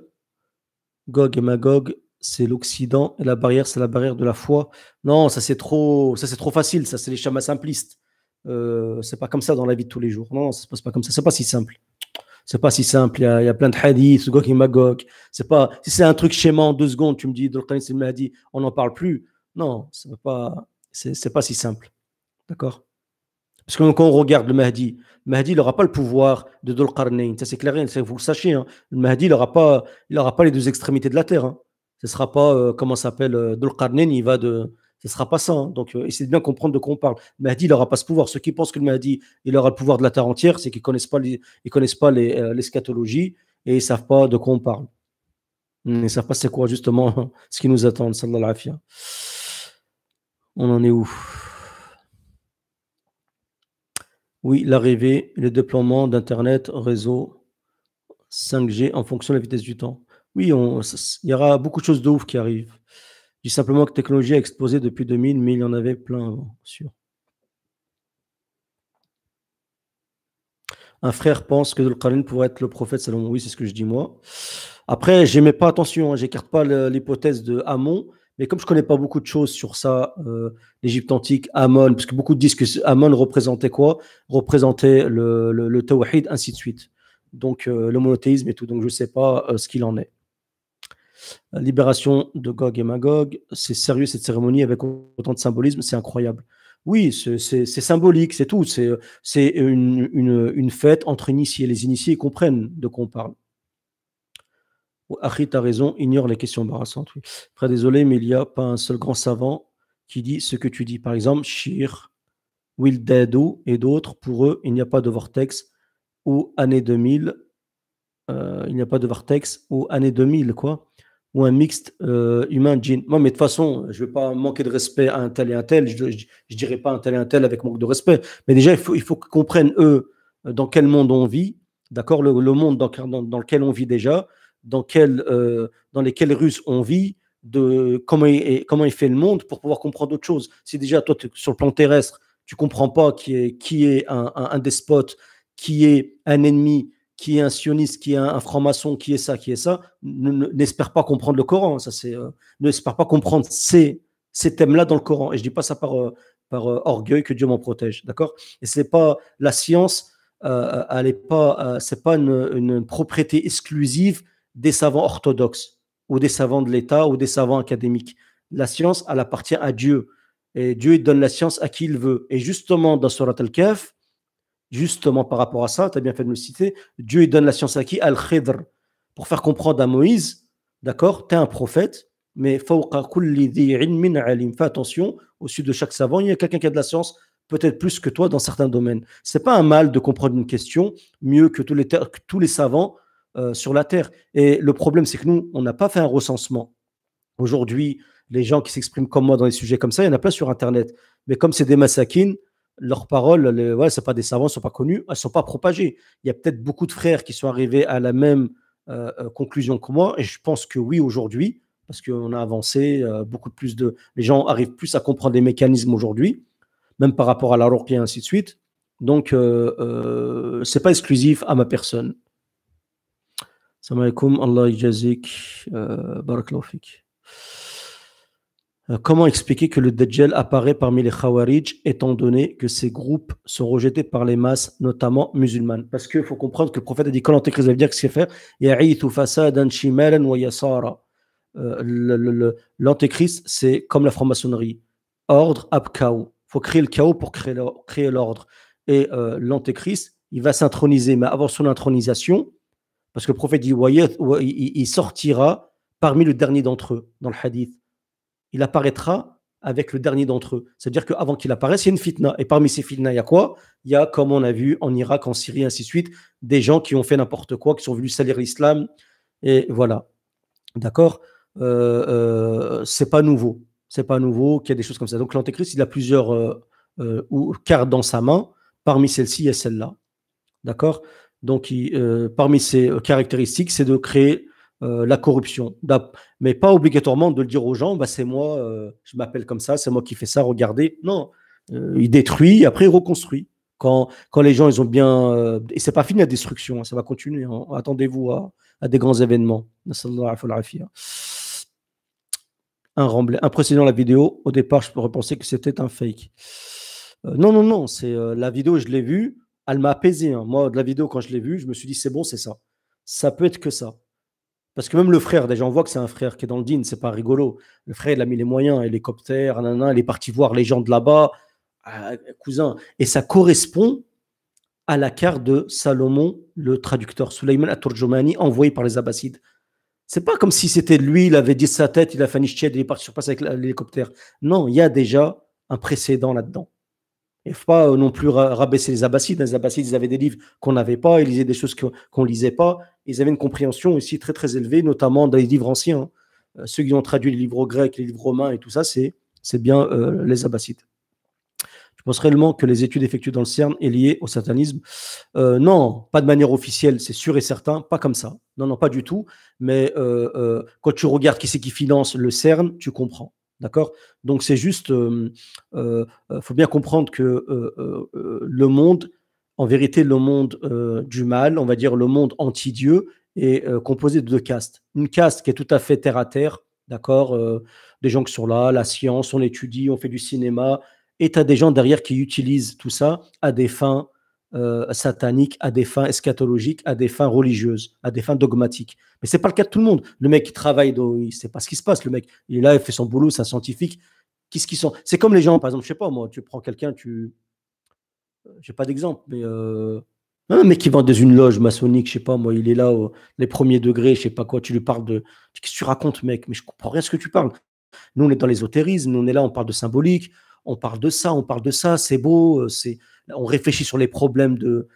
Gog et Magog, c'est l'Occident. Et la barrière, c'est la barrière de la foi. Non, ça c'est trop, ça c'est trop facile. Ça c'est les chamas simplistes. Euh, c'est pas comme ça dans la vie de tous les jours. Non, ça se passe pas comme ça. C'est pas si simple. C'est pas si simple. Il y, a, plein de hadiths, C'est pas. Si c'est un truc schéma en deux secondes, tu me dis, il c'est Mahdi, on n'en parle plus. Non, c'est pas. C'est pas si simple. D'accord. Parce que quand on regarde le Mahdi, le Mahdi n'aura pas le pouvoir de Dolkarnain. Ça c'est clair, vous le sachez. Hein. Le Mahdi n'aura pas, il aura pas les deux extrémités de la terre. Hein. Ce ne sera pas, euh, comment s'appelle, euh, il va de, ce ne sera pas ça. Donc, euh, essayez de bien comprendre de quoi on parle. mais Mahdi, il n'aura pas ce pouvoir. Ceux qui pensent que le Mahdi, il aura le pouvoir de la terre entière, c'est qu'ils ne connaissent pas, connaissent pas euh, l'escatologie et ils ne savent pas de quoi on parle. Hmm, ils ne savent pas c'est quoi justement ce qui nous attend. On en est où Oui, l'arrivée le déploiement d'Internet, réseau 5G en fonction de la vitesse du temps. Oui, il y aura beaucoup de choses de ouf qui arrivent. Je dis simplement que technologie a explosé depuis 2000, mais il y en avait plein avant, sûr. Un frère pense que le pourrait être le prophète Salomon. oui, c'est ce que je dis moi. Après, je pas attention, je hein. j'écarte pas l'hypothèse de Hamon, mais comme je connais pas beaucoup de choses sur ça, euh, l'Égypte antique, Amon, parce que beaucoup disent que Amon représentait quoi Représentait le, le, Tawhid, ainsi de suite. Donc euh, le monothéisme et tout, donc je ne sais pas euh, ce qu'il en est. Euh, libération de Gog et Magog. C'est sérieux cette cérémonie avec autant de symbolisme, c'est incroyable. Oui, c'est symbolique, c'est tout. C'est une, fête entre initiés. Les initiés comprennent de quoi on parle. Achit a raison, ignore les questions embarrassantes. très désolé, mais il n'y a pas un seul grand savant qui dit ce que tu dis. Par exemple, Shir, Will et d'autres, pour eux, il n'y a pas de vortex ou année 2000. Euh, il n'y a pas de vortex ou année 2000, quoi ou un mixte euh, humain-djinn. Moi, mais de toute façon, je ne vais pas manquer de respect à un tel et un tel. Je ne dirais pas un tel et un tel avec manque de respect. Mais déjà, il faut, il faut qu'ils comprennent, eux, dans quel monde on vit, d'accord le, monde dans, dans, lequel on vit déjà, dans, quel, euh, dans lesquels Russes on vit, de comment il, comment il fait le monde pour pouvoir comprendre d'autres choses. Si déjà, toi, sur le plan terrestre, tu comprends pas qui est, qui est un, un despote, qui est un ennemi, qui est un sioniste, qui est un, franc-maçon, qui est ça, qui est ça, n'espère pas comprendre le Coran. Ça, c'est, euh, n'espère pas comprendre ces, ces thèmes-là dans le Coran. Et je dis pas ça par, euh, par euh, orgueil, que Dieu m'en protège, d'accord Et c'est pas la science, elle est pas, c'est pas une, propriété exclusive des savants orthodoxes ou des savants de l'État ou des savants académiques. La science, elle appartient à Dieu. Et Dieu donne la science à qui il veut. Et justement, dans Surat al-Kahf, justement par rapport à ça, tu as bien fait de me citer, Dieu donne la science à qui Al-Khidr, pour faire comprendre à Moïse, d'accord, tu es un prophète, mais fais attention, au-dessus de chaque savant, il y a quelqu'un qui a de la science, peut-être plus que toi dans certains domaines. C'est pas un mal de comprendre une question mieux que tous les, tous les savants euh, sur la Terre. Et le problème, c'est que nous, on n'a pas fait un recensement. Aujourd'hui, les gens qui s'expriment comme moi dans des sujets comme ça, il y en a pas sur Internet. Mais comme c'est des massakines, leurs paroles, les, ouais, c'est pas des savants, sont pas connus, elles sont pas propagées. Il y a peut-être beaucoup de frères qui sont arrivés à la même euh, euh, conclusion que moi, et je pense que oui aujourd'hui, parce qu'on a avancé euh, beaucoup plus de, les gens arrivent plus à comprendre les mécanismes aujourd'hui, même par rapport à la et ainsi de suite. Donc euh, c'est pas exclusif à ma personne. Salam alaikum, Allah barakallahu euh, comment expliquer que le Dajjal apparaît parmi les Khawarij, étant donné que ces groupes sont rejetés par les masses, notamment musulmanes Parce qu'il faut comprendre que le prophète a dit quand l'Antéchrist va venir, qu'est-ce qu'il va faire euh, L'Antéchrist, c'est comme la franc-maçonnerie ordre ab chaos. Il faut créer le chaos pour créer l'ordre. Et euh, l'Antéchrist, il va s'introniser, mais avant son intronisation, parce que le prophète dit il sortira parmi le dernier d'entre eux, dans le hadith il apparaîtra avec le dernier d'entre eux. C'est-à-dire qu'avant qu'il apparaisse, il y a une fitna. Et parmi ces fitna, il y a quoi Il y a, comme on a vu en Irak, en Syrie, ainsi de suite, des gens qui ont fait n'importe quoi, qui sont venus salir l'islam. Et voilà. D'accord Ce euh, n'est euh, C'est pas nouveau. C'est pas nouveau qu'il y a des choses comme ça. Donc l'antéchrist, il a plusieurs euh, cartes dans sa main. Parmi celles-ci, il y a celle-là. D'accord Donc parmi ses caractéristiques, c'est de créer euh, la corruption. Bah, mais pas obligatoirement de le dire aux gens, bah, c'est moi, euh, je m'appelle comme ça, c'est moi qui fais ça, regardez. Non, euh, il détruit, après il reconstruit. Quand, quand les gens, ils ont bien... et c'est pas fini la destruction, hein, ça va continuer. Hein. Attendez-vous à, des grands événements. Un, remblai, un précédent la vidéo, au départ, je penser que c'était un fake. non, non, non, c'est la vidéo, je l'ai vue, elle m'a apaisé. Hein. Moi, de la vidéo, quand je l'ai vue, je me suis dit, c'est bon, c'est ça. Ça peut être que ça. Parce que même le frère, déjà, on voit que c'est un frère qui est dans le ce c'est pas rigolo. Le frère, il a mis les moyens, hélicoptère, nanana, il est parti voir les gens de là-bas, euh, cousin. Et ça correspond à la carte de Salomon, le traducteur, Suleiman Aturjomani, envoyé par les Abbassides. C'est pas comme si c'était lui, il avait dit sa tête, il a fait un il est parti sur place avec l'hélicoptère. Non, il y a déjà un précédent là-dedans. Il ne faut pas euh, non plus rabaisser les Abbassides. Les Abbassides, ils avaient des livres qu'on n'avait pas, ils lisaient des choses qu'on ne lisait pas. Ils avaient une compréhension aussi très très élevée, notamment dans les livres anciens. Hein. Euh, ceux qui ont traduit les livres grecs, les livres romains et tout ça, c'est bien euh, les Abbassides. Je pense réellement que les études effectuées dans le CERN est liées au satanisme. non, pas de manière officielle, c'est sûr et certain, pas comme ça. Non, non, pas du tout. Mais quand tu regardes qui c'est qui finance le CERN, tu comprends. D'accord Donc c'est juste, euh, euh, faut bien comprendre que euh, le monde, en vérité, le monde du mal, on va dire le monde anti-dieu, est composé de deux castes. Une caste qui est tout à fait terre à terre, d'accord Des gens qui sont là, la science, on étudie, on fait du cinéma, et tu as des gens derrière qui utilisent tout ça à des fins euh, satanique à des fins eschatologiques, à des fins religieuses, à des fins dogmatiques. Mais c'est pas le cas de tout le monde. Le mec qui travaille, il sait pas ce qui se passe. Le mec, il est là, il fait son boulot, c'est un scientifique. ce qu'ils sont C'est comme les gens, par exemple, je sais pas moi, tu prends quelqu'un, tu, euh, j'ai pas d'exemple, mais euh, un mec qui vend dans une loge maçonnique, je sais pas moi, il est là, au... les premiers degrés, je sais pas quoi, tu lui parles de, qu'est-ce que tu racontes, mec Mais je comprends rien ce que tu parles. Nous, on est dans l'ésotérisme, on est là, on parle de symbolique on parle de ça, on parle de ça, c'est beau, euh, c'est, on réfléchit sur les problèmes de.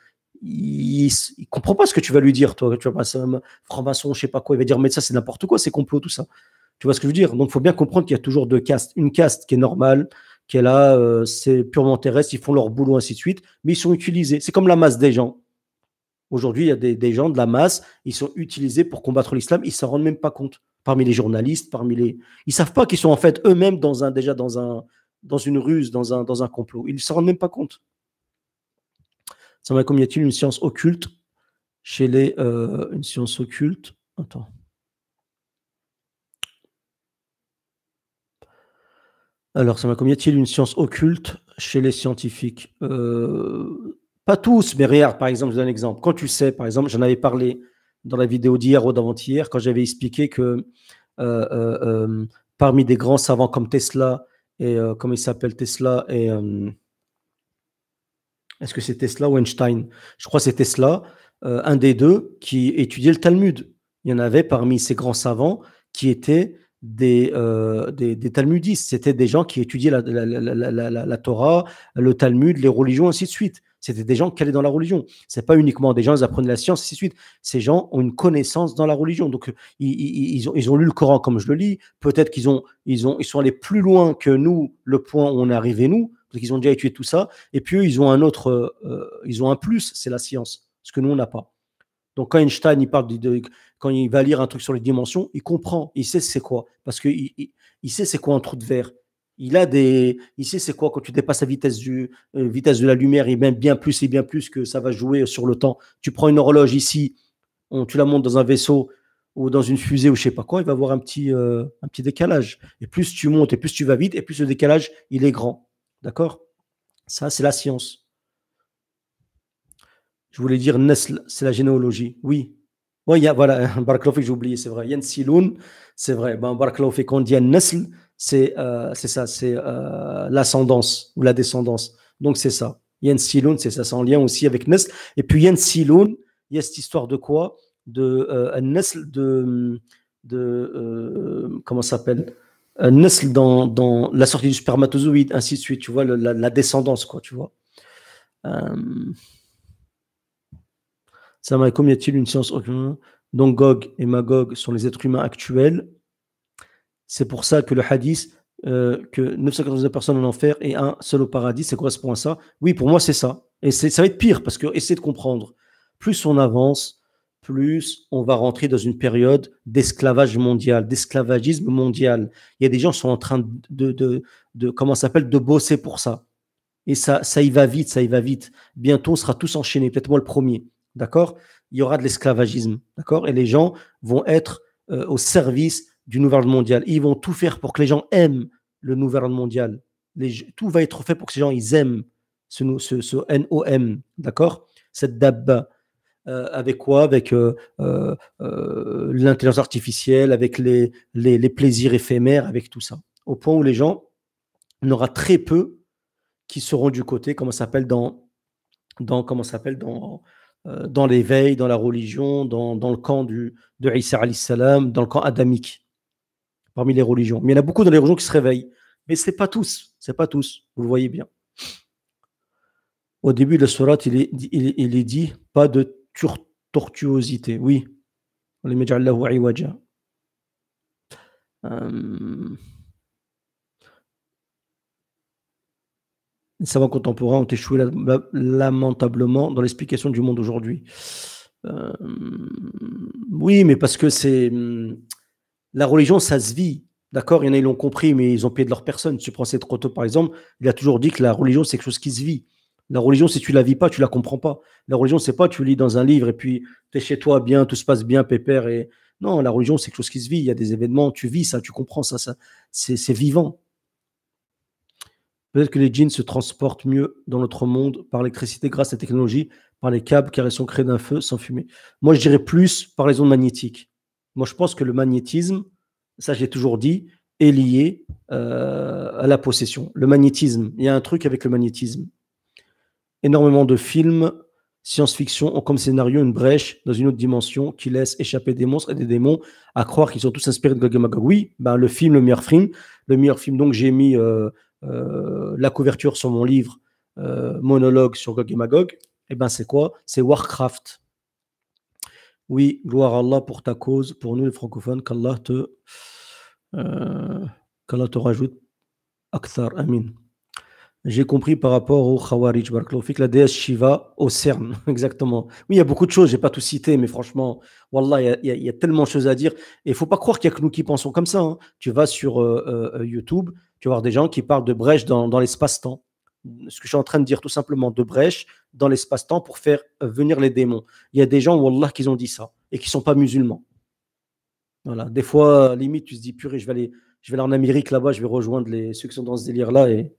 Il, ne comprend pas ce que tu vas lui dire, toi. Tu vas passer un franc-maçon, je sais pas quoi, il va dire, mais ça, c'est n'importe quoi, c'est complot, tout ça. Tu vois ce que je veux dire Donc, il faut bien comprendre qu'il y a toujours deux castes. Une caste qui est normale, qui est là, euh, c'est purement terrestre, ils font leur boulot, ainsi de suite, mais ils sont utilisés. C'est comme la masse des gens. Aujourd'hui, il y a des, gens de la masse, ils sont utilisés pour combattre l'islam, ils s'en rendent même pas compte. Parmi les journalistes, parmi les, ils savent pas qu'ils sont en fait eux-mêmes dans un déjà dans un dans une ruse, dans un, complot. Ils ne s'en rendent même pas compte. Ça va comme y a-t-il une science occulte chez les euh, une science occulte Attends. Alors, ça va comme y a-t-il une science occulte chez les scientifiques euh, Pas tous, mais regarde, par exemple, je donne un exemple. Quand tu sais, par exemple, j'en avais parlé dans la vidéo d'hier ou d'avant-hier, quand j'avais expliqué que euh, parmi des grands savants comme Tesla, et euh, comment il s'appelle Tesla et euh, est-ce que c'est Tesla ou Einstein Je crois que c'est Tesla, euh, un des deux qui étudiait le Talmud. Il y en avait parmi ces grands savants qui étaient des, des, talmudistes. C'était des gens qui étudiaient la, la, Torah, le Talmud, les religions, ainsi de suite. C'était des gens qui allaient dans la religion. C'est pas uniquement des gens qui apprennent la science, ainsi de suite. Ces gens ont une connaissance dans la religion. Donc, ils, ils, ont, lu le Coran comme je le lis. Peut-être qu'ils ont, ils ont, ils sont allés plus loin que nous, le point où on est arrivé, nous. Parce qu'ils ont déjà étudié tout ça. Et puis, eux, ils ont un autre, euh, ils ont un plus, c'est la science. Ce que nous, on n'a pas. Donc quand Einstein il parle quand il va lire un truc sur les dimensions, il comprend, il sait c'est quoi, parce qu'il il, il, sait c'est quoi un trou de verre, il a des. Ici, c'est quoi quand tu dépasses la vitesse, du, euh, vitesse de la lumière et même bien plus et bien plus que ça va jouer sur le temps. Tu prends une horloge ici, on, tu la montes dans un vaisseau ou dans une fusée ou je sais pas quoi, il va avoir un petit, euh, un petit décalage. Et plus tu montes et plus tu vas vite, et plus le décalage, il est grand. D'accord Ça, c'est la science. Je voulais dire Nestle c'est la généalogie. Oui. il y a, voilà, j'ai oublié, c'est vrai. Silun, c'est vrai. Ben, quand on dit Nesl, c'est euh, ça, c'est euh, l'ascendance ou la descendance. Donc c'est ça. Yen Siloun, c'est ça, c'est en lien aussi avec Nesl. Et puis Yen Siloun, il y a cette histoire de quoi De euh, Nest de. de euh, comment ça s'appelle Nesl dans, dans, la sortie du spermatozoïde, ainsi de suite, tu vois, la, descendance, quoi, tu vois. Salam y a-t-il une science Donc Gog et Magog sont les êtres humains actuels. C'est pour ça que le hadith, euh, que 999 personnes en enfer et un seul au paradis, ça correspond à ça. Oui, pour moi, c'est ça. Et ça va être pire parce que essayez de comprendre. Plus on avance, plus on va rentrer dans une période d'esclavage mondial, d'esclavagisme mondial. Il y a des gens qui sont en train de, de, de comment s'appelle, de bosser pour ça. Et ça, ça y va vite, ça y va vite. Bientôt, on sera tous enchaînés, peut-être moi le premier. D'accord Il y aura de l'esclavagisme. D'accord Et les gens vont être euh, au service du nouvel ordre mondial. ils vont tout faire pour que les gens aiment le nouvel ordre mondial. tout va être fait pour que ces gens ils aiment ce, NOM, d'accord Cette dabba. Euh, avec quoi Avec euh, euh, l'intelligence artificielle, avec les, les, plaisirs éphémères, avec tout ça. Au point où les gens, il aura très peu qui seront du côté, comment s'appelle, dans, dans, comment s'appelle, dans, dans l'éveil, dans la religion, dans, le camp du, de al salam, dans le camp adamique parmi les religions. Mais il y en a beaucoup dans les religions qui se réveillent. Mais ce n'est pas tous. Ce n'est pas tous. Vous le voyez bien. Au début de la sourate, il est, il, est dit pas de tortuosité. Oui. Euh, les savants contemporains ont échoué lamentablement dans l'explication du monde aujourd'hui. Euh, oui, mais parce que c'est hmm, la religion, ça se vit. D'accord Il y en a, ils l'ont compris, mais ils ont payé de leur personne. Tu prends cette tôt, par exemple, il a toujours dit que la religion, c'est quelque chose qui se vit. La religion, si tu la vis pas, tu la comprends pas. La religion, c'est pas tu lis dans un livre et puis tu es chez toi bien, tout se passe bien, pépère. Et... Non, la religion, c'est quelque chose qui se vit. Il y a des événements, tu vis ça, tu comprends ça, ça c'est vivant. Peut-être que les djinns se transportent mieux dans notre monde par l'électricité grâce à la technologie, par les câbles car ils sont créés d'un feu sans fumée. Moi, je dirais plus par les ondes magnétiques. Moi, je pense que le magnétisme, ça j'ai toujours dit, est lié euh, à la possession. Le magnétisme, il y a un truc avec le magnétisme. Énormément de films, science-fiction ont comme scénario une brèche dans une autre dimension qui laisse échapper des monstres et des démons à croire qu'ils sont tous inspirés de Gog Magog. Oui, ben, le film, le meilleur film, le meilleur film, donc j'ai mis euh, euh, la couverture sur mon livre monologue sur Gog Magog, et eh ben c'est quoi C'est Warcraft. Oui, gloire à Allah pour ta cause, pour nous les francophones, qu'Allah te, euh, te rajoute akhtar, Amin. J'ai compris par rapport au Khawarij Barklofik, la déesse Shiva au CERN, exactement. Oui, il y a beaucoup de choses, j'ai pas tout cité, mais franchement, Wallah, il y, a, tellement de choses à dire. Et il faut pas croire qu'il y a que nous qui pensons comme ça. Hein. Tu vas sur euh, euh, YouTube, tu vas voir des gens qui parlent de brèches dans l'espace-temps ce que je suis en train de dire tout simplement, de brèche dans l'espace-temps pour faire euh, venir les démons. Il y a des gens, Wallah, qui ont dit ça et qui ne sont pas musulmans. Voilà. Des fois, limite, tu te dis, purée, je vais aller, je vais aller en Amérique là-bas, je vais rejoindre les, ceux qui sont dans ce délire-là et,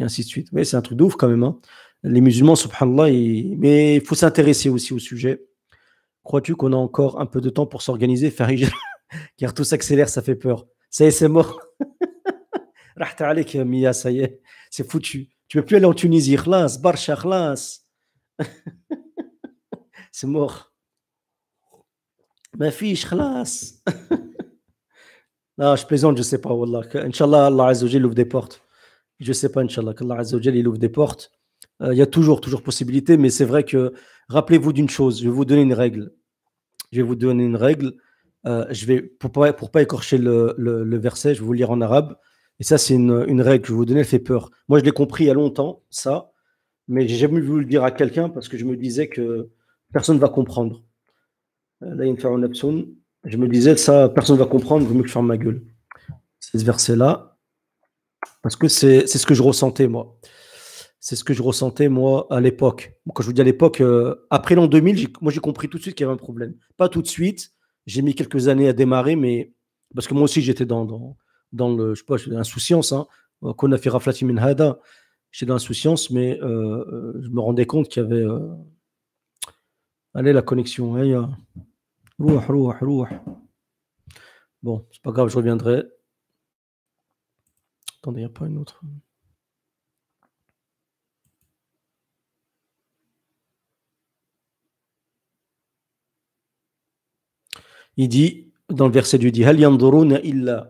ainsi de suite. oui c'est un truc d'ouf quand même. Hein. Les musulmans, subhanallah, mais il faut s'intéresser aussi au sujet. Crois-tu qu'on a encore un peu de temps pour s'organiser, faire, Car tout s'accélère, ça fait peur. Ça y est, c'est mort. mis Mia, ça y est c'est foutu. Tu peux plus aller en Tunisie, khlas, c'est mort. Ma fille, ah, je plaisante, je sais pas, Wallah. Inch'Allah, Allah Azzawajal ouvre des portes. Je sais pas, Inch'Allah, qu'Allah Azzawajal il ouvre des portes. Euh, il y a toujours, toujours possibilité, mais c'est vrai que, rappelez-vous d'une chose, je vais vous donner une règle. Je vais vous donner une règle. Euh, je vais, pour ne pas, pour pas écorcher le, le, verset, je vais vous lire en arabe. Et ça, c'est une, règle que je vous donner, elle fait peur. Moi, je l'ai compris il y a longtemps, ça, mais j'ai jamais voulu le dire à quelqu'un parce que je me disais que personne ne va comprendre. Euh, là, il une Je me disais, ça, personne ne va comprendre, il vaut mieux que je ferme ma gueule. C'est ce verset-là. Parce que c'est ce que je ressentais, moi. C'est ce que je ressentais, moi, à l'époque. Quand je vous dis à l'époque, euh, après l'an 2000, moi, j'ai compris tout de suite qu'il y avait un problème. Pas tout de suite. J'ai mis quelques années à démarrer, mais parce que moi aussi, j'étais dans dans le, je sais pas, l'insouciance, hein, qu'on euh, raflati hada, j'étais dans l'insouciance, mais euh, euh, je me rendais compte qu'il y avait, allez la connexion, hein, rouh, Bon, c'est pas grave, je reviendrai. Attendez, il n'y a pas une autre. Il dit dans le verset du dit illa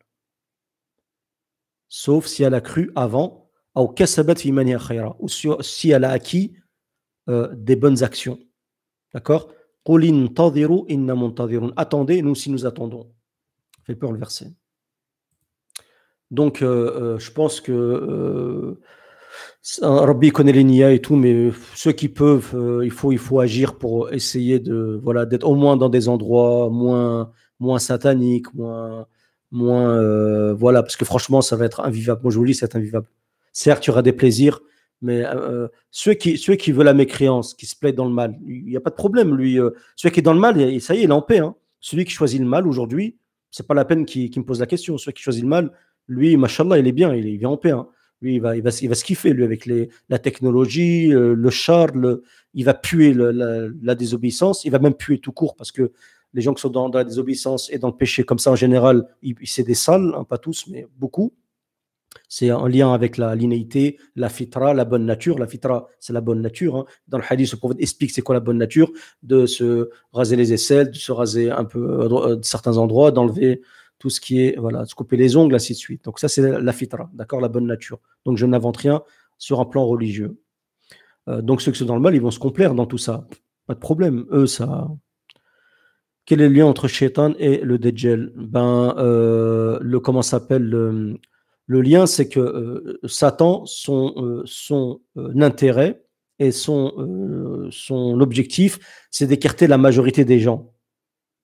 sauf si elle a cru avant, ou si elle a acquis euh, des bonnes actions. D'accord Attendez, nous si nous attendons. Fait peur le verset. Donc, euh, euh, je pense que euh, Rabbi connaît les nia et tout, mais ceux qui peuvent, il, faut, il faut agir pour essayer de voilà d'être au moins dans des endroits moins, moins sataniques, moins, moins. Euh, voilà, parce que franchement, ça va être invivable. Moi, je vous dis c'est invivable. Certes, il y aura des plaisirs, mais euh, euh ceux, qui, ceux qui veulent la mécréance, qui se plaît dans le mal, il n'y a pas de problème. Lui, euh, ceux qui est dans le mal, ça y est, il est en paix. Hein. Celui qui choisit le mal aujourd'hui, c'est pas la peine qui me pose la question. Celui qui choisit le mal, lui, machallah, il est bien, il est, il en paix. Hein. Lui, il va, il, va, il se kiffer, lui, avec les, la technologie, le, char, il va puer la, la, désobéissance, il va même puer tout court parce que les gens qui sont dans, la désobéissance et dans le péché comme ça en général, c'est des sales, pas tous, mais beaucoup. C'est en lien avec la linéité, la fitra, la bonne nature. La fitra, c'est la bonne nature. Hein. Dans le hadith, le prophète explique c'est quoi la bonne nature de se raser les aisselles, de se raser un peu euh, de euh, certains endroits, d'enlever tout ce qui est, voilà, de se couper les ongles, ainsi de suite. Donc, ça, c'est la fitra, d'accord, la bonne nature. Donc, je n'invente rien sur un plan religieux. Euh, donc, ceux qui sont dans le mal, ils vont se complaire dans tout ça. Pas de problème. Eux, ça, quel est le lien entre Shaitan et le Dajjal Ben, euh, le comment s'appelle le, lien, c'est que euh, Satan, son, euh, son intérêt et son, son objectif, c'est d'écarter la majorité des gens.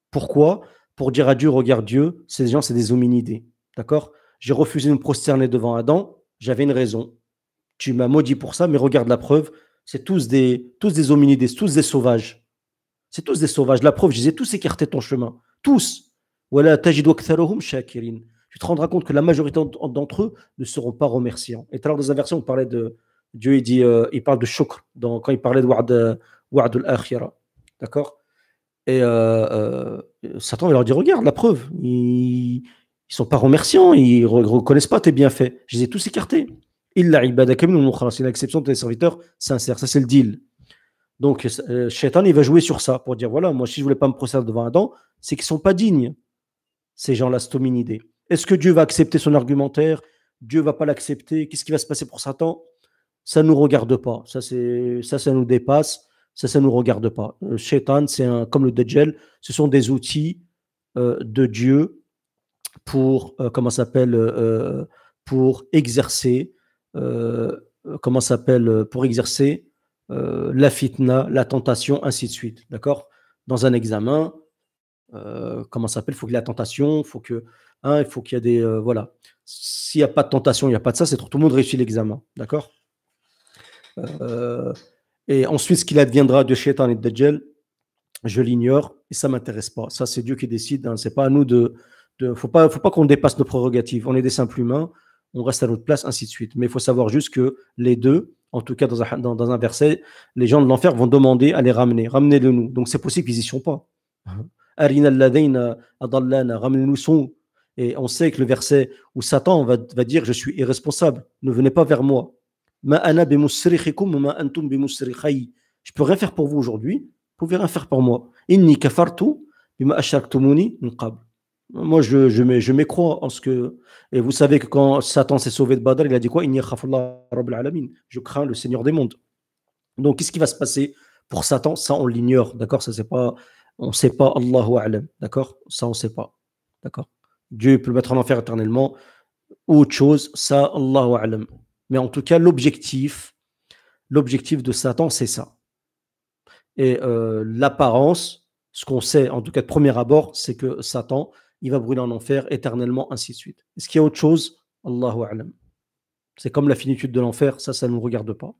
Pourquoi Pour dire à Dieu, regarde Dieu, ces gens, c'est des hominidés. D'accord J'ai refusé de me prosterner devant Adam, j'avais une raison. Tu m'as maudit pour ça, mais regarde la preuve, c'est tous des, tous des hominidés, tous des sauvages. C'est tous des sauvages. La preuve, je disais, tous écartaient ton chemin. Tous. Tu te rendras compte que la majorité d'entre eux ne seront pas remerciants. Et alors à l'heure, dans la version, on parlait de. Dieu, il, dit, euh, il parle de shukr dans, quand il parlait de wa'd, al-akhira. D'accord Et euh, euh, Satan, il leur dit regarde, la preuve. Ils ne sont pas remerciants, ils ne reconnaissent pas tes bienfaits. Je les ai tous écartés. Il l'a à l'exception de tes serviteurs sincères. Ça, c'est le deal. Donc, euh, Shaitan, il va jouer sur ça pour dire voilà, moi, si je voulais pas me procéder devant Adam, c'est qu'ils sont pas dignes, ces gens-là, stominidés. Est-ce que Dieu va accepter son argumentaire Dieu va pas l'accepter Qu'est-ce qui va se passer pour Satan Ça ne nous regarde pas. Ça, ça, ça nous dépasse. Ça, ça nous regarde pas. Euh, Shaitan, c'est comme le Dajjal, ce sont des outils euh, de Dieu pour, comment s'appelle, pour exercer, comment s'appelle, pour exercer euh, la fitna, la tentation, ainsi de suite. D'accord Dans un examen, euh, comment ça s'appelle Il faut qu'il y ait la tentation, faut que, hein, faut qu'il y ait des. Euh, voilà. S'il n'y a pas de tentation, il n'y a pas de ça, c'est tout, tout le monde réussit l'examen. D'accord Et ensuite, ce qu'il adviendra de Shaitan et de Dajjal, je l'ignore et ça ne m'intéresse pas. Ça, c'est Dieu qui décide. Hein. c'est pas à nous de. Il ne faut pas, faut pas qu'on dépasse nos prérogatives. On est des simples humains, on reste à notre place, ainsi de suite. Mais il faut savoir juste que les deux, en tout cas dans un, verset, les gens de l'enfer vont demander à les ramener, ramenez-le nous. Donc c'est possible qu'ils n'y sont pas. ramenez-nous Et on sait que le verset où Satan va, dire Je suis irresponsable, ne venez pas vers moi. Je peux rien faire pour vous aujourd'hui, vous pouvez rien faire pour moi. Inni moi, je, je, je m'écrois en ce que. Et vous savez que quand Satan s'est sauvé de Badr, il a dit quoi Je crains le Seigneur des mondes. Donc, qu'est-ce qui va se passer pour Satan Ça, on l'ignore, d'accord Ça, pas. On ne sait pas Allahu Alam, d'accord Ça, on ne sait pas, d'accord Dieu peut le mettre en enfer éternellement. Autre chose, ça, Allahu Alam. Mais en tout cas, l'objectif, l'objectif de Satan, c'est ça. Et euh, l'apparence, ce qu'on sait, en tout cas de premier abord, c'est que Satan, il va brûler en enfer éternellement, ainsi de suite. Est-ce qu'il y a autre chose Allahu A'lam. C'est comme la finitude de l'enfer, ça, ça ne nous regarde pas.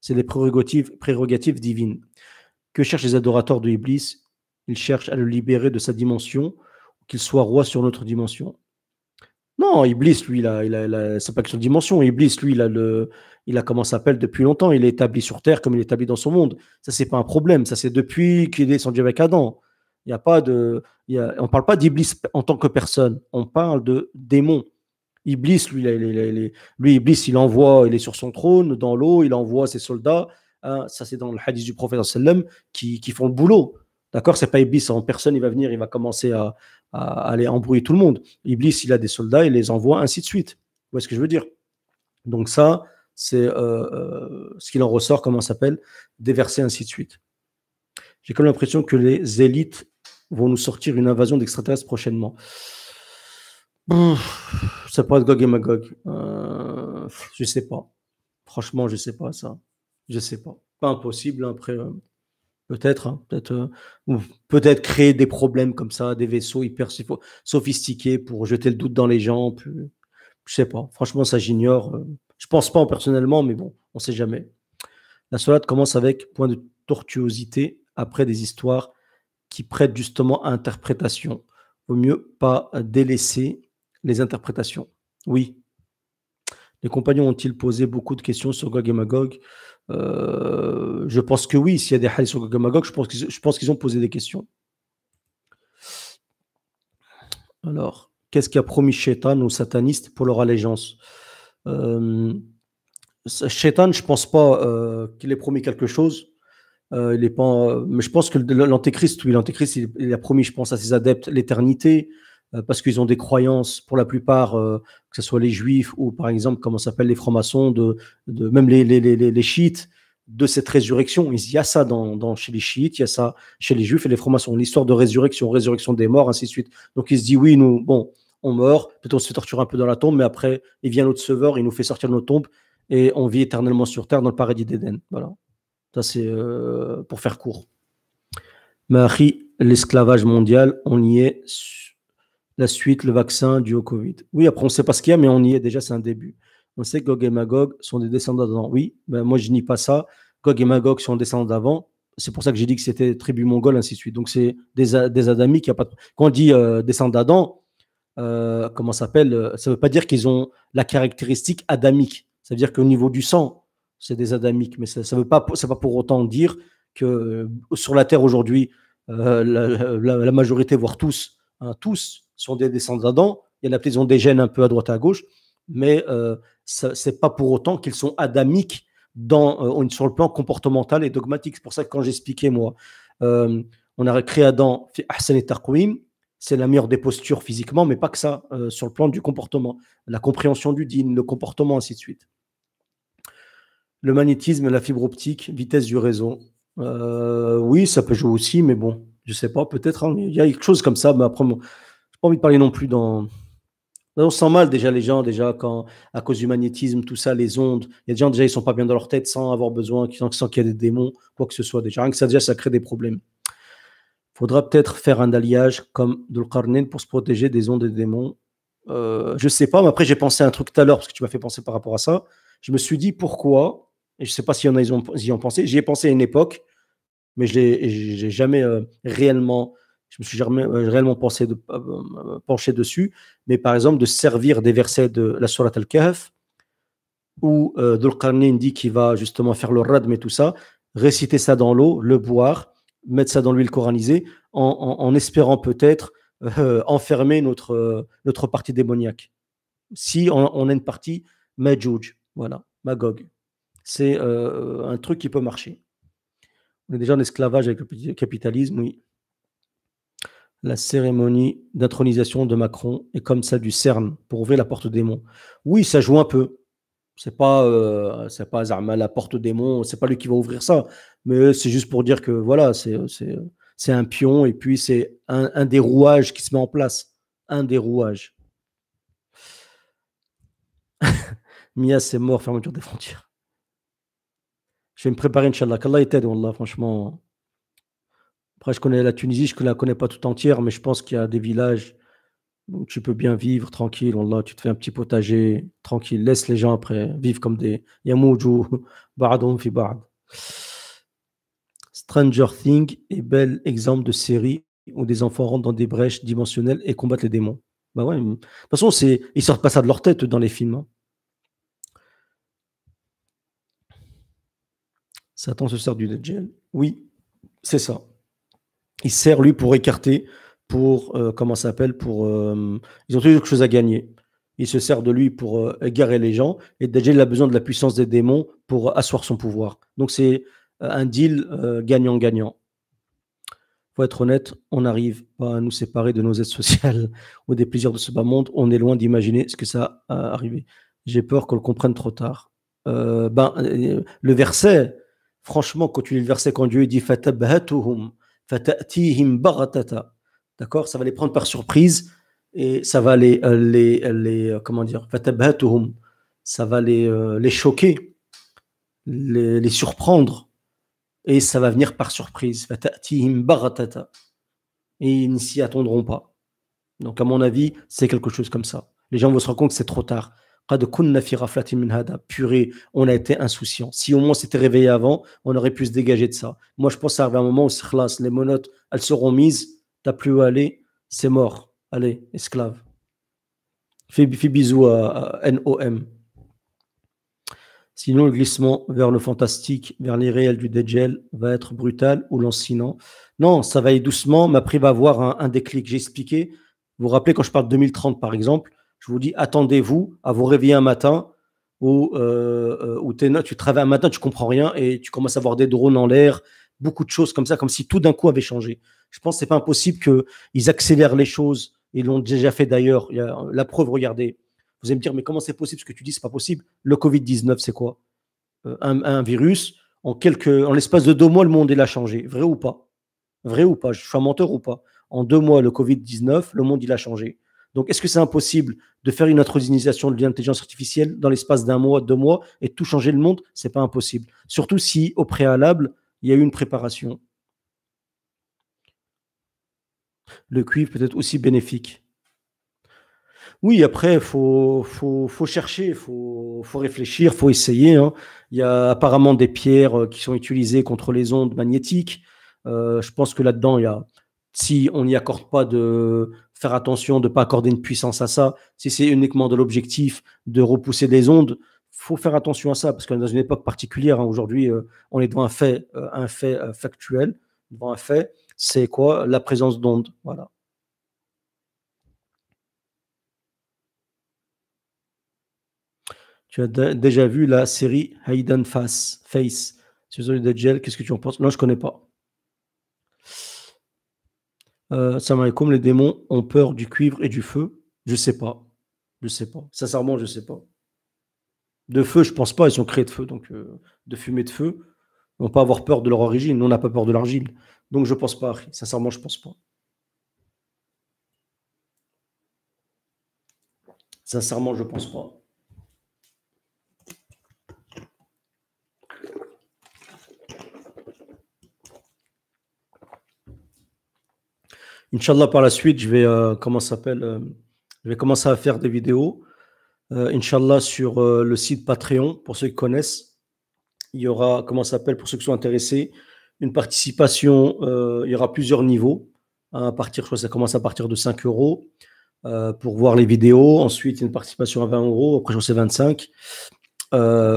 C'est les prérogatives, prérogatives divines. Que cherchent les adorateurs de Iblis Ils cherchent à le libérer de sa dimension, qu'il soit roi sur notre dimension. Non, Iblis, lui, il a, pas que son dimension. Iblis, lui, il a le, il a comment s'appelle depuis longtemps. Il est établi sur terre comme il est établi dans son monde. Ça, c'est pas un problème. Ça, c'est depuis qu'il est descendu avec Adam. Il a pas de, on ne parle pas d'Iblis en tant que personne, on parle de démons. Iblis, lui, il, lui, Iblis, il envoie, il est sur son trône, dans l'eau, il envoie ses soldats. Hein. ça, c'est dans le hadith du prophète qui, qui font le boulot. D'accord C'est pas Iblis en personne, il va venir, il va commencer à, aller embrouiller tout le monde. Iblis, il a des soldats, il les envoie, ainsi de suite. Vous voyez ce que je veux dire Donc, ça, c'est euh, euh, ce qu'il en ressort, comment ça s'appelle Déverser, ainsi de suite. J'ai comme l'impression que les élites vont nous sortir une invasion d'extraterrestres prochainement. Ça pourrait être Gog et Magog. Euh, je sais pas. Franchement, je sais pas ça. Je sais pas. Pas impossible. Hein, après, euh, peut-être, hein, peut-être, euh, peut-être créer des problèmes comme ça, des vaisseaux hyper sophistiqués pour jeter le doute dans les gens. Je je sais pas. Franchement, ça j'ignore. Je pense pas personnellement, mais bon, on sait jamais. La salade commence avec point de tortuosité après des histoires qui prêtent justement à interprétation. Vaut mieux pas délaisser les interprétations. Oui. Les compagnons ont-ils posé beaucoup de questions sur Gog Magog euh, Je pense que oui. S'il y a des hadiths sur Gog Magog, je pense qu'ils, ont posé des questions. Alors, qu'est-ce qu'a promis Shaitan aux satanistes pour leur allégeance euh, Shaitan, je ne pense pas euh, qu'il ait promis quelque chose. Euh, il est pas, mais je pense que l'antéchrist, oui, l'antéchrist, il, il, a promis, je pense, à ses adeptes l'éternité euh, parce qu'ils ont des croyances, pour la plupart, euh, que ce soit les juifs ou par exemple, comment s'appellent les francs-maçons, de, de, même les, les, les, les, chiites, de cette résurrection. Il y a ça dans, dans, chez les chiites, il y a ça chez les juifs et les francs-maçons, l'histoire de résurrection, résurrection des morts, ainsi de suite. Donc il se dit, oui, nous, bon, on meurt, peut-être on se torture un peu dans la tombe, mais après, il vient notre sauveur, il nous fait sortir de nos tombes et on vit éternellement sur terre dans le paradis d'Éden. Voilà c'est euh, pour faire court. Marie, l'esclavage mondial, on y est. La suite, le vaccin du Covid. Oui, après, on sait pas ce qu'il y a, mais on y est déjà, c'est un début. On sait que Gog et Magog sont des descendants d'Adam. Oui, ben moi, je n'y pas ça. Gog et Magog sont des descendants d'avant. C'est pour ça que j'ai dit que c'était tribu mongole, ainsi de suite. Donc, c'est des, des adamiques. a pas Quand dit euh, descendants d'Adam, euh, comment s'appelle euh, Ça ne veut pas dire qu'ils ont la caractéristique adamique. Ça veut dire qu'au niveau du sang, c'est des adamiques, mais ça ne veut pas, pour autant dire que euh, sur la Terre aujourd'hui, euh, la, majorité, voire tous, hein, tous sont des descendants d'Adam. Il y en a ont des gènes un peu à droite et à gauche, mais euh, ce n'est pas pour autant qu'ils sont adamiques dans, sur le plan comportemental et dogmatique. C'est pour ça que quand j'expliquais, moi, on a créé Adam, Hassan et c'est la meilleure des postures physiquement, mais pas que ça, sur le plan du comportement, la compréhension du dîne, le comportement, ainsi de suite. Le magnétisme, la fibre optique, vitesse du réseau. Euh, oui, ça peut jouer aussi, mais bon, je ne sais pas, peut-être. Hein, il y a quelque chose comme ça, mais après, je n'ai pas envie de parler non plus dans. on sent mal déjà les gens, déjà, quand, à cause du magnétisme, tout ça, les ondes. Il y a des gens, déjà, ils sont pas bien dans leur tête sans avoir besoin, sans qu'il y ait des démons, quoi que ce soit. Déjà, rien que ça, déjà, ça crée des problèmes. Il Faudra peut-être faire un alliage comme Dulkarnen pour se protéger des ondes et des démons. Euh, je sais pas, mais après, j'ai pensé à un truc tout à l'heure, parce que tu m'as fait penser par rapport à ça. Je me suis dit pourquoi je ne sais pas si on y ont pensé. J'y ai pensé à une époque, mais je n'ai jamais euh, réellement, je me suis jamais euh, réellement pensé de, euh, penché dessus. Mais par exemple, de servir des versets de la surah al-Kahf, où euh, dit qu'il va justement faire le radm et tout ça, réciter ça dans l'eau, le boire, mettre ça dans l'huile coranisée, en, espérant peut-être enfermer notre, notre partie démoniaque. Si on, on a une partie Majouj, voilà, Magog c'est euh, un truc qui peut marcher. On est déjà en esclavage avec le capitalisme, oui. La cérémonie d'intronisation de Macron est comme ça du CERN pour ouvrir la porte des démon. Oui, ça joue un peu. C'est pas, euh, pas Zarma, la porte des démon, c'est pas lui qui va ouvrir ça. Mais c'est juste pour dire que voilà, c'est, c'est, un pion et puis c'est un, un des rouages qui se met en place. Un des rouages. Mia, c'est mort, fermeture des frontières. Je vais me préparer, Inch'Allah. Qu'Allah t'aide, Wallah, franchement. Après, je connais la Tunisie, je ne la connais pas tout entière, mais je pense qu'il y a des villages où tu peux bien vivre tranquille. Wallah, tu te fais un petit potager tranquille. Laisse les gens après vivre comme des Yamoujou, fi Stranger Things est bel exemple de série où des enfants rentrent dans des brèches dimensionnelles et combattent les démons. Bah ouais, de toute façon, ils sortent pas ça de leur tête dans les films. Hein. Satan se sert du Dajjal. Oui, c'est ça. Il sert lui pour écarter, pour euh, comment s'appelle, pour euh, ils ont toujours quelque chose à gagner. Il se sert de lui pour euh, égarer les gens et Dajjal a besoin de la puissance des démons pour asseoir son pouvoir. Donc c'est un deal gagnant-gagnant. faut être honnête, on n'arrive pas à nous séparer de nos aides sociales ou des plaisirs de ce bas monde. On est loin d'imaginer ce que ça a arrivé. J'ai peur qu'on le comprenne trop tard. ben, le verset, Franchement, quand tu lis le verset, quand Dieu dit D'accord Ça va les prendre par surprise et ça va les, euh, les, euh, les euh, comment dire ça va les, les choquer, les, les, surprendre et ça va venir par surprise. Et ils ne s'y attendront pas. Donc, à mon avis, c'est quelque chose comme ça. Les gens vont se rendre compte que c'est trop tard. Purée, on a été insouciant. Si au moins on s'était réveillé avant, on aurait pu se dégager de ça. Moi, je pense que à un moment où les monotes, elles seront mises. T'as plus où aller, c'est mort. Allez, esclave. Fais, fais bisous à, NOM. Sinon, le glissement vers le fantastique, vers l'irréel du dégel va être brutal ou lancinant. Non, ça va aller doucement, mais après, il va avoir un, un déclic. J'ai expliqué, vous vous rappelez quand je parle de 2030, par exemple, je vous dis, attendez-vous à vous réveiller un matin où, euh, euh, tu travailles un matin, tu comprends rien et tu commences à voir des drones en l'air, beaucoup de choses comme ça, comme si tout d'un coup avait changé. Je pense que n'est pas impossible qu'ils accélèrent les choses. Ils l'ont déjà fait d'ailleurs. La preuve, regardez. Vous allez me dire, mais comment c'est possible ce que tu dis, n'est pas possible. Le Covid-19, c'est quoi euh, un, virus, en, en l'espace de deux mois, le monde, il a changé. Vrai ou pas Vrai ou pas Je suis un menteur ou pas En deux mois, le Covid-19, le monde, il a changé. Donc, est-ce que c'est impossible de faire une utilisation de l'intelligence artificielle dans l'espace d'un mois, deux mois et tout changer le monde C'est pas impossible. Surtout si, au préalable, il y a eu une préparation. Le cuivre peut être aussi bénéfique. Oui, après, il faut, faut, chercher, il faut, réfléchir, il faut essayer. Hein. Il y a apparemment des pierres euh, qui sont utilisées contre les ondes magnétiques. Euh, je pense que là-dedans, il a, si on n'y accorde pas de, faire attention de ne pas accorder une puissance à ça. Si c'est uniquement de l'objectif de repousser des ondes, faut faire attention à ça parce qu'on est dans une époque particulière. Hein. Aujourd'hui, euh, on est devant un fait, euh, un fait euh, factuel, devant un fait. C'est quoi La présence d'ondes. Voilà. Tu as déjà vu la série Hayden Face. Face. C'est de Gel. Qu'est-ce que tu en penses Non, je ne connais pas. Euh, les démons ont peur du cuivre et du feu. Je sais pas. Je sais pas. Sincèrement, je sais pas. De feu, je pense pas. Ils sont créés de feu, donc euh, de fumée de feu. Ils vont pas avoir peur de leur origine. Nous, on n'a pas peur de l'argile. Donc, je pense pas. Sincèrement, je pense pas. Sincèrement, je pense pas. Inch'Allah, par la suite, je vais, euh, s'appelle, euh, je vais commencer à faire des vidéos. Euh, Inch'Allah, sur le site Patreon, pour ceux qui connaissent, il y aura, comment s'appelle, pour ceux qui sont intéressés, une participation. il y aura plusieurs niveaux. à partir, je crois que ça commence à partir de 5 euros pour voir les vidéos. Ensuite, une participation à 20 euros. Après, je crois que c'est 25.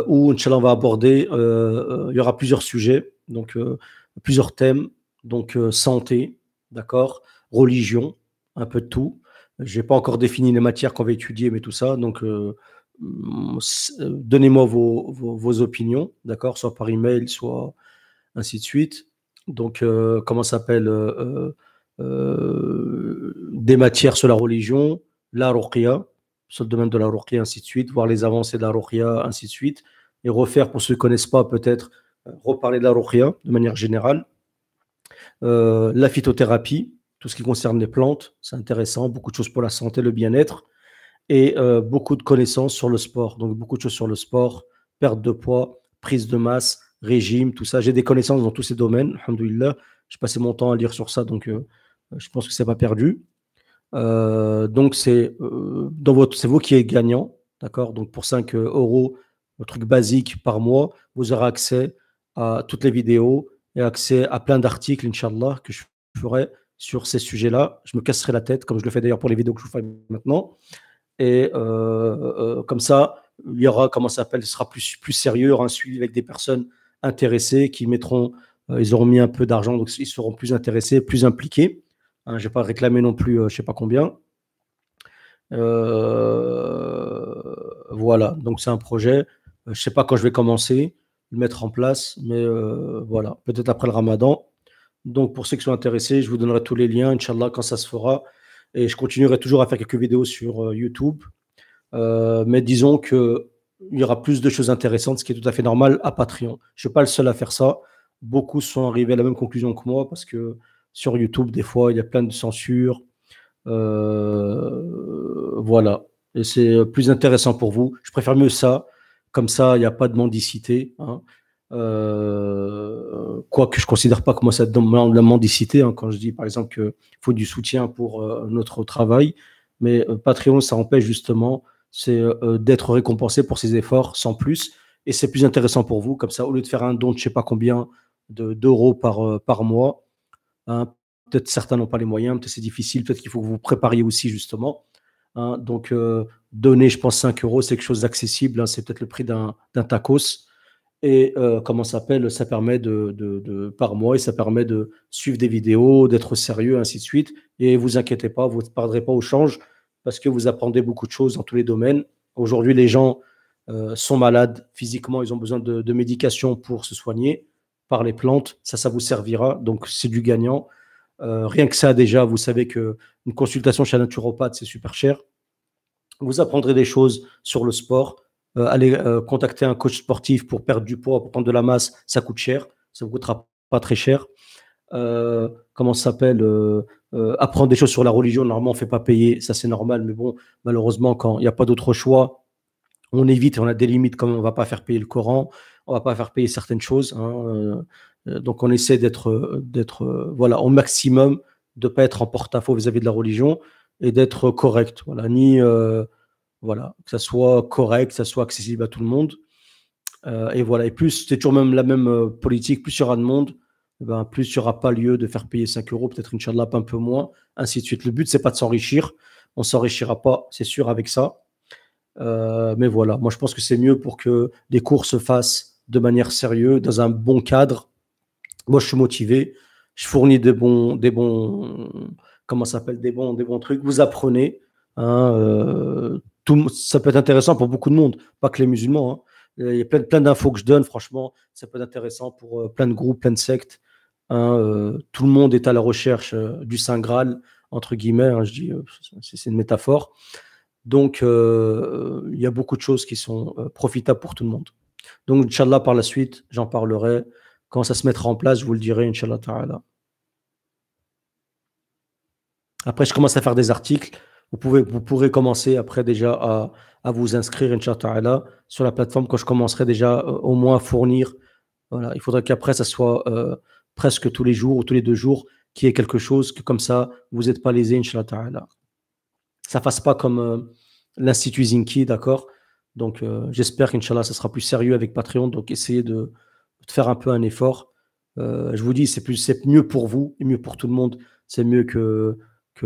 où, Inch'Allah, on va aborder, il y aura plusieurs sujets, donc plusieurs thèmes, donc santé, d'accord religion, un peu de tout. Je n'ai pas encore défini les matières qu'on va étudier, mais tout ça. Donc, euh, mm, euh, donnez-moi vos, opinions, d'accord Soit par email, soit ainsi de suite. Donc, euh, comment s'appelle Des matières sur la religion, la ruqya, sur le domaine de la ruqya, ainsi de suite. Voir les avancées de la ruqya, ainsi de suite. Et refaire, pour ceux qui ne connaissent pas, peut-être reparler de la ruqya de manière générale. la phytothérapie, tout ce qui concerne les plantes, c'est intéressant, beaucoup de choses pour la santé, le bien-être, et euh, beaucoup de connaissances sur le sport. Donc beaucoup de choses sur le sport, perte de poids, prise de masse, régime, tout ça. J'ai des connaissances dans tous ces domaines, alhamdoulilah. J'ai passé mon temps à lire sur ça, donc euh, je pense que ce n'est pas perdu. Euh, donc c'est dans vous qui êtes gagnant, d'accord Donc pour 5 euros, le truc basique par mois, vous aurez accès à toutes les vidéos et accès à plein d'articles, inshallah, que je ferai sur ces sujets-là. Je me casserai la tête, comme je le fais d'ailleurs pour les vidéos que je vous fais maintenant. Et euh, euh, comme ça, il y aura, comment ça s'appelle, ce sera plus, plus sérieux, un hein, suivi avec des personnes intéressées qui mettront, euh, ils auront mis un peu d'argent, donc ils seront plus intéressés, plus impliqués. Hein, je vais pas réclamé non plus, je ne sais pas combien. voilà, donc c'est un projet. Je ne sais pas quand je vais commencer, le mettre en place, mais voilà, peut-être après le ramadan, donc, pour ceux qui sont intéressés, je vous donnerai tous les liens, Inch'Allah, quand ça se fera. Et je continuerai toujours à faire quelques vidéos sur euh, YouTube. Euh, mais disons qu'il y aura plus de choses intéressantes, ce qui est tout à fait normal, à Patreon. Je ne suis pas le seul à faire ça. Beaucoup sont arrivés à la même conclusion que moi parce que sur YouTube, des fois, il y a plein de censures. Euh, voilà. Et c'est plus intéressant pour vous. Je préfère mieux ça. Comme ça, il n'y a pas de mendicité. Hein quoi euh, quoique je considère pas comme ça demande la mendicité hein, quand je dis par exemple qu'il faut du soutien pour euh, notre travail mais euh, Patreon ça empêche justement c'est d'être récompensé pour ses efforts sans plus et c'est plus intéressant pour vous comme ça au lieu de faire un don de je sais pas combien d'euros par, par mois hein, peut-être certains n'ont pas les moyens peut-être c'est difficile peut-être qu'il faut que vous prépariez aussi justement hein. donc donner je pense 5 euros c'est quelque chose d'accessible c'est peut-être le prix d'un tacos et euh, comment s'appelle Ça permet de, par mois et ça permet de suivre des vidéos, d'être sérieux, ainsi de suite. Et vous inquiétez pas, vous ne perdrez pas au change parce que vous apprendrez beaucoup de choses dans tous les domaines. Aujourd'hui, les gens euh, sont malades physiquement, ils ont besoin de, de, médication pour se soigner par les plantes. Ça, ça vous servira. Donc, c'est du gagnant. Euh, rien que ça, déjà, vous savez qu'une consultation chez un naturopathe, c'est super cher. Vous apprendrez des choses sur le sport, euh, aller euh, contacter un coach sportif pour perdre du poids, pour prendre de la masse, ça coûte cher. Ça ne vous coûtera pas très cher. Euh, comment ça s'appelle Apprendre des choses sur la religion, normalement, on ne fait pas payer. Ça, c'est normal. Mais bon, malheureusement, quand il n'y a pas d'autre choix, on évite on a des limites. Comme on ne va pas faire payer le Coran, on ne va pas faire payer certaines choses. Hein, donc, on essaie d'être, d'être voilà, au maximum, de ne pas être en porte-à-faux vis-à-vis de la religion et d'être correct. Voilà, ni voilà, que ça soit correct, que ça soit accessible à tout le monde. Euh, et voilà, et plus c'est toujours même la même euh, politique, plus il y aura de monde, eh ben, plus il n'y aura pas lieu de faire payer 5 euros, peut-être une charlape un peu moins, ainsi de suite. Le but, c'est pas de s'enrichir. On s'enrichira pas, c'est sûr, avec ça. Euh, mais voilà, moi je pense que c'est mieux pour que les cours se fassent de manière sérieuse, dans un bon cadre. Moi je suis motivé, je fournis des bons, des bons, comment s'appelle, des bons, des bons trucs. Vous apprenez, hein, ça peut être intéressant pour beaucoup de monde, pas que les musulmans. Hein. Euh, il y a plein, plein d'infos que je donne, franchement, ça peut être intéressant pour euh, plein de groupes, plein de sectes. Hein, euh, tout le monde est à la recherche du Saint Graal, entre guillemets, hein, je dis, c'est une métaphore. Donc, il y a beaucoup de choses qui sont profitables pour tout le monde. Donc, Inch'Allah, par la suite, j'en parlerai. Quand ça se mettra en place, je vous le dirai, Inch'Allah Ta'ala. Après, je commence à faire des articles vous, pouvez, vous pourrez commencer après déjà à, vous inscrire, Inch'Allah, sur la plateforme quand je commencerai déjà euh, au moins à fournir. Voilà, il faudrait qu'après, ça soit euh, presque tous les jours ou tous les deux jours qu'il y ait quelque chose que comme ça, vous n'êtes pas lésé, Inch'Allah. Ça ne fasse pas comme euh, l'Institut Zinki, d'accord Donc, j'espère qu'Inch'Allah, ça sera plus sérieux avec Patreon. Donc, essayez de, de faire un peu un effort. je vous dis, c'est mieux pour vous et mieux pour tout le monde. C'est mieux que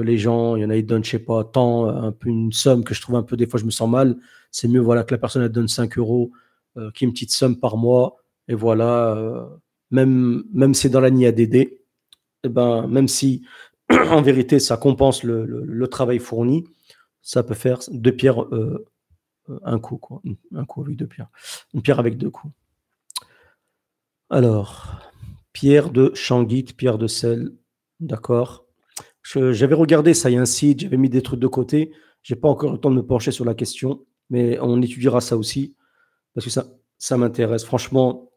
les gens, il y en a, ils donnent, je sais pas, tant, euh, un peu une somme que je trouve un peu, des fois, je me sens mal. C'est mieux, voilà, que la personne, elle donne 5 euros, euh, qui est une petite somme par mois. Et voilà, euh, même, même si c'est dans la NIADD, et eh ben, même si, en vérité, ça compense le, travail fourni, ça peut faire deux pierres, un coup, quoi. Un coup avec deux pierres. Une pierre avec deux coups. Alors, pierre de Changuit, pierre de sel, d'accord j'avais regardé ça, il y a un site, j'avais mis des trucs de côté. J'ai pas encore le temps de me pencher sur la question, mais on étudiera ça aussi parce que ça, ça m'intéresse. Franchement,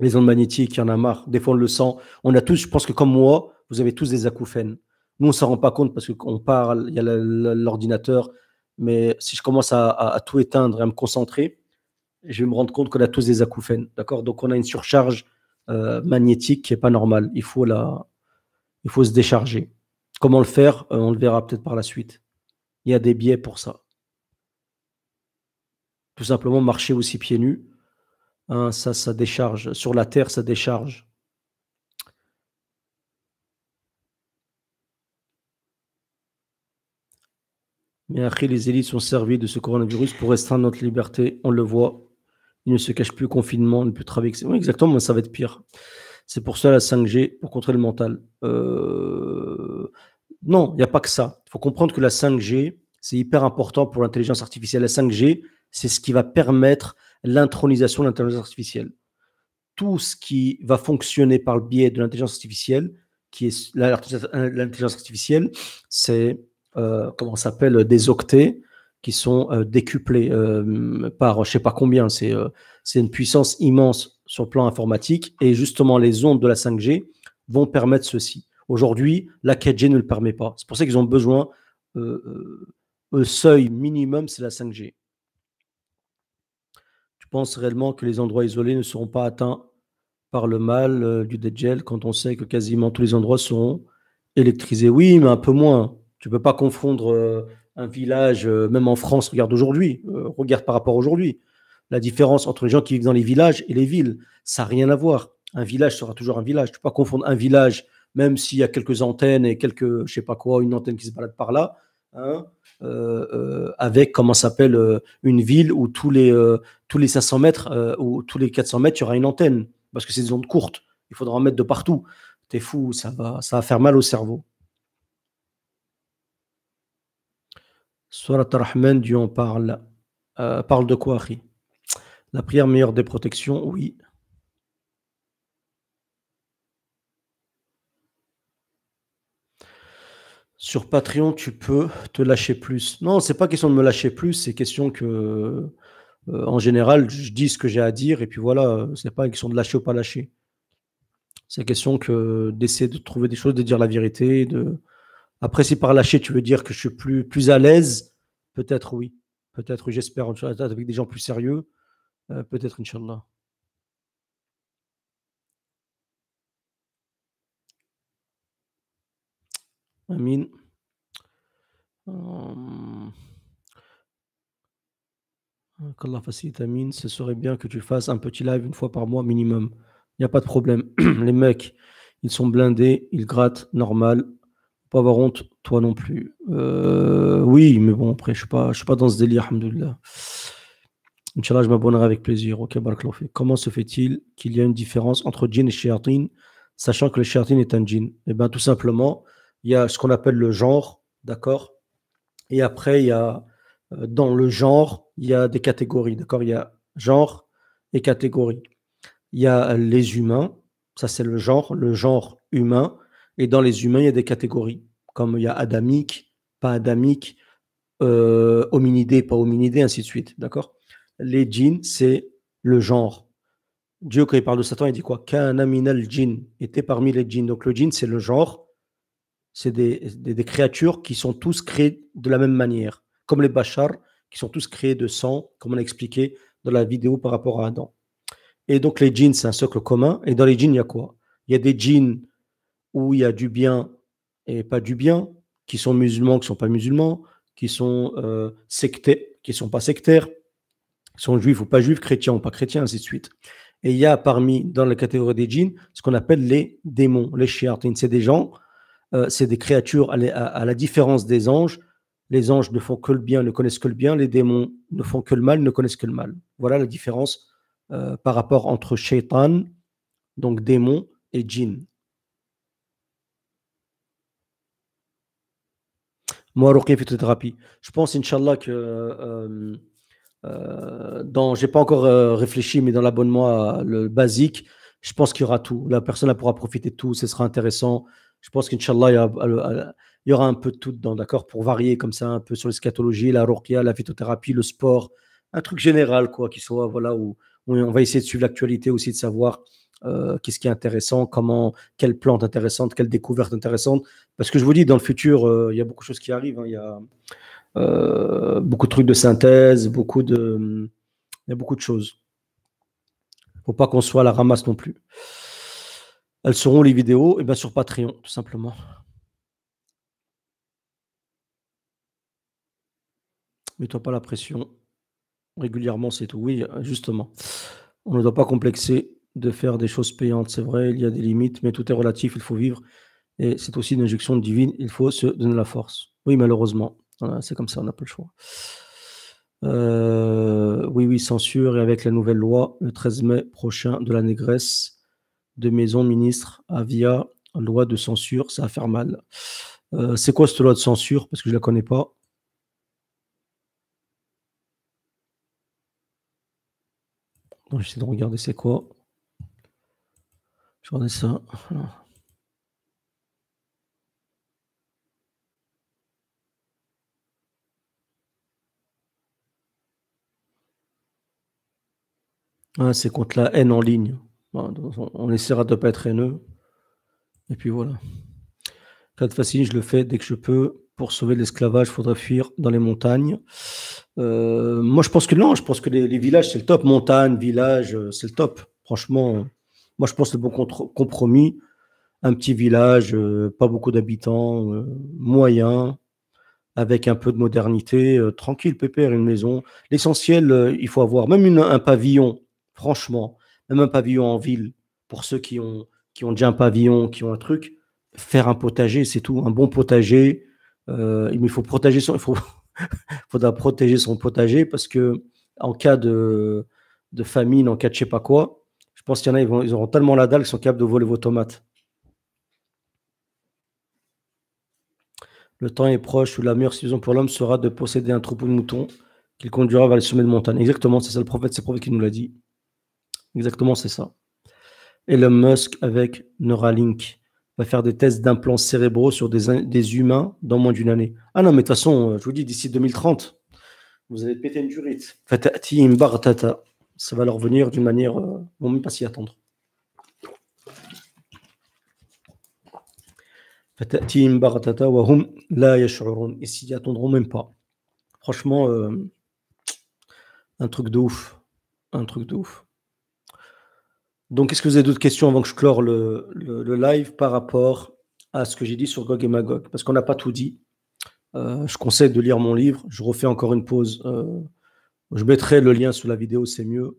les ondes magnétiques, il y en a marre. Des fois, on le sent. On a tous, je pense que comme moi, vous avez tous des acouphènes. Nous, on ne s'en rend pas compte parce qu'on parle, il y a l'ordinateur. Mais si je commence à, tout éteindre et à me concentrer, je vais me rendre compte qu'on a tous des acouphènes. D'accord Donc, on a une surcharge euh, magnétique qui n'est pas normale. Il faut, la, il faut se décharger. Comment le faire euh, On le verra peut-être par la suite. Il y a des biais pour ça. Tout simplement marcher aussi pieds nus. Hein, ça, ça décharge. Sur la terre, ça décharge. Mais après, les élites sont servies de ce coronavirus pour restreindre notre liberté. On le voit. Ils ne se cachent plus confinement, ne plus travailler. exactement, mais ça va être pire. C'est pour ça la 5G, pour contrer le mental. Euh, non, il n'y a pas que ça. Il faut comprendre que la 5G, c'est hyper important pour l'intelligence artificielle. La 5G, c'est ce qui va permettre l'intronisation de l'intelligence artificielle. Tout ce qui va fonctionner par le biais de l'intelligence artificielle, qui est l'intelligence artificielle, c'est euh, comment s'appelle des octets qui sont euh, décuplés euh, par je sais pas combien. C'est c'est une puissance immense sur le plan informatique et justement les ondes de la 5G vont permettre ceci. Aujourd'hui, la 4G ne le permet pas. C'est pour ça qu'ils ont besoin, euh, le euh, seuil minimum, c'est la 5G. Tu penses réellement que les endroits isolés ne seront pas atteints par le mal euh, du dégel quand on sait que quasiment tous les endroits seront électrisés Oui, mais un peu moins. Tu ne peux pas confondre euh, un village, même en France, regarde aujourd'hui, regarde par rapport à aujourd'hui. La différence entre les gens qui vivent dans les villages et les villes, ça n'a rien à voir. Un village sera toujours un village. Tu ne peux pas confondre un village même s'il y a quelques antennes et quelques, je sais pas quoi, une antenne qui se balade par là, hein, euh, euh, avec, comment s'appelle, euh, une ville où tous les, tous les 500 mètres ou tous les 400 mètres, il y aura une antenne, parce que c'est des ondes courtes, il faudra en mettre de partout. T'es fou, ça va, ça va faire mal au cerveau. Surat Rahman, Dieu en parle. parle de quoi, La prière meilleure des protections, oui. sur Patreon, tu peux te lâcher plus. Non, c'est pas question de me lâcher plus, c'est question que, euh, en général, je dis ce que j'ai à dire et puis voilà, c'est pas une question de lâcher ou pas lâcher. C'est question que d'essayer de trouver des choses, de dire la vérité. De... Après, si par lâcher tu veux dire que je suis plus, plus à l'aise, peut-être oui. Peut-être, j'espère, avec des gens plus sérieux. Euh, peut-être, Inch'Allah. امين la facilite, Amine. Ce serait bien que tu fasses un petit live une fois par mois minimum. Il n'y a pas de problème. Les mecs, ils sont blindés, ils grattent, normal. Pas avoir honte, toi non plus. Euh, oui, mais bon, après, je ne suis, pas dans ce délire, Alhamdulillah. Inch'Allah, je m'abonnerai avec plaisir. Ok, Comment se fait-il qu'il y ait une différence entre djinn et shayatin, sachant que le shayatin est un djinn Eh bien, tout simplement, il y a ce qu'on appelle le genre, d'accord Et après, il y a, euh, dans le genre, il y a des catégories, d'accord Il y a genre et catégorie. Il y a les humains, ça c'est le genre, le genre humain. Et dans les humains, il y a des catégories, comme il y a adamique, pas adamique, euh, hominidé, pas hominidé, ainsi de suite, d'accord Les djinns, c'est le genre. Dieu, quand il parle de Satan, il dit quoi Qu'un aminal djinn était parmi les djinns. Donc le djinn, c'est le genre c'est des, créatures qui sont tous créées de la même manière, comme les Bachar, qui sont tous créés de sang, comme on a expliqué dans la vidéo par rapport à Adam. Et donc les djinns, c'est un socle commun. Et dans les djinns, il y a quoi Il y a des djinns où il y a du bien et pas du bien, qui sont musulmans, qui ne sont pas musulmans, qui sont euh, sectaires, qui sont pas sectaires, qui sont juifs ou pas juifs, chrétiens ou pas chrétiens, ainsi de suite. Et il y a parmi, dans la catégorie des djinns, ce qu'on appelle les démons, les chiartines. C'est des gens euh, c'est des créatures à, la différence des anges. Les anges ne font que le bien, ne connaissent que le bien. Les démons ne font que le mal, ne connaissent que le mal. Voilà la différence euh, par rapport entre shaitan, donc démon, et djinn. Moi, Je pense, Inch'Allah, que euh, euh, dans, j'ai pas encore euh, réfléchi, mais dans l'abonnement le basique, je pense qu'il y aura tout. La personne là, pourra profiter de tout, ce sera intéressant. Je pense qu'Inch'Allah, euh, euh, il, y, aura un peu de tout dedans, d'accord Pour varier comme ça un peu sur l'escatologie, la rurkia, la phytothérapie, le sport, un truc général, quoi, qui soit, voilà, où, on va essayer de suivre l'actualité aussi, de savoir euh, qu'est-ce qui est intéressant, comment, quelle plante intéressante, quelle découverte intéressante. Parce que je vous dis, dans le futur, il y a beaucoup de choses qui arrivent. Hein. Il y a beaucoup de trucs de synthèse, beaucoup de, il y a beaucoup de choses. Il ne faut pas qu'on soit à la ramasse non plus. Elles seront les vidéos et eh bien sur Patreon, tout simplement. Mets-toi pas la pression. Régulièrement, c'est tout. Oui, justement. On ne doit pas complexer de faire des choses payantes. C'est vrai, il y a des limites, mais tout est relatif, il faut vivre. Et c'est aussi une injection divine, il faut se donner la force. Oui, malheureusement. C'est comme ça, on n'a pas le choix. Euh, oui, oui, censure. Et avec la nouvelle loi, le 13 mai prochain de la négresse, de maison ministre via loi de censure, ça va faire mal. Euh, c'est quoi cette loi de censure Parce que je la connais pas. J'essaie de regarder c'est quoi. Je regarde ça. Ah, c'est contre la haine en ligne on essaiera de ne pas être haineux. Et puis voilà. Quand je le fais dès que je peux. Pour sauver l'esclavage, il faudrait fuir dans les montagnes. Euh, moi, je pense que non. Je pense que les, villages, c'est le top. Montagne, village, euh, c'est le top. Franchement, moi, je pense que le bon compromis, un petit village, euh, pas beaucoup d'habitants, moyen, avec un peu de modernité, tranquille, pépère, une maison. L'essentiel, il faut avoir même un pavillon, franchement même un pavillon en ville, pour ceux qui ont, qui ont déjà un pavillon, qui ont un truc, faire un potager, c'est tout, un bon potager. Euh, il faut protéger son, faudra protéger son potager parce que en cas de, famine, en cas de je sais pas quoi, je pense qu'il y en a, ils, auront tellement la dalle qu'ils sont capables de voler vos tomates. Le temps est proche où la meilleure solution pour l'homme sera de posséder un troupeau de moutons qu'il conduira vers les sommets de montagne. Exactement, c'est ça le prophète, c'est le prophète qui nous l'a dit. Exactement, c'est ça. Elon Musk, avec Neuralink, va faire des tests d'implants cérébraux sur des, des humains dans moins d'une année. Ah non, mais de toute façon, euh, je vous dis, d'ici 2030, vous allez péter une durite. Ça va leur venir d'une manière. Euh, on ne même pas s'y attendre. Ils hum s'y attendront même pas. Franchement, euh, un truc de ouf. Un truc de ouf. Donc, est-ce que vous avez d'autres questions avant que je clore le, live par rapport à ce que j'ai dit sur Gog et Magog Parce qu'on n'a pas tout dit. Euh, je conseille de lire mon livre. Je refais encore une pause. Euh, je mettrai le lien sous la vidéo, c'est mieux.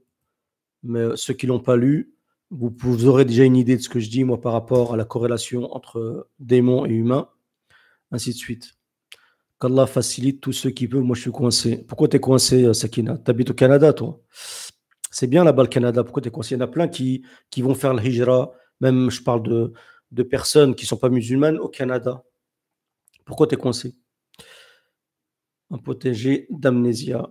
Mais euh, ceux qui ne l'ont pas lu, vous, aurez déjà une idée de ce que je dis, moi, par rapport à la corrélation entre démons et humains, ainsi de suite. Qu'Allah facilite tous ceux qui peuvent. Moi, je suis coincé. Pourquoi tu es coincé, Sakina Tu habites au Canada, toi c'est bien là-bas le Canada, pourquoi tu coincé Il y en a plein qui, qui vont faire le hijra, même je parle de, personnes qui ne sont pas musulmanes au Canada. Pourquoi t'es es coincé Un protégé d'amnésia.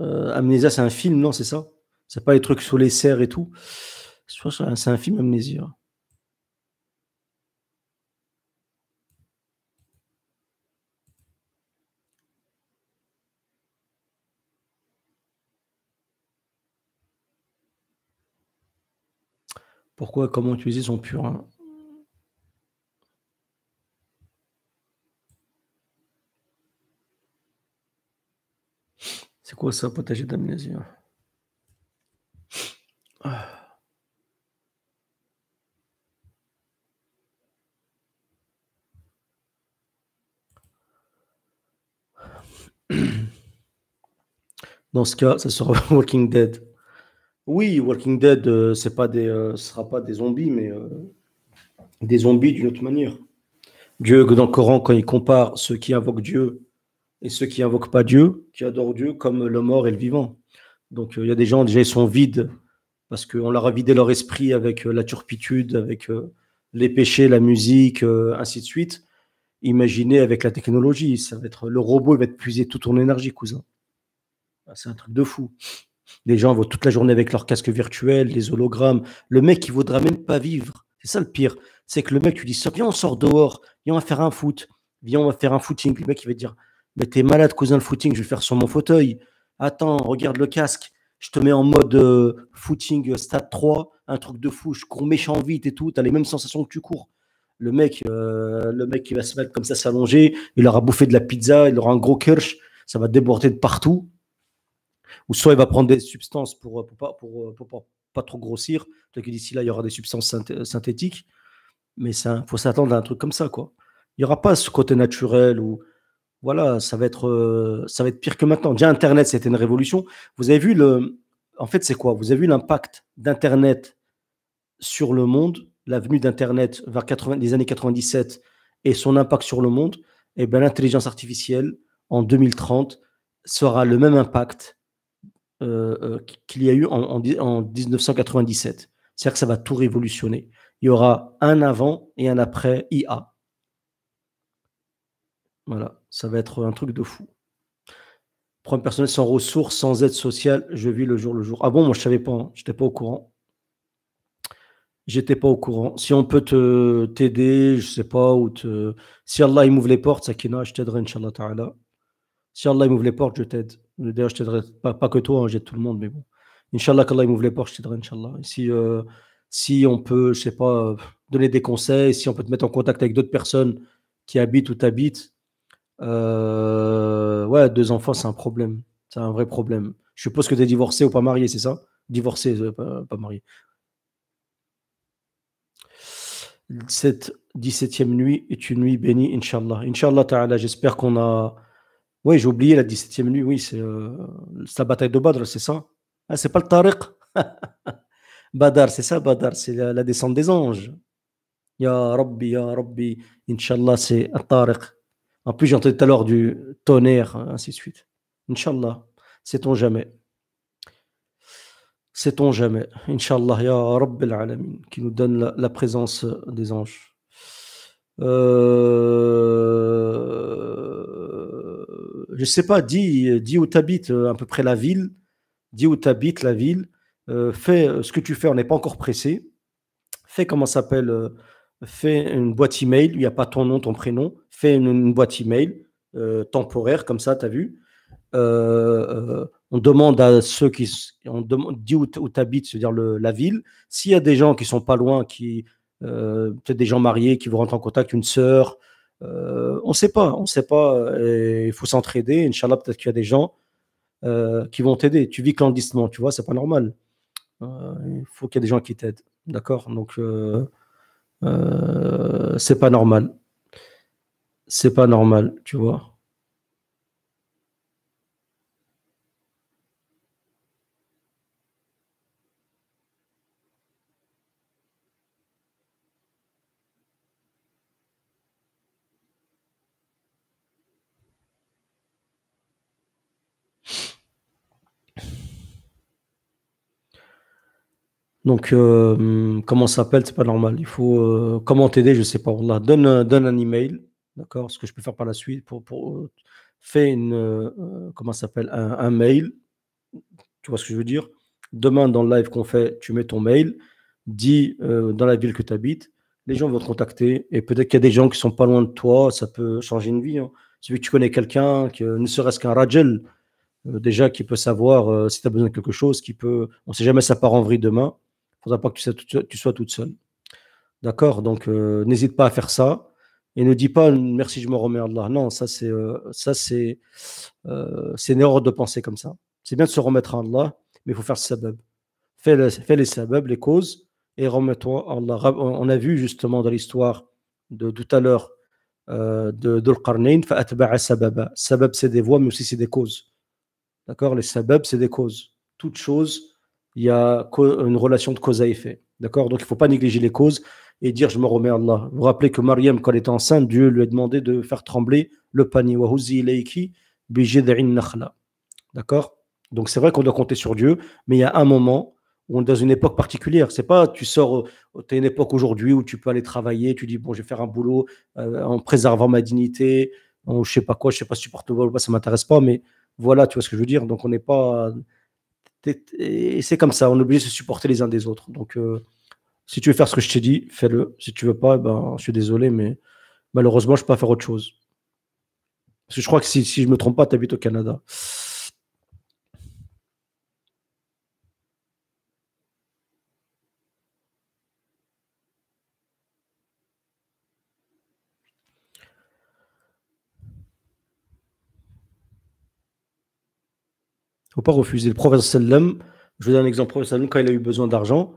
Euh, amnésia, c'est un film, non, c'est ça C'est pas les trucs sur les serres et tout. C'est un film amnésia. Pourquoi, comment utiliser son purin C'est quoi ça, potager d'amnésie hein ah. Dans ce cas, ça sera Walking Dead. Oui, Walking Dead, euh, c'est pas des, euh, sera pas des zombies, mais euh, des zombies d'une autre manière. Dieu, dans le Coran, quand il compare ceux qui invoquent Dieu et ceux qui invoquent pas Dieu, qui adorent Dieu comme le mort et le vivant. Donc il y a des gens, déjà, ils sont vides parce qu'on leur a vidé leur esprit avec la turpitude, avec les péchés, la musique, ainsi de suite. Imaginez avec la technologie, ça va être le robot, va être puiser toute ton énergie, cousin. Ah, c'est un truc de fou. Les gens vont toute la journée avec leur casque virtuel, les hologrammes. Le mec, il voudra même pas vivre. C'est ça le pire. C'est que le mec, tu dis, viens, on sort dehors, viens, on va faire un foot, viens, on va faire un footing. Le mec, il va dire, mais t'es malade, cousin, le footing, je vais faire sur mon fauteuil. Attends, regarde le casque, je te mets en mode euh, footing euh, stade 3, un truc de fou, je cours méchant vite et tout, t'as les mêmes sensations que tu cours. Le mec, euh, le mec, il va se mettre comme ça, s'allonger, il aura bouffé de la pizza, il aura un gros kirsch, ça va déborder de partout. Ou soit il va prendre des substances pour, euh, pour, pas, euh, pour, pas trop grossir. d'ici là, il y aura des substances synthétiques. Mais il faut s'attendre à un truc comme ça. Quoi. Il n'y aura pas ce côté naturel ou voilà, ça va être, euh, ça va être pire que maintenant. Déjà, Internet, c'était une révolution. Vous avez vu le. En fait, c'est quoi Vous avez vu l'impact d'Internet sur le monde, l'avenue d'Internet vers les années 97 et son impact sur le monde. Et eh ben l'intelligence artificielle, en 2030, sera le même impact euh, euh, qu'il y a eu en, 1997. C'est-à-dire que ça va tout révolutionner. Il y aura un avant et un après IA. Voilà, ça va être un truc de fou. Problème personnel sans ressources, sans aide sociale, je vis le jour le jour. Ah bon, moi je savais pas, hein. je n'étais pas au courant. J'étais pas au courant. Si on peut te t'aider, je sais pas, où te. Si Allah il m'ouvre les portes, Sakina, je t'aiderai, Inch'Allah Ta'ala. Si Allah il m'ouvre les portes, je t'aide. D'ailleurs, je t'aiderai pas, pas que toi, hein, j'ai tout le monde, mais bon. Inch'Allah, qu'Allah m'ouvre les portes, je t'aiderai, Inch'Allah. si, euh, si on peut, je sais pas, euh, donner des conseils, si on peut te mettre en contact avec d'autres personnes qui habitent ou t'habitent, euh, ouais, deux enfants, c'est un problème. C'est un vrai problème. Je suppose que tu es divorcé ou pas marié, c'est ça Divorcé, pas, pas marié. Cette 17e nuit est une nuit bénie, Inch'Allah. Inch'Allah Ta'ala, j'espère qu'on a oui, j'ai oublié la 17e nuit. Oui, euh, c'est la bataille de Badr, c'est ça. Ah, c'est pas le Tariq. Badr, c'est ça, Badr, c'est la, descente des anges. Ya Rabbi, Ya Rabbi, Inch'Allah, c'est Tariq. En plus, j'entendais tout à l'heure du tonnerre, ainsi de suite. Inch'Allah, sait-on jamais. Sait-on jamais. Inch'Allah, Ya Rabbi qui nous donne la présence des anges je euh, je sais pas, dis, dis où tu habites euh, à peu près la ville, dis où tu la ville, euh, fais ce que tu fais, on n'est pas encore pressé, fais comment s'appelle, fais une boîte email, il n'y a pas ton nom, ton prénom, fais une, boîte email temporaire, comme ça, tu as vu. on demande à ceux qui. On demande, dis où tu c'est-à-dire la ville. S'il y a des gens qui sont pas loin, qui euh, peut-être des gens mariés qui vont rentrent en contact, une sœur. Euh, on ne sait pas, on ne sait pas. Euh, il faut s'entraider. Inch'Allah, peut-être qu'il y a des gens qui vont t'aider. Tu vis clandestinement, tu vois, c'est pas normal. il faut qu'il y ait des gens qui t'aident. D'accord Donc, c'est pas normal. C'est pas normal, tu vois. Donc, euh, comment ça s'appelle C'est pas normal. Il faut euh, comment t'aider Je sais pas. On donne, donne un email, d'accord Ce que je peux faire par la suite pour, euh, faire une comment s'appelle un, mail. Tu vois ce que je veux dire Demain dans le live qu'on fait, tu mets ton mail, dis dans la ville que tu habites. Les gens vont te contacter et peut-être qu'il y a des gens qui sont pas loin de toi. Ça peut changer une vie. Hein. Si tu connais quelqu'un, que ne serait-ce qu'un Rajel, déjà qui peut savoir si tu as besoin de quelque chose, qui peut. On sait jamais ça part en vrille demain ne faudra pas que tu sois, toute, seule. D'accord Donc, euh, n'hésite pas à faire ça. Et ne dis pas merci, je me remets à Allah. Non, ça, c'est euh, ça c'est euh, une erreur de penser comme ça. C'est bien de se remettre à Allah, mais il faut faire le sabab. Fais, les, fais les sabab, les causes, et remets-toi à Allah. On a vu justement dans l'histoire de tout à l'heure euh, de, de Sabab, c'est des voies, mais aussi c'est des causes. D'accord Les sabab, c'est des causes. Toute chose il y a une relation de cause à effet. D'accord Donc il ne faut pas négliger les causes et dire je me remets à Allah. Vous vous rappelez que Mariam, quand elle était enceinte, Dieu lui a demandé de faire trembler le panier. D'accord Donc c'est vrai qu'on doit compter sur Dieu, mais il y a un moment où on est dans une époque particulière. C'est pas tu sors, euh, tu as une époque aujourd'hui où tu peux aller travailler, tu dis bon, je vais faire un boulot euh, en préservant ma dignité, Je je sais pas quoi, je sais pas si tu portes ou pas, ça m'intéresse pas, mais voilà, tu vois ce que je veux dire. Donc on n'est pas. Et c'est comme ça, on est obligé de se supporter les uns des autres. Donc, euh, si tu veux faire ce que je t'ai dit, fais-le. Si tu veux pas, ben, je suis désolé, mais malheureusement, je peux pas faire autre chose. Parce que je crois que si, je me trompe pas, tu habites au Canada. pas refuser. Le prophète sallam, je vous donne un exemple, prophète quand il a eu besoin d'argent,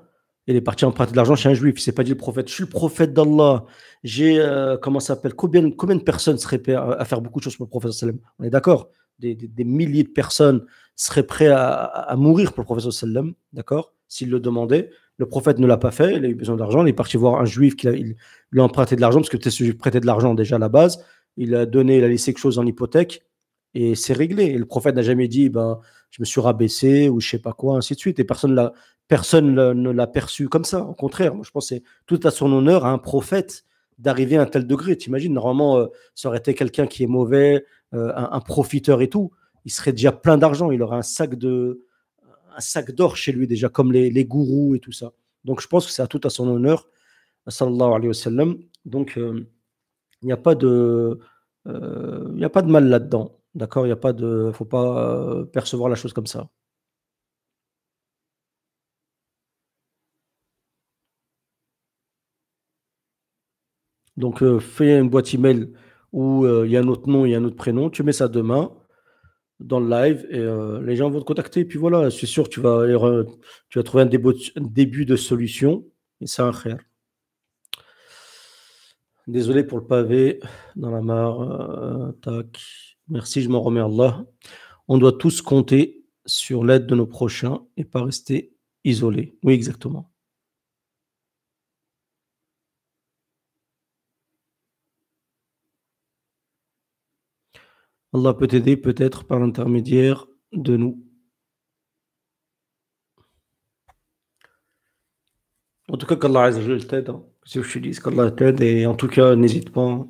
il est parti emprunter de l'argent chez un juif. Il s'est pas dit le prophète, je suis le prophète d'Allah. J'ai, euh, comment ça s'appelle, combien, combien de personnes seraient prêtes à, faire beaucoup de choses pour le prophète sallam On est d'accord des, milliers de personnes seraient prêts à, mourir pour le prophète sallam, d'accord S'il le demandait. Le prophète ne l'a pas fait, il a eu besoin d'argent, il est parti voir un juif qui lui a, emprunté de l'argent, parce que ce juif prêtait de l'argent déjà à la base, il a donné, il a laissé quelque chose en hypothèque, et c'est réglé. Et le prophète n'a jamais dit, ben, je me suis rabaissé ou je sais pas quoi, ainsi de suite. Et personne, ne l'a perçu comme ça. Au contraire, moi, je c'est tout à son honneur à un prophète d'arriver à un tel degré. Tu imagines, normalement, euh, ça aurait été quelqu'un qui est mauvais, euh, un, profiteur et tout. Il serait déjà plein d'argent. Il aurait un sac de un sac d'or chez lui déjà, comme les, gourous et tout ça. Donc, je pense que c'est tout à son honneur. Sallallahu alayhi wa Donc, euh, il n'y a pas il n'y a pas de mal là-dedans. D'accord Il n'y a pas de. faut pas euh, percevoir la chose comme ça. Donc, euh, fais une boîte email où euh, il y a un autre nom, il y a un autre prénom, tu mets ça demain dans le live et les gens vont te contacter. puis voilà, c'est sûr, tu vas, tu vas trouver un, début de solution et ça, un réel. Désolé pour le pavé dans la mare. tac. Merci, je m'en remets à Allah. On doit tous compter sur l'aide de nos prochains et pas rester isolés. Oui, exactement. Allah peut t'aider, peut-être par l'intermédiaire de nous. En tout cas, qu'Allah t'aide. Si hein. je dis, qu'Allah t'aide. Et en tout cas, n'hésite pas.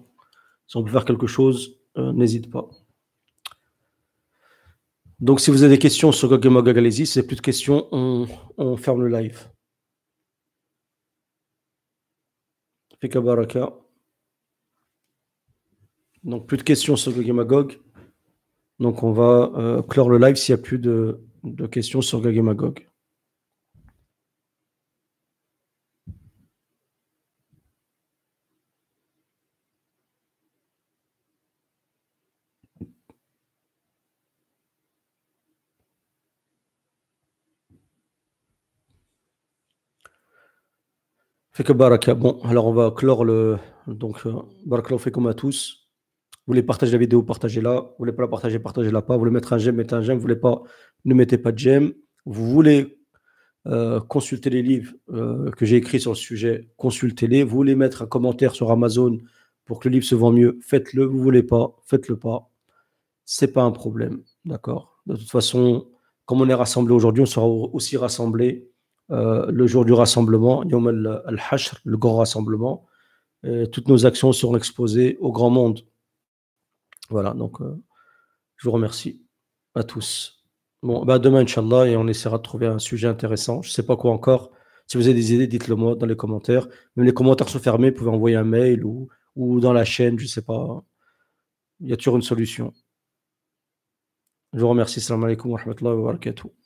Si on peut faire quelque chose, euh, n'hésite pas. Donc, si vous avez des questions sur Gog allez-y. Si plus de questions, on, ferme le live. Fika Donc, plus de questions sur Gog Donc, on va euh, clore le live s'il n'y a plus de, de questions sur Gog Fait que Baraka. Bon, alors on va clore le. Donc, euh, Baraka, fait comme à tous. Vous voulez partager la vidéo, partagez-la. Vous voulez pas la partager, partagez-la pas. Vous voulez mettre un j'aime, mettez un j'aime. Vous voulez pas, ne mettez pas de j'aime. Vous voulez euh, consulter les livres euh, que j'ai écrits sur le sujet, consultez-les. Vous voulez mettre un commentaire sur Amazon pour que le livre se vend mieux, faites-le. Vous voulez pas, faites-le pas. C'est pas un problème, d'accord. De toute façon, comme on est rassemblés aujourd'hui, on sera aussi rassemblés euh, le jour du rassemblement, Yom al-Hashr, le grand rassemblement. toutes nos actions seront exposées au grand monde. Voilà, donc euh, je vous remercie à tous. Bon, bah demain, Inch'Allah, et on essaiera de trouver un sujet intéressant. Je sais pas quoi encore. Si vous avez des idées, dites-le moi dans les commentaires. Même les commentaires sont fermés, vous pouvez envoyer un mail ou, ou dans la chaîne, je ne sais pas. Il y a toujours une solution. Je vous remercie. alaikum wa rahmatullahi wa barakatuh.